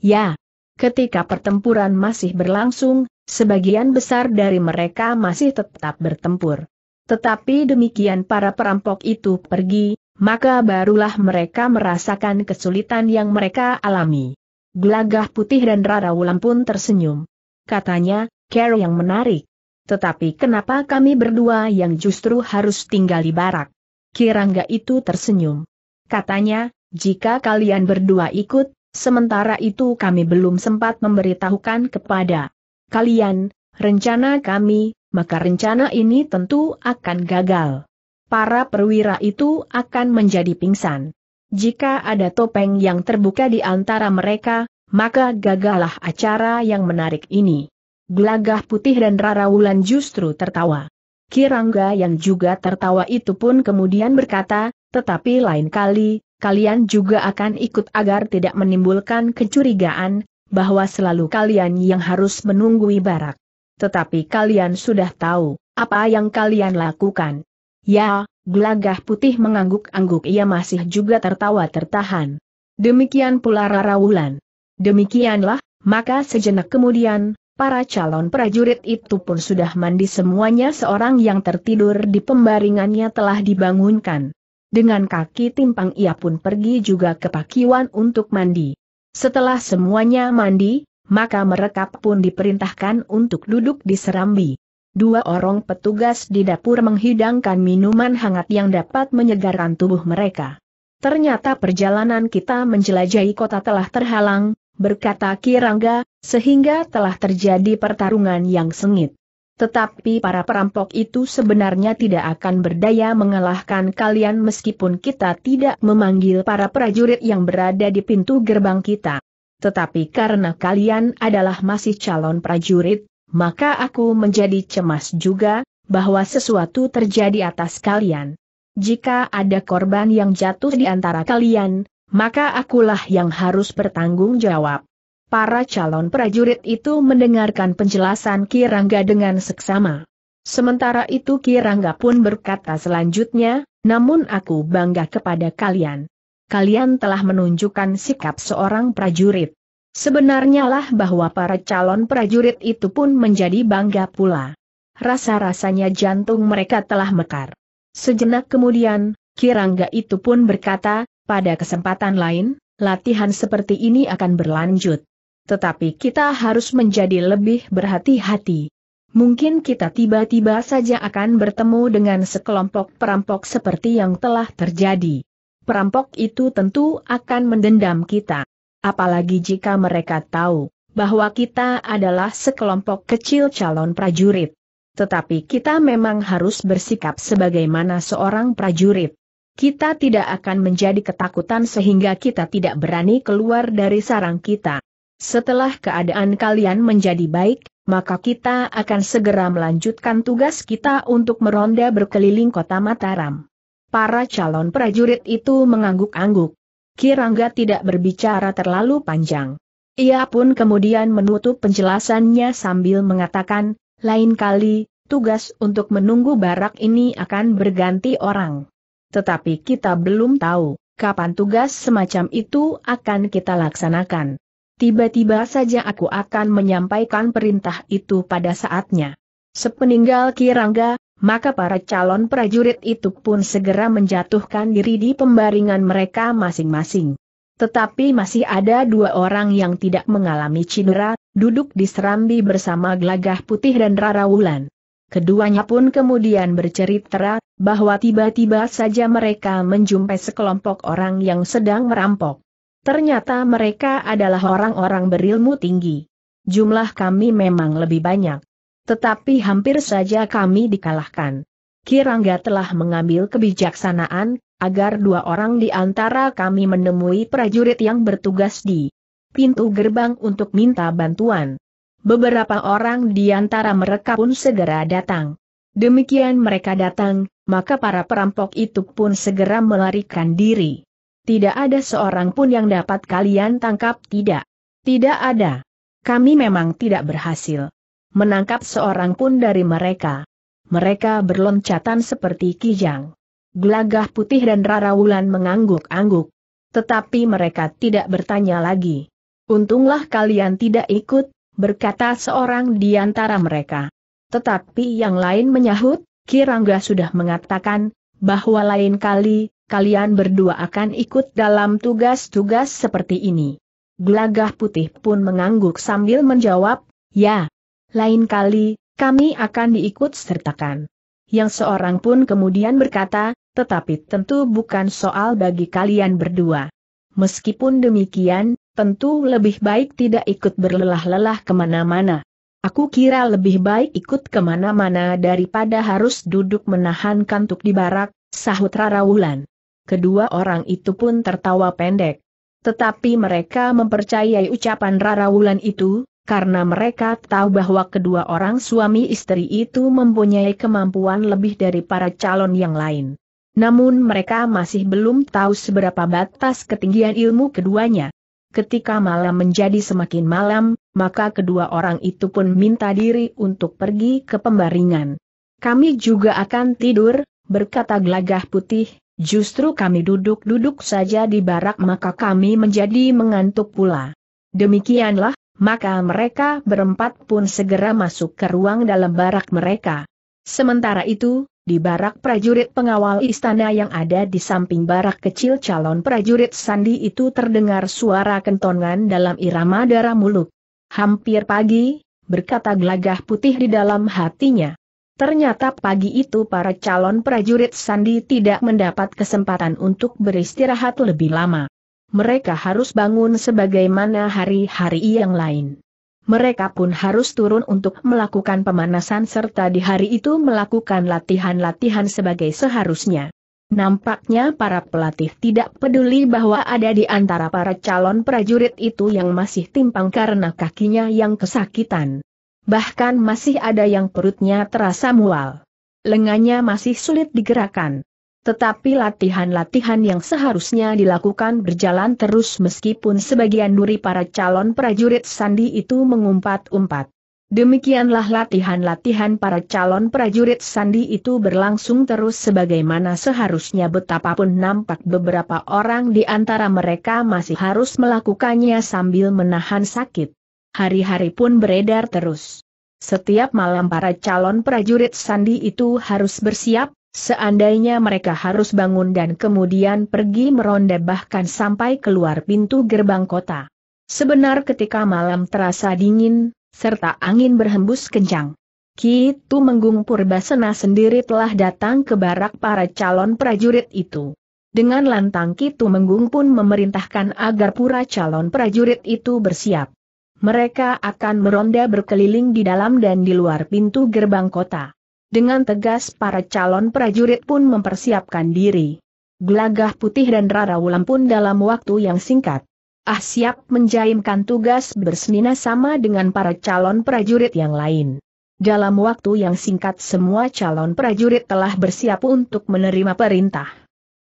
Ya, ketika pertempuran masih berlangsung, sebagian besar dari mereka masih tetap bertempur. Tetapi demikian para perampok itu pergi, maka barulah mereka merasakan kesulitan yang mereka alami. Gelagah putih dan Rara Wulan pun tersenyum. Katanya, Carol yang menarik. Tetapi kenapa kami berdua yang justru harus tinggal di barak? Kirangga itu tersenyum. Katanya, jika kalian berdua ikut, sementara itu kami belum sempat memberitahukan kepada kalian, rencana kami, maka rencana ini tentu akan gagal. Para perwira itu akan menjadi pingsan. Jika ada topeng yang terbuka di antara mereka, maka gagalah acara yang menarik ini. Gelagah putih dan Rara Wulan justru tertawa. Kirangga yang juga tertawa itu pun kemudian berkata, tetapi lain kali, kalian juga akan ikut agar tidak menimbulkan kecurigaan, bahwa selalu kalian yang harus menunggu ibarat tetapi kalian sudah tahu, apa yang kalian lakukan. Ya, gelagah putih mengangguk-angguk ia masih juga tertawa tertahan. Demikian pula Rara Wulan. Demikianlah, maka sejenak kemudian, para calon prajurit itu pun sudah mandi semuanya seorang yang tertidur di pembaringannya telah dibangunkan. Dengan kaki timpang ia pun pergi juga ke pakiwan untuk mandi. Setelah semuanya mandi, maka mereka pun diperintahkan untuk duduk di serambi. Dua orang petugas di dapur menghidangkan minuman hangat yang dapat menyegarkan tubuh mereka. Ternyata perjalanan kita menjelajahi kota telah terhalang, berkata Kirangga, sehingga telah terjadi pertarungan yang sengit. Tetapi para perampok itu sebenarnya tidak akan berdaya mengalahkan kalian meskipun kita tidak memanggil para prajurit yang berada di pintu gerbang kita tetapi karena kalian adalah masih calon prajurit, maka aku menjadi cemas juga, bahwa sesuatu terjadi atas kalian. Jika ada korban yang jatuh di antara kalian, maka akulah yang harus bertanggung jawab. Para calon prajurit itu mendengarkan penjelasan Kirangga dengan seksama. Sementara itu Kirangga pun berkata selanjutnya, namun aku bangga kepada kalian kalian telah menunjukkan sikap seorang prajurit. Sebenarnya lah bahwa para calon prajurit itu pun menjadi bangga pula. Rasa-rasanya jantung mereka telah mekar. Sejenak kemudian, Kirangga itu pun berkata, pada kesempatan lain, latihan seperti ini akan berlanjut. Tetapi kita harus menjadi lebih berhati-hati. Mungkin kita tiba-tiba saja akan bertemu dengan sekelompok perampok seperti yang telah terjadi perampok itu tentu akan mendendam kita. Apalagi jika mereka tahu bahwa kita adalah sekelompok kecil calon prajurit. Tetapi kita memang harus bersikap sebagaimana seorang prajurit. Kita tidak akan menjadi ketakutan sehingga kita tidak berani keluar dari sarang kita. Setelah keadaan kalian menjadi baik, maka kita akan segera melanjutkan tugas kita untuk meronda berkeliling kota Mataram. Para calon prajurit itu mengangguk-angguk. Kirangga tidak berbicara terlalu panjang. Ia pun kemudian menutup penjelasannya sambil mengatakan, lain kali, tugas untuk menunggu barak ini akan berganti orang. Tetapi kita belum tahu, kapan tugas semacam itu akan kita laksanakan. Tiba-tiba saja aku akan menyampaikan perintah itu pada saatnya. Sepeninggal Kirangga, maka para calon prajurit itu pun segera menjatuhkan diri di pembaringan mereka masing-masing. Tetapi masih ada dua orang yang tidak mengalami cedera, duduk di serambi bersama Gelagah Putih dan Rara Wulan. Keduanya pun kemudian bercerita bahwa tiba-tiba saja mereka menjumpai sekelompok orang yang sedang merampok. Ternyata mereka adalah orang-orang berilmu tinggi. Jumlah kami memang lebih banyak. Tetapi hampir saja kami dikalahkan. Kirangga telah mengambil kebijaksanaan, agar dua orang di antara kami menemui prajurit yang bertugas di pintu gerbang untuk minta bantuan. Beberapa orang di antara mereka pun segera datang. Demikian mereka datang, maka para perampok itu pun segera melarikan diri. Tidak ada seorang pun yang dapat kalian tangkap tidak. Tidak ada. Kami memang tidak berhasil menangkap seorang pun dari mereka. Mereka berloncatan seperti kijang. Gelagah putih dan rarawulan mengangguk-angguk. Tetapi mereka tidak bertanya lagi. Untunglah kalian tidak ikut, berkata seorang di antara mereka. Tetapi yang lain menyahut, Kirangga sudah mengatakan, bahwa lain kali, kalian berdua akan ikut dalam tugas-tugas seperti ini. Gelagah putih pun mengangguk sambil menjawab, ya, lain kali, kami akan diikut sertakan. Yang seorang pun kemudian berkata, tetapi tentu bukan soal bagi kalian berdua. Meskipun demikian, tentu lebih baik tidak ikut berlelah-lelah kemana-mana. Aku kira lebih baik ikut kemana-mana daripada harus duduk menahan kantuk di barak, sahut Rara Wulan. Kedua orang itu pun tertawa pendek. Tetapi mereka mempercayai ucapan Rara Wulan itu, karena mereka tahu bahwa kedua orang suami istri itu mempunyai kemampuan lebih dari para calon yang lain. Namun mereka masih belum tahu seberapa batas ketinggian ilmu keduanya. Ketika malam menjadi semakin malam, maka kedua orang itu pun minta diri untuk pergi ke pembaringan. Kami juga akan tidur, berkata gelagah putih, justru kami duduk-duduk saja di barak maka kami menjadi mengantuk pula. Demikianlah maka mereka berempat pun segera masuk ke ruang dalam barak mereka. Sementara itu, di barak prajurit pengawal istana yang ada di samping barak kecil calon prajurit Sandi itu terdengar suara kentongan dalam irama darah muluk. Hampir pagi, berkata gelagah putih di dalam hatinya. Ternyata pagi itu para calon prajurit Sandi tidak mendapat kesempatan untuk beristirahat lebih lama mereka harus bangun sebagaimana hari-hari yang lain. Mereka pun harus turun untuk melakukan pemanasan serta di hari itu melakukan latihan-latihan sebagai seharusnya. Nampaknya para pelatih tidak peduli bahwa ada di antara para calon prajurit itu yang masih timpang karena kakinya yang kesakitan. Bahkan masih ada yang perutnya terasa mual. Lengannya masih sulit digerakkan. Tetapi latihan-latihan yang seharusnya dilakukan berjalan terus meskipun sebagian duri para calon prajurit Sandi itu mengumpat-umpat. Demikianlah latihan-latihan para calon prajurit Sandi itu berlangsung terus sebagaimana seharusnya betapapun nampak beberapa orang di antara mereka masih harus melakukannya sambil menahan sakit. Hari-hari pun beredar terus. Setiap malam para calon prajurit Sandi itu harus bersiap, Seandainya mereka harus bangun dan kemudian pergi meronda bahkan sampai keluar pintu gerbang kota. Sebenar ketika malam terasa dingin, serta angin berhembus kencang. Kitu Menggung Purbasena sendiri telah datang ke barak para calon prajurit itu. Dengan lantang Kitu Menggung pun memerintahkan agar pura calon prajurit itu bersiap. Mereka akan meronda berkeliling di dalam dan di luar pintu gerbang kota. Dengan tegas para calon prajurit pun mempersiapkan diri. Gelagah putih dan Rara Wulan pun dalam waktu yang singkat. Ah siap menjaimkan tugas bersenina sama dengan para calon prajurit yang lain. Dalam waktu yang singkat semua calon prajurit telah bersiap untuk menerima perintah.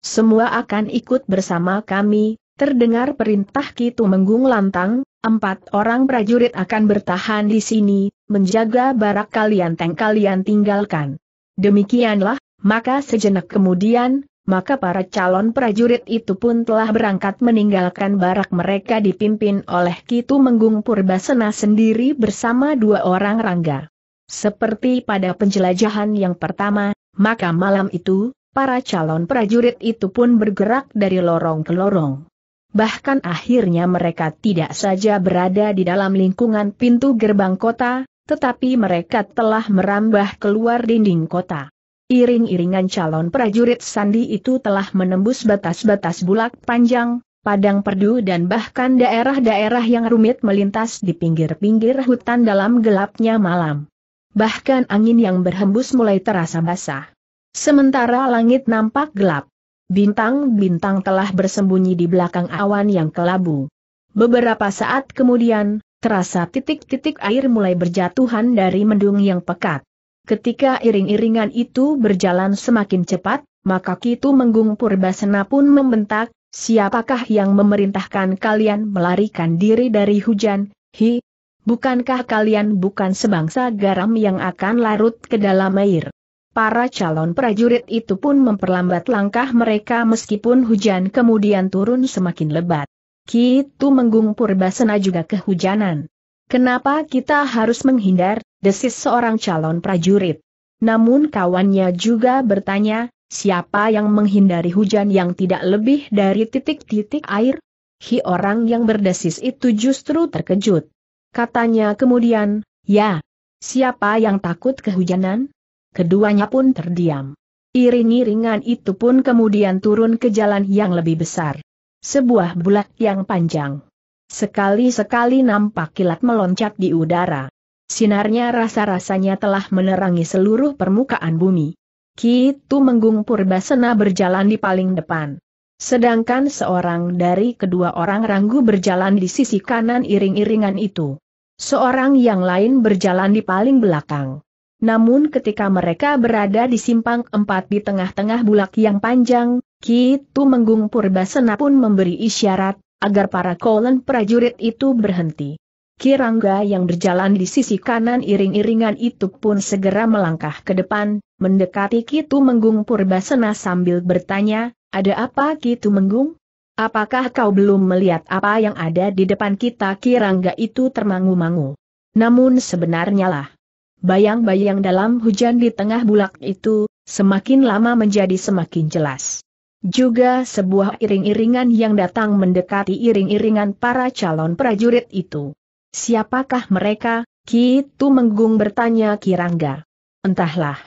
Semua akan ikut bersama kami, Terdengar perintah kitu menggung lantang, empat orang prajurit akan bertahan di sini, menjaga barak kalian tank kalian tinggalkan. Demikianlah, maka sejenak kemudian, maka para calon prajurit itu pun telah berangkat meninggalkan barak mereka dipimpin oleh kitu menggung Purbasena sendiri bersama dua orang rangga. Seperti pada penjelajahan yang pertama, maka malam itu, para calon prajurit itu pun bergerak dari lorong ke lorong bahkan akhirnya mereka tidak saja berada di dalam lingkungan pintu gerbang kota, tetapi mereka telah merambah keluar dinding kota. Iring-iringan calon prajurit Sandi itu telah menembus batas-batas bulak panjang, padang perdu dan bahkan daerah-daerah yang rumit melintas di pinggir-pinggir hutan dalam gelapnya malam. Bahkan angin yang berhembus mulai terasa basah. Sementara langit nampak gelap. Bintang-bintang telah bersembunyi di belakang awan yang kelabu. Beberapa saat kemudian, terasa titik-titik air mulai berjatuhan dari mendung yang pekat. Ketika iring-iringan itu berjalan semakin cepat, maka Kitu Menggung Purbasena pun membentak, siapakah yang memerintahkan kalian melarikan diri dari hujan, hi? Bukankah kalian bukan sebangsa garam yang akan larut ke dalam air? Para calon prajurit itu pun memperlambat langkah mereka meskipun hujan kemudian turun semakin lebat. Kitu Menggung Purbasena juga kehujanan. Kenapa kita harus menghindar, desis seorang calon prajurit. Namun kawannya juga bertanya, siapa yang menghindari hujan yang tidak lebih dari titik-titik air? Hi orang yang berdesis itu justru terkejut. Katanya kemudian, ya, siapa yang takut kehujanan? keduanya pun terdiam. Iring-iringan itu pun kemudian turun ke jalan yang lebih besar. Sebuah bulat yang panjang. Sekali-sekali nampak kilat meloncat di udara. Sinarnya rasa-rasanya telah menerangi seluruh permukaan bumi. Kitu Menggung Purbasena berjalan di paling depan. Sedangkan seorang dari kedua orang ranggu berjalan di sisi kanan iring-iringan itu. Seorang yang lain berjalan di paling belakang. Namun ketika mereka berada di simpang empat di tengah-tengah bulak yang panjang, Kitu Menggung Purbasena pun memberi isyarat, agar para kolon prajurit itu berhenti. Kirangga yang berjalan di sisi kanan iring-iringan itu pun segera melangkah ke depan, mendekati Kitu Menggung Purbasena sambil bertanya, ada apa Kitu Menggung? Apakah kau belum melihat apa yang ada di depan kita Kirangga itu termangu-mangu? Namun sebenarnya lah. Bayang-bayang dalam hujan di tengah bulak itu, semakin lama menjadi semakin jelas. Juga sebuah iring-iringan yang datang mendekati iring-iringan para calon prajurit itu. Siapakah mereka? Kitu Menggung bertanya Kirangga. Entahlah.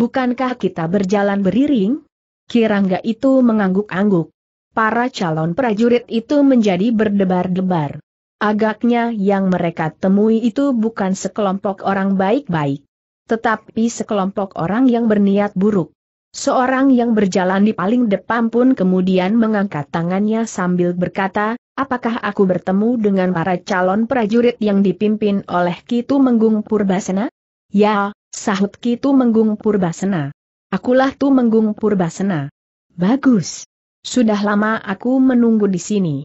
Bukankah kita berjalan beriring? Kirangga itu mengangguk-angguk. Para calon prajurit itu menjadi berdebar-debar. Agaknya yang mereka temui itu bukan sekelompok orang baik-baik. Tetapi sekelompok orang yang berniat buruk. Seorang yang berjalan di paling depan pun kemudian mengangkat tangannya sambil berkata, apakah aku bertemu dengan para calon prajurit yang dipimpin oleh Kitu Menggung Purbasena? Ya, sahut Kitu Menggung Purbasena. Akulah Tu Menggung Purbasena. Bagus. Sudah lama aku menunggu di sini.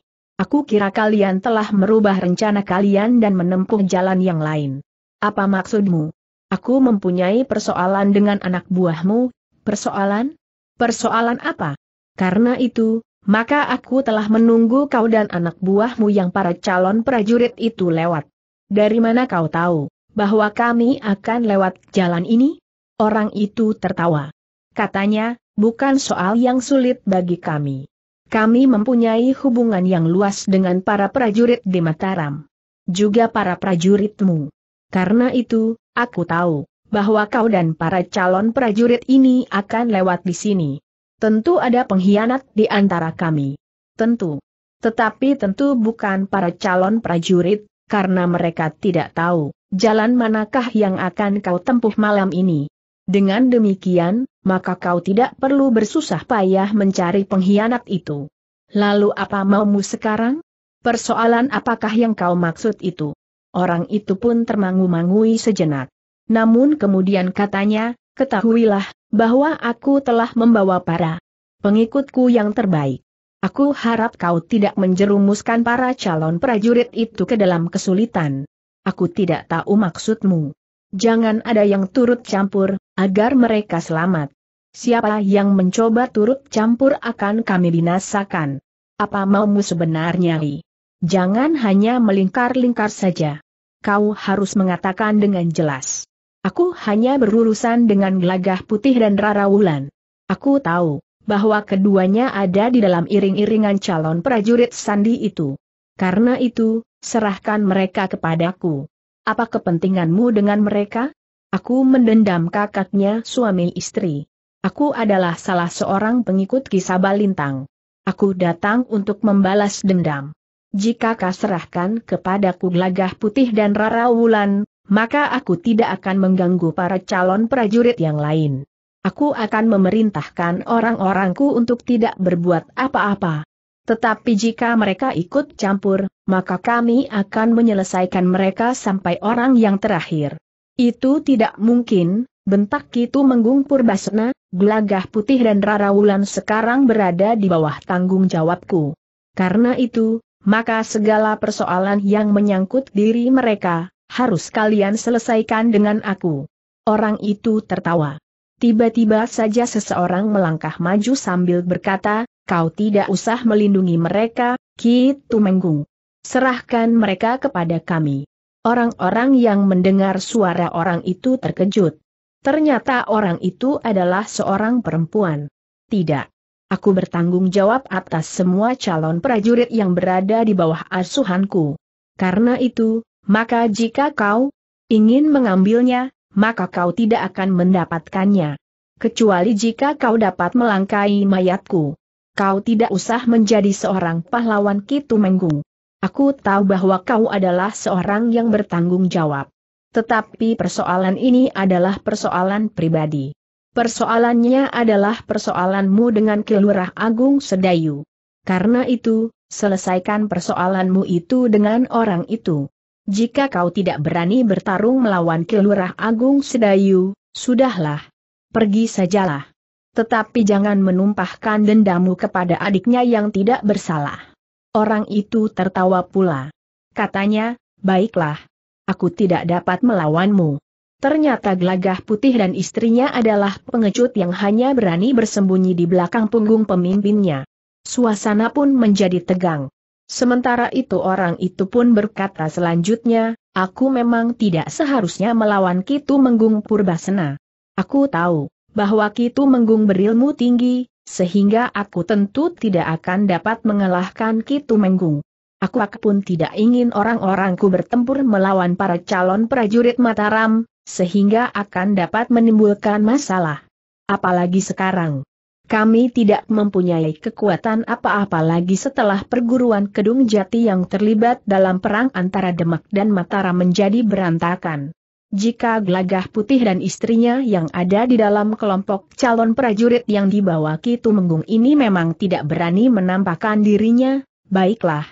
Aku kira kalian telah merubah rencana kalian dan menempuh jalan yang lain. Apa maksudmu? Aku mempunyai persoalan dengan anak buahmu, persoalan? Persoalan apa? Karena itu, maka aku telah menunggu kau dan anak buahmu yang para calon prajurit itu lewat. Dari mana kau tahu, bahwa kami akan lewat jalan ini? Orang itu tertawa. Katanya, bukan soal yang sulit bagi kami. Kami mempunyai hubungan yang luas dengan para prajurit di Mataram. Juga para prajuritmu. Karena itu, aku tahu bahwa kau dan para calon prajurit ini akan lewat di sini. Tentu ada pengkhianat di antara kami. Tentu. Tetapi tentu bukan para calon prajurit, karena mereka tidak tahu jalan manakah yang akan kau tempuh malam ini. Dengan demikian, maka kau tidak perlu bersusah payah mencari pengkhianat itu. Lalu apa maumu sekarang? Persoalan apakah yang kau maksud itu? Orang itu pun termangu-mangui sejenak. Namun kemudian katanya, ketahuilah, bahwa aku telah membawa para pengikutku yang terbaik. Aku harap kau tidak menjerumuskan para calon prajurit itu ke dalam kesulitan. Aku tidak tahu maksudmu. Jangan ada yang turut campur, agar mereka selamat. Siapa yang mencoba turut campur akan kami binasakan. Apa maumu sebenarnya, Li? Jangan hanya melingkar-lingkar saja. Kau harus mengatakan dengan jelas. Aku hanya berurusan dengan Gelagah Putih dan Rara Wulan. Aku tahu bahwa keduanya ada di dalam iring-iringan calon prajurit sandi itu. Karena itu, serahkan mereka kepadaku. Apa kepentinganmu dengan mereka? Aku mendendam kakaknya suami istri. Aku adalah salah seorang pengikut kisah Balintang. Aku datang untuk membalas dendam. Jika kau serahkan kepadaku gelagah putih dan rara wulan, maka aku tidak akan mengganggu para calon prajurit yang lain. Aku akan memerintahkan orang-orangku untuk tidak berbuat apa-apa. Tetapi jika mereka ikut campur, maka kami akan menyelesaikan mereka sampai orang yang terakhir. Itu tidak mungkin, bentak Kitu Menggung Purbasena, gelagah putih dan Rara Wulan sekarang berada di bawah tanggung jawabku. Karena itu, maka segala persoalan yang menyangkut diri mereka, harus kalian selesaikan dengan aku. Orang itu tertawa. Tiba-tiba saja seseorang melangkah maju sambil berkata, kau tidak usah melindungi mereka, Kitu Menggung. Serahkan mereka kepada kami. Orang-orang yang mendengar suara orang itu terkejut. Ternyata orang itu adalah seorang perempuan. Tidak. Aku bertanggung jawab atas semua calon prajurit yang berada di bawah asuhanku. Karena itu, maka jika kau ingin mengambilnya, maka kau tidak akan mendapatkannya. Kecuali jika kau dapat melangkai mayatku. Kau tidak usah menjadi seorang pahlawan Kitu Menggung. Aku tahu bahwa kau adalah seorang yang bertanggung jawab. Tetapi persoalan ini adalah persoalan pribadi. Persoalannya adalah persoalanmu dengan Kelurah Agung Sedayu. Karena itu, selesaikan persoalanmu itu dengan orang itu. Jika kau tidak berani bertarung melawan Kelurah Agung Sedayu, sudahlah. Pergi sajalah. Tetapi jangan menumpahkan dendammu kepada adiknya yang tidak bersalah. Orang itu tertawa pula. Katanya, baiklah. Aku tidak dapat melawanmu. Ternyata gelagah putih dan istrinya adalah pengecut yang hanya berani bersembunyi di belakang punggung pemimpinnya. Suasana pun menjadi tegang. Sementara itu orang itu pun berkata selanjutnya, aku memang tidak seharusnya melawan Kitu Menggung Purbasena. Aku tahu, bahwa Kitu Menggung berilmu tinggi, sehingga aku tentu tidak akan dapat mengalahkan Kitu Menggung. Aku pun tidak ingin orang-orangku bertempur melawan para calon prajurit Mataram, sehingga akan dapat menimbulkan masalah. Apalagi sekarang. Kami tidak mempunyai kekuatan apa-apa lagi setelah perguruan Kedung Jati yang terlibat dalam perang antara Demak dan Mataram menjadi berantakan. Jika Gelagah Putih dan istrinya yang ada di dalam kelompok calon prajurit yang dibawa Kitu Menggung ini memang tidak berani menampakkan dirinya, baiklah.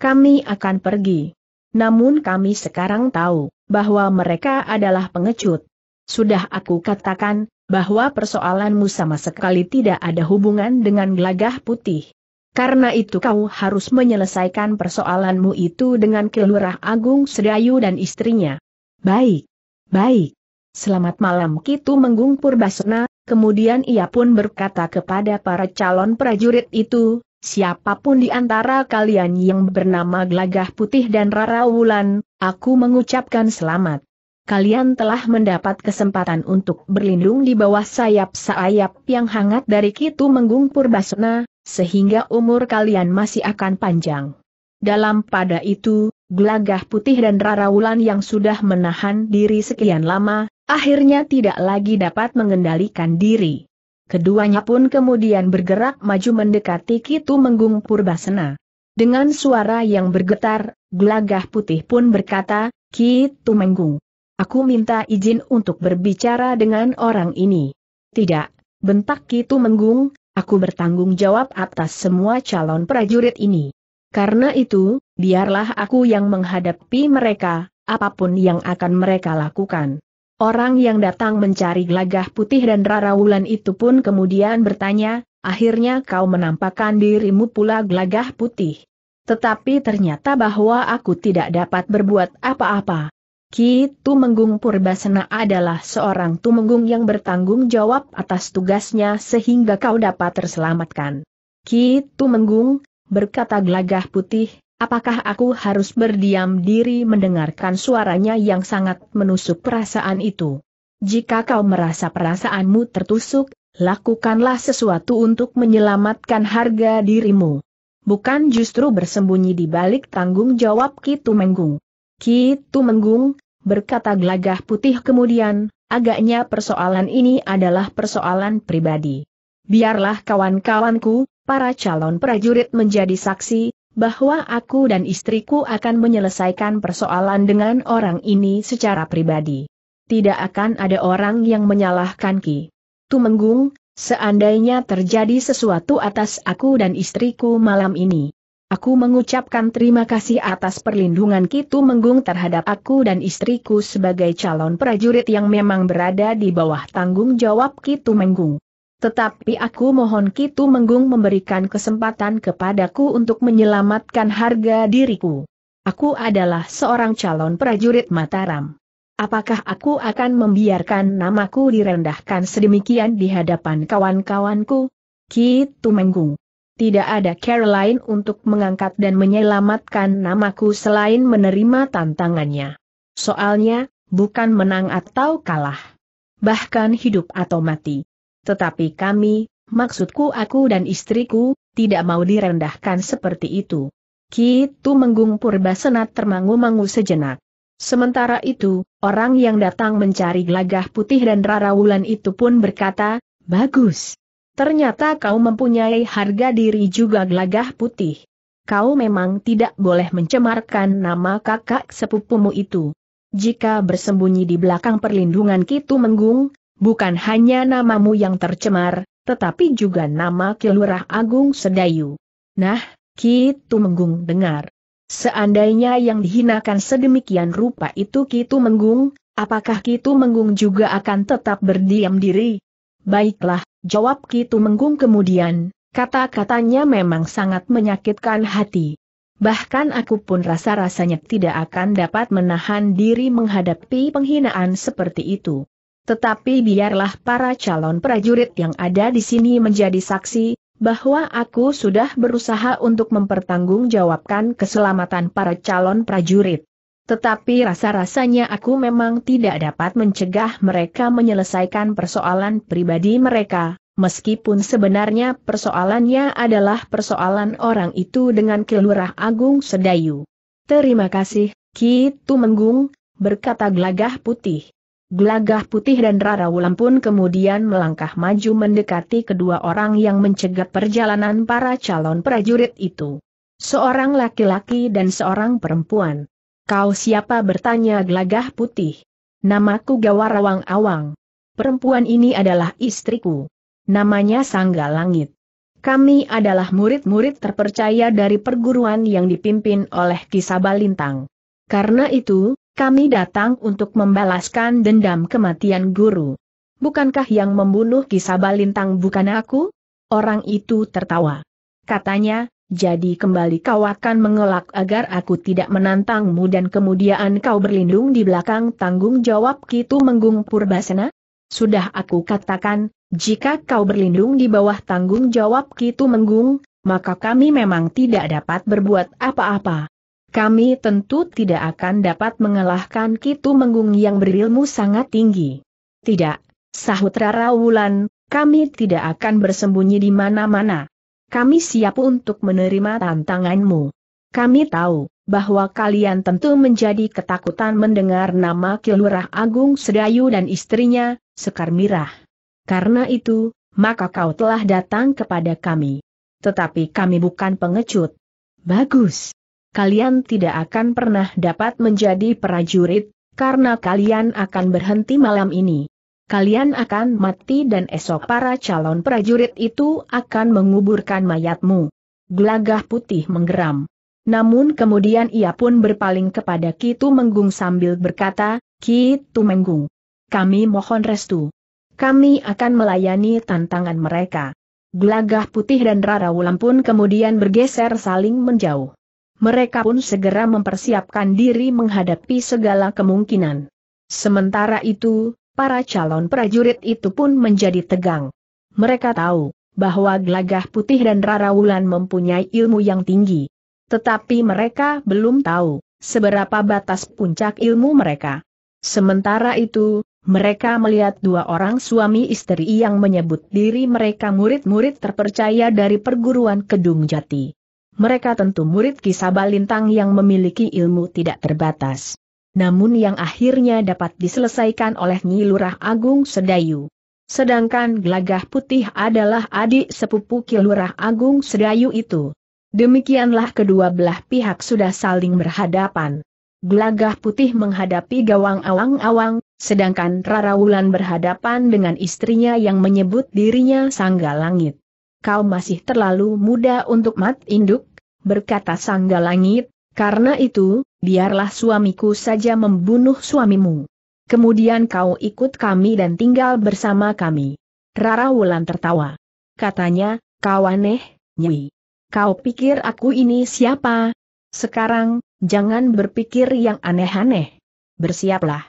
Kami akan pergi. Namun kami sekarang tahu, bahwa mereka adalah pengecut. Sudah aku katakan, bahwa persoalanmu sama sekali tidak ada hubungan dengan Gelagah Putih. Karena itu kau harus menyelesaikan persoalanmu itu dengan Kelurah Agung Sedayu dan istrinya. Baik. Baik. Selamat malam Kitu Menggung Purbasena, kemudian ia pun berkata kepada para calon prajurit itu, siapapun di antara kalian yang bernama Glagah Putih dan Rara Wulan, aku mengucapkan selamat. Kalian telah mendapat kesempatan untuk berlindung di bawah sayap-sayap yang hangat dari Kitu Menggung Purbasena, sehingga umur kalian masih akan panjang. Dalam pada itu, Gelagah putih dan Rara Wulan yang sudah menahan diri sekian lama, akhirnya tidak lagi dapat mengendalikan diri. Keduanya pun kemudian bergerak maju mendekati Kitu Menggung Purbasena. Dengan suara yang bergetar, gelagah putih pun berkata, Kitu Menggung, aku minta izin untuk berbicara dengan orang ini. Tidak, bentak Kitu Menggung, aku bertanggung jawab atas semua calon prajurit ini. Karena itu, biarlah aku yang menghadapi mereka, apapun yang akan mereka lakukan. Orang yang datang mencari gelagah putih dan rarawulan itu pun kemudian bertanya, akhirnya kau menampakkan dirimu pula gelagah putih. Tetapi ternyata bahwa aku tidak dapat berbuat apa-apa. Ki Tumenggung Purbasena adalah seorang tumenggung yang bertanggung jawab atas tugasnya sehingga kau dapat terselamatkan. Ki Tumenggung, berkata gelagah putih, apakah aku harus berdiam diri mendengarkan suaranya yang sangat menusuk perasaan itu? Jika kau merasa perasaanmu tertusuk, lakukanlah sesuatu untuk menyelamatkan harga dirimu. Bukan justru bersembunyi di balik tanggung jawab Kitu Menggung. Kitu Menggung, berkata gelagah putih kemudian, agaknya persoalan ini adalah persoalan pribadi. Biarlah kawan-kawanku, para calon prajurit menjadi saksi, bahwa aku dan istriku akan menyelesaikan persoalan dengan orang ini secara pribadi. Tidak akan ada orang yang menyalahkan Ki. Tumenggung, seandainya terjadi sesuatu atas aku dan istriku malam ini. Aku mengucapkan terima kasih atas perlindungan Ki Tumenggung terhadap aku dan istriku sebagai calon prajurit yang memang berada di bawah tanggung jawab Ki Tumenggung. Tetapi aku mohon Kitu Menggung memberikan kesempatan kepadaku untuk menyelamatkan harga diriku. Aku adalah seorang calon prajurit Mataram. Apakah aku akan membiarkan namaku direndahkan sedemikian di hadapan kawan-kawanku? Kitu Menggung. Tidak ada Caroline lain untuk mengangkat dan menyelamatkan namaku selain menerima tantangannya. Soalnya, bukan menang atau kalah. Bahkan hidup atau mati. Tetapi kami, maksudku aku dan istriku, tidak mau direndahkan seperti itu. Kitu Menggung senat termangu-mangu sejenak. Sementara itu, orang yang datang mencari gelagah putih dan rarawulan itu pun berkata, Bagus. Ternyata kau mempunyai harga diri juga gelagah putih. Kau memang tidak boleh mencemarkan nama kakak sepupumu itu. Jika bersembunyi di belakang perlindungan Kitu Menggung, Bukan hanya namamu yang tercemar, tetapi juga nama Kilurah Agung Sedayu. Nah, Ki menggung dengar. Seandainya yang dihinakan sedemikian rupa itu Ki menggung, apakah Ki menggung juga akan tetap berdiam diri? Baiklah, jawab Ki menggung kemudian, kata-katanya memang sangat menyakitkan hati. Bahkan aku pun rasa-rasanya tidak akan dapat menahan diri menghadapi penghinaan seperti itu. Tetapi biarlah para calon prajurit yang ada di sini menjadi saksi, bahwa aku sudah berusaha untuk mempertanggungjawabkan keselamatan para calon prajurit. Tetapi rasa-rasanya aku memang tidak dapat mencegah mereka menyelesaikan persoalan pribadi mereka, meskipun sebenarnya persoalannya adalah persoalan orang itu dengan Kelurah Agung Sedayu. Terima kasih, Ki Tumenggung, berkata gelagah putih. Gelagah putih dan Rara Wulan pun kemudian melangkah maju mendekati kedua orang yang mencegat perjalanan para calon prajurit itu. Seorang laki-laki dan seorang perempuan. Kau siapa bertanya gelagah putih? Namaku Gawarawang Awang. Perempuan ini adalah istriku. Namanya Sangga Langit. Kami adalah murid-murid terpercaya dari perguruan yang dipimpin oleh Kisabalintang. Karena itu, kami datang untuk membalaskan dendam kematian guru. Bukankah yang membunuh Kisabalintang bukan aku? Orang itu tertawa. Katanya, jadi kembali kau akan mengelak agar aku tidak menantangmu dan kemudian kau berlindung di belakang tanggung jawab kita, Menggung Purbasena? Sudah aku katakan, jika kau berlindung di bawah tanggung jawab kita, Menggung, maka kami memang tidak dapat berbuat apa-apa. Kami tentu tidak akan dapat mengalahkan Kitu Menggung yang berilmu sangat tinggi. Tidak, sahut Rara Wulan, kami tidak akan bersembunyi di mana-mana. Kami siap untuk menerima tantanganmu. Kami tahu, bahwa kalian tentu menjadi ketakutan mendengar nama Kilurah Agung Sedayu dan istrinya, Sekar Mirah. Karena itu, maka kau telah datang kepada kami. Tetapi kami bukan pengecut. Bagus kalian tidak akan pernah dapat menjadi prajurit, karena kalian akan berhenti malam ini. Kalian akan mati dan esok para calon prajurit itu akan menguburkan mayatmu. Gelagah putih menggeram. Namun kemudian ia pun berpaling kepada Kitu Menggung sambil berkata, Kitu Menggung, kami mohon restu. Kami akan melayani tantangan mereka. Gelagah putih dan Rara Wulan pun kemudian bergeser saling menjauh mereka pun segera mempersiapkan diri menghadapi segala kemungkinan. Sementara itu, para calon prajurit itu pun menjadi tegang. Mereka tahu bahwa Gelagah Putih dan Rara Wulan mempunyai ilmu yang tinggi. Tetapi mereka belum tahu seberapa batas puncak ilmu mereka. Sementara itu, mereka melihat dua orang suami istri yang menyebut diri mereka murid-murid terpercaya dari perguruan Kedung Jati mereka tentu murid kisah balintang yang memiliki ilmu tidak terbatas. Namun yang akhirnya dapat diselesaikan oleh Nyi Lurah Agung Sedayu. Sedangkan Glagah Putih adalah adik sepupu Ki Lurah Agung Sedayu itu. Demikianlah kedua belah pihak sudah saling berhadapan. Glagah Putih menghadapi gawang awang-awang, sedangkan Rara Wulan berhadapan dengan istrinya yang menyebut dirinya Sangga Langit kau masih terlalu muda untuk mat induk, berkata Sangga Langit, karena itu, biarlah suamiku saja membunuh suamimu. Kemudian kau ikut kami dan tinggal bersama kami. Rara Wulan tertawa. Katanya, kau aneh, Nyi. Kau pikir aku ini siapa? Sekarang, jangan berpikir yang aneh-aneh. Bersiaplah.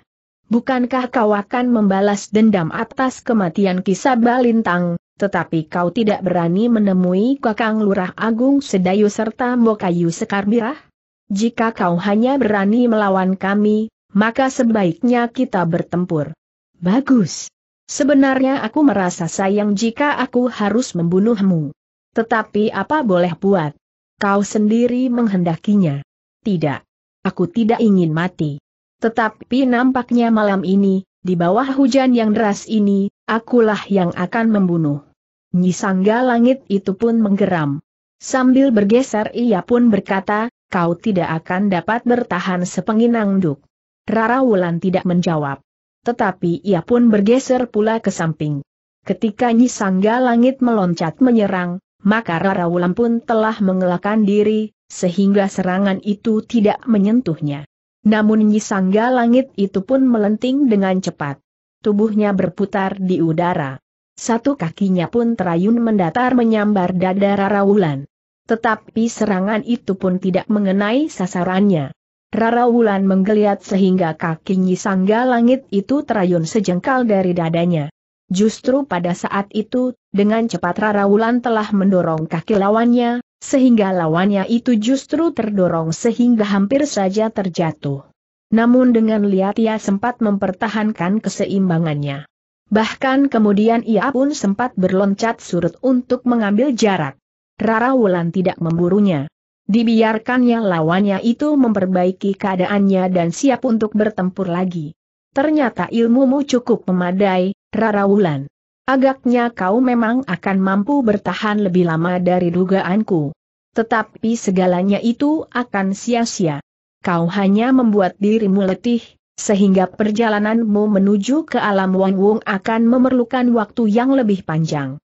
Bukankah kau akan membalas dendam atas kematian kisah Balintang? tetapi kau tidak berani menemui Kakang Lurah Agung Sedayu serta sekar Sekarbirah? Jika kau hanya berani melawan kami, maka sebaiknya kita bertempur. Bagus. Sebenarnya aku merasa sayang jika aku harus membunuhmu. Tetapi apa boleh buat? Kau sendiri menghendakinya. Tidak. Aku tidak ingin mati. Tetapi nampaknya malam ini, di bawah hujan yang deras ini, akulah yang akan membunuh. Nyisangga langit itu pun menggeram. Sambil bergeser ia pun berkata, kau tidak akan dapat bertahan sepenginang duk. Rara Wulan tidak menjawab. Tetapi ia pun bergeser pula ke samping. Ketika Nyisangga langit meloncat menyerang, maka Rara Wulan pun telah mengelakkan diri, sehingga serangan itu tidak menyentuhnya. Namun Nyisangga langit itu pun melenting dengan cepat. Tubuhnya berputar di udara. Satu kakinya pun terayun mendatar menyambar dada Rara Wulan. Tetapi serangan itu pun tidak mengenai sasarannya. Rara Wulan menggeliat sehingga kaki Nyisangga Langit itu terayun sejengkal dari dadanya. Justru pada saat itu, dengan cepat Rara Wulan telah mendorong kaki lawannya, sehingga lawannya itu justru terdorong sehingga hampir saja terjatuh. Namun dengan lihat ia sempat mempertahankan keseimbangannya. Bahkan kemudian ia pun sempat berloncat surut untuk mengambil jarak. Rara Wulan tidak memburunya. Dibiarkannya lawannya itu memperbaiki keadaannya dan siap untuk bertempur lagi. Ternyata ilmumu cukup memadai, Rara Wulan. Agaknya kau memang akan mampu bertahan lebih lama dari dugaanku. Tetapi segalanya itu akan sia-sia. Kau hanya membuat dirimu letih, sehingga perjalananmu menuju ke alam Wang Wong akan memerlukan waktu yang lebih panjang.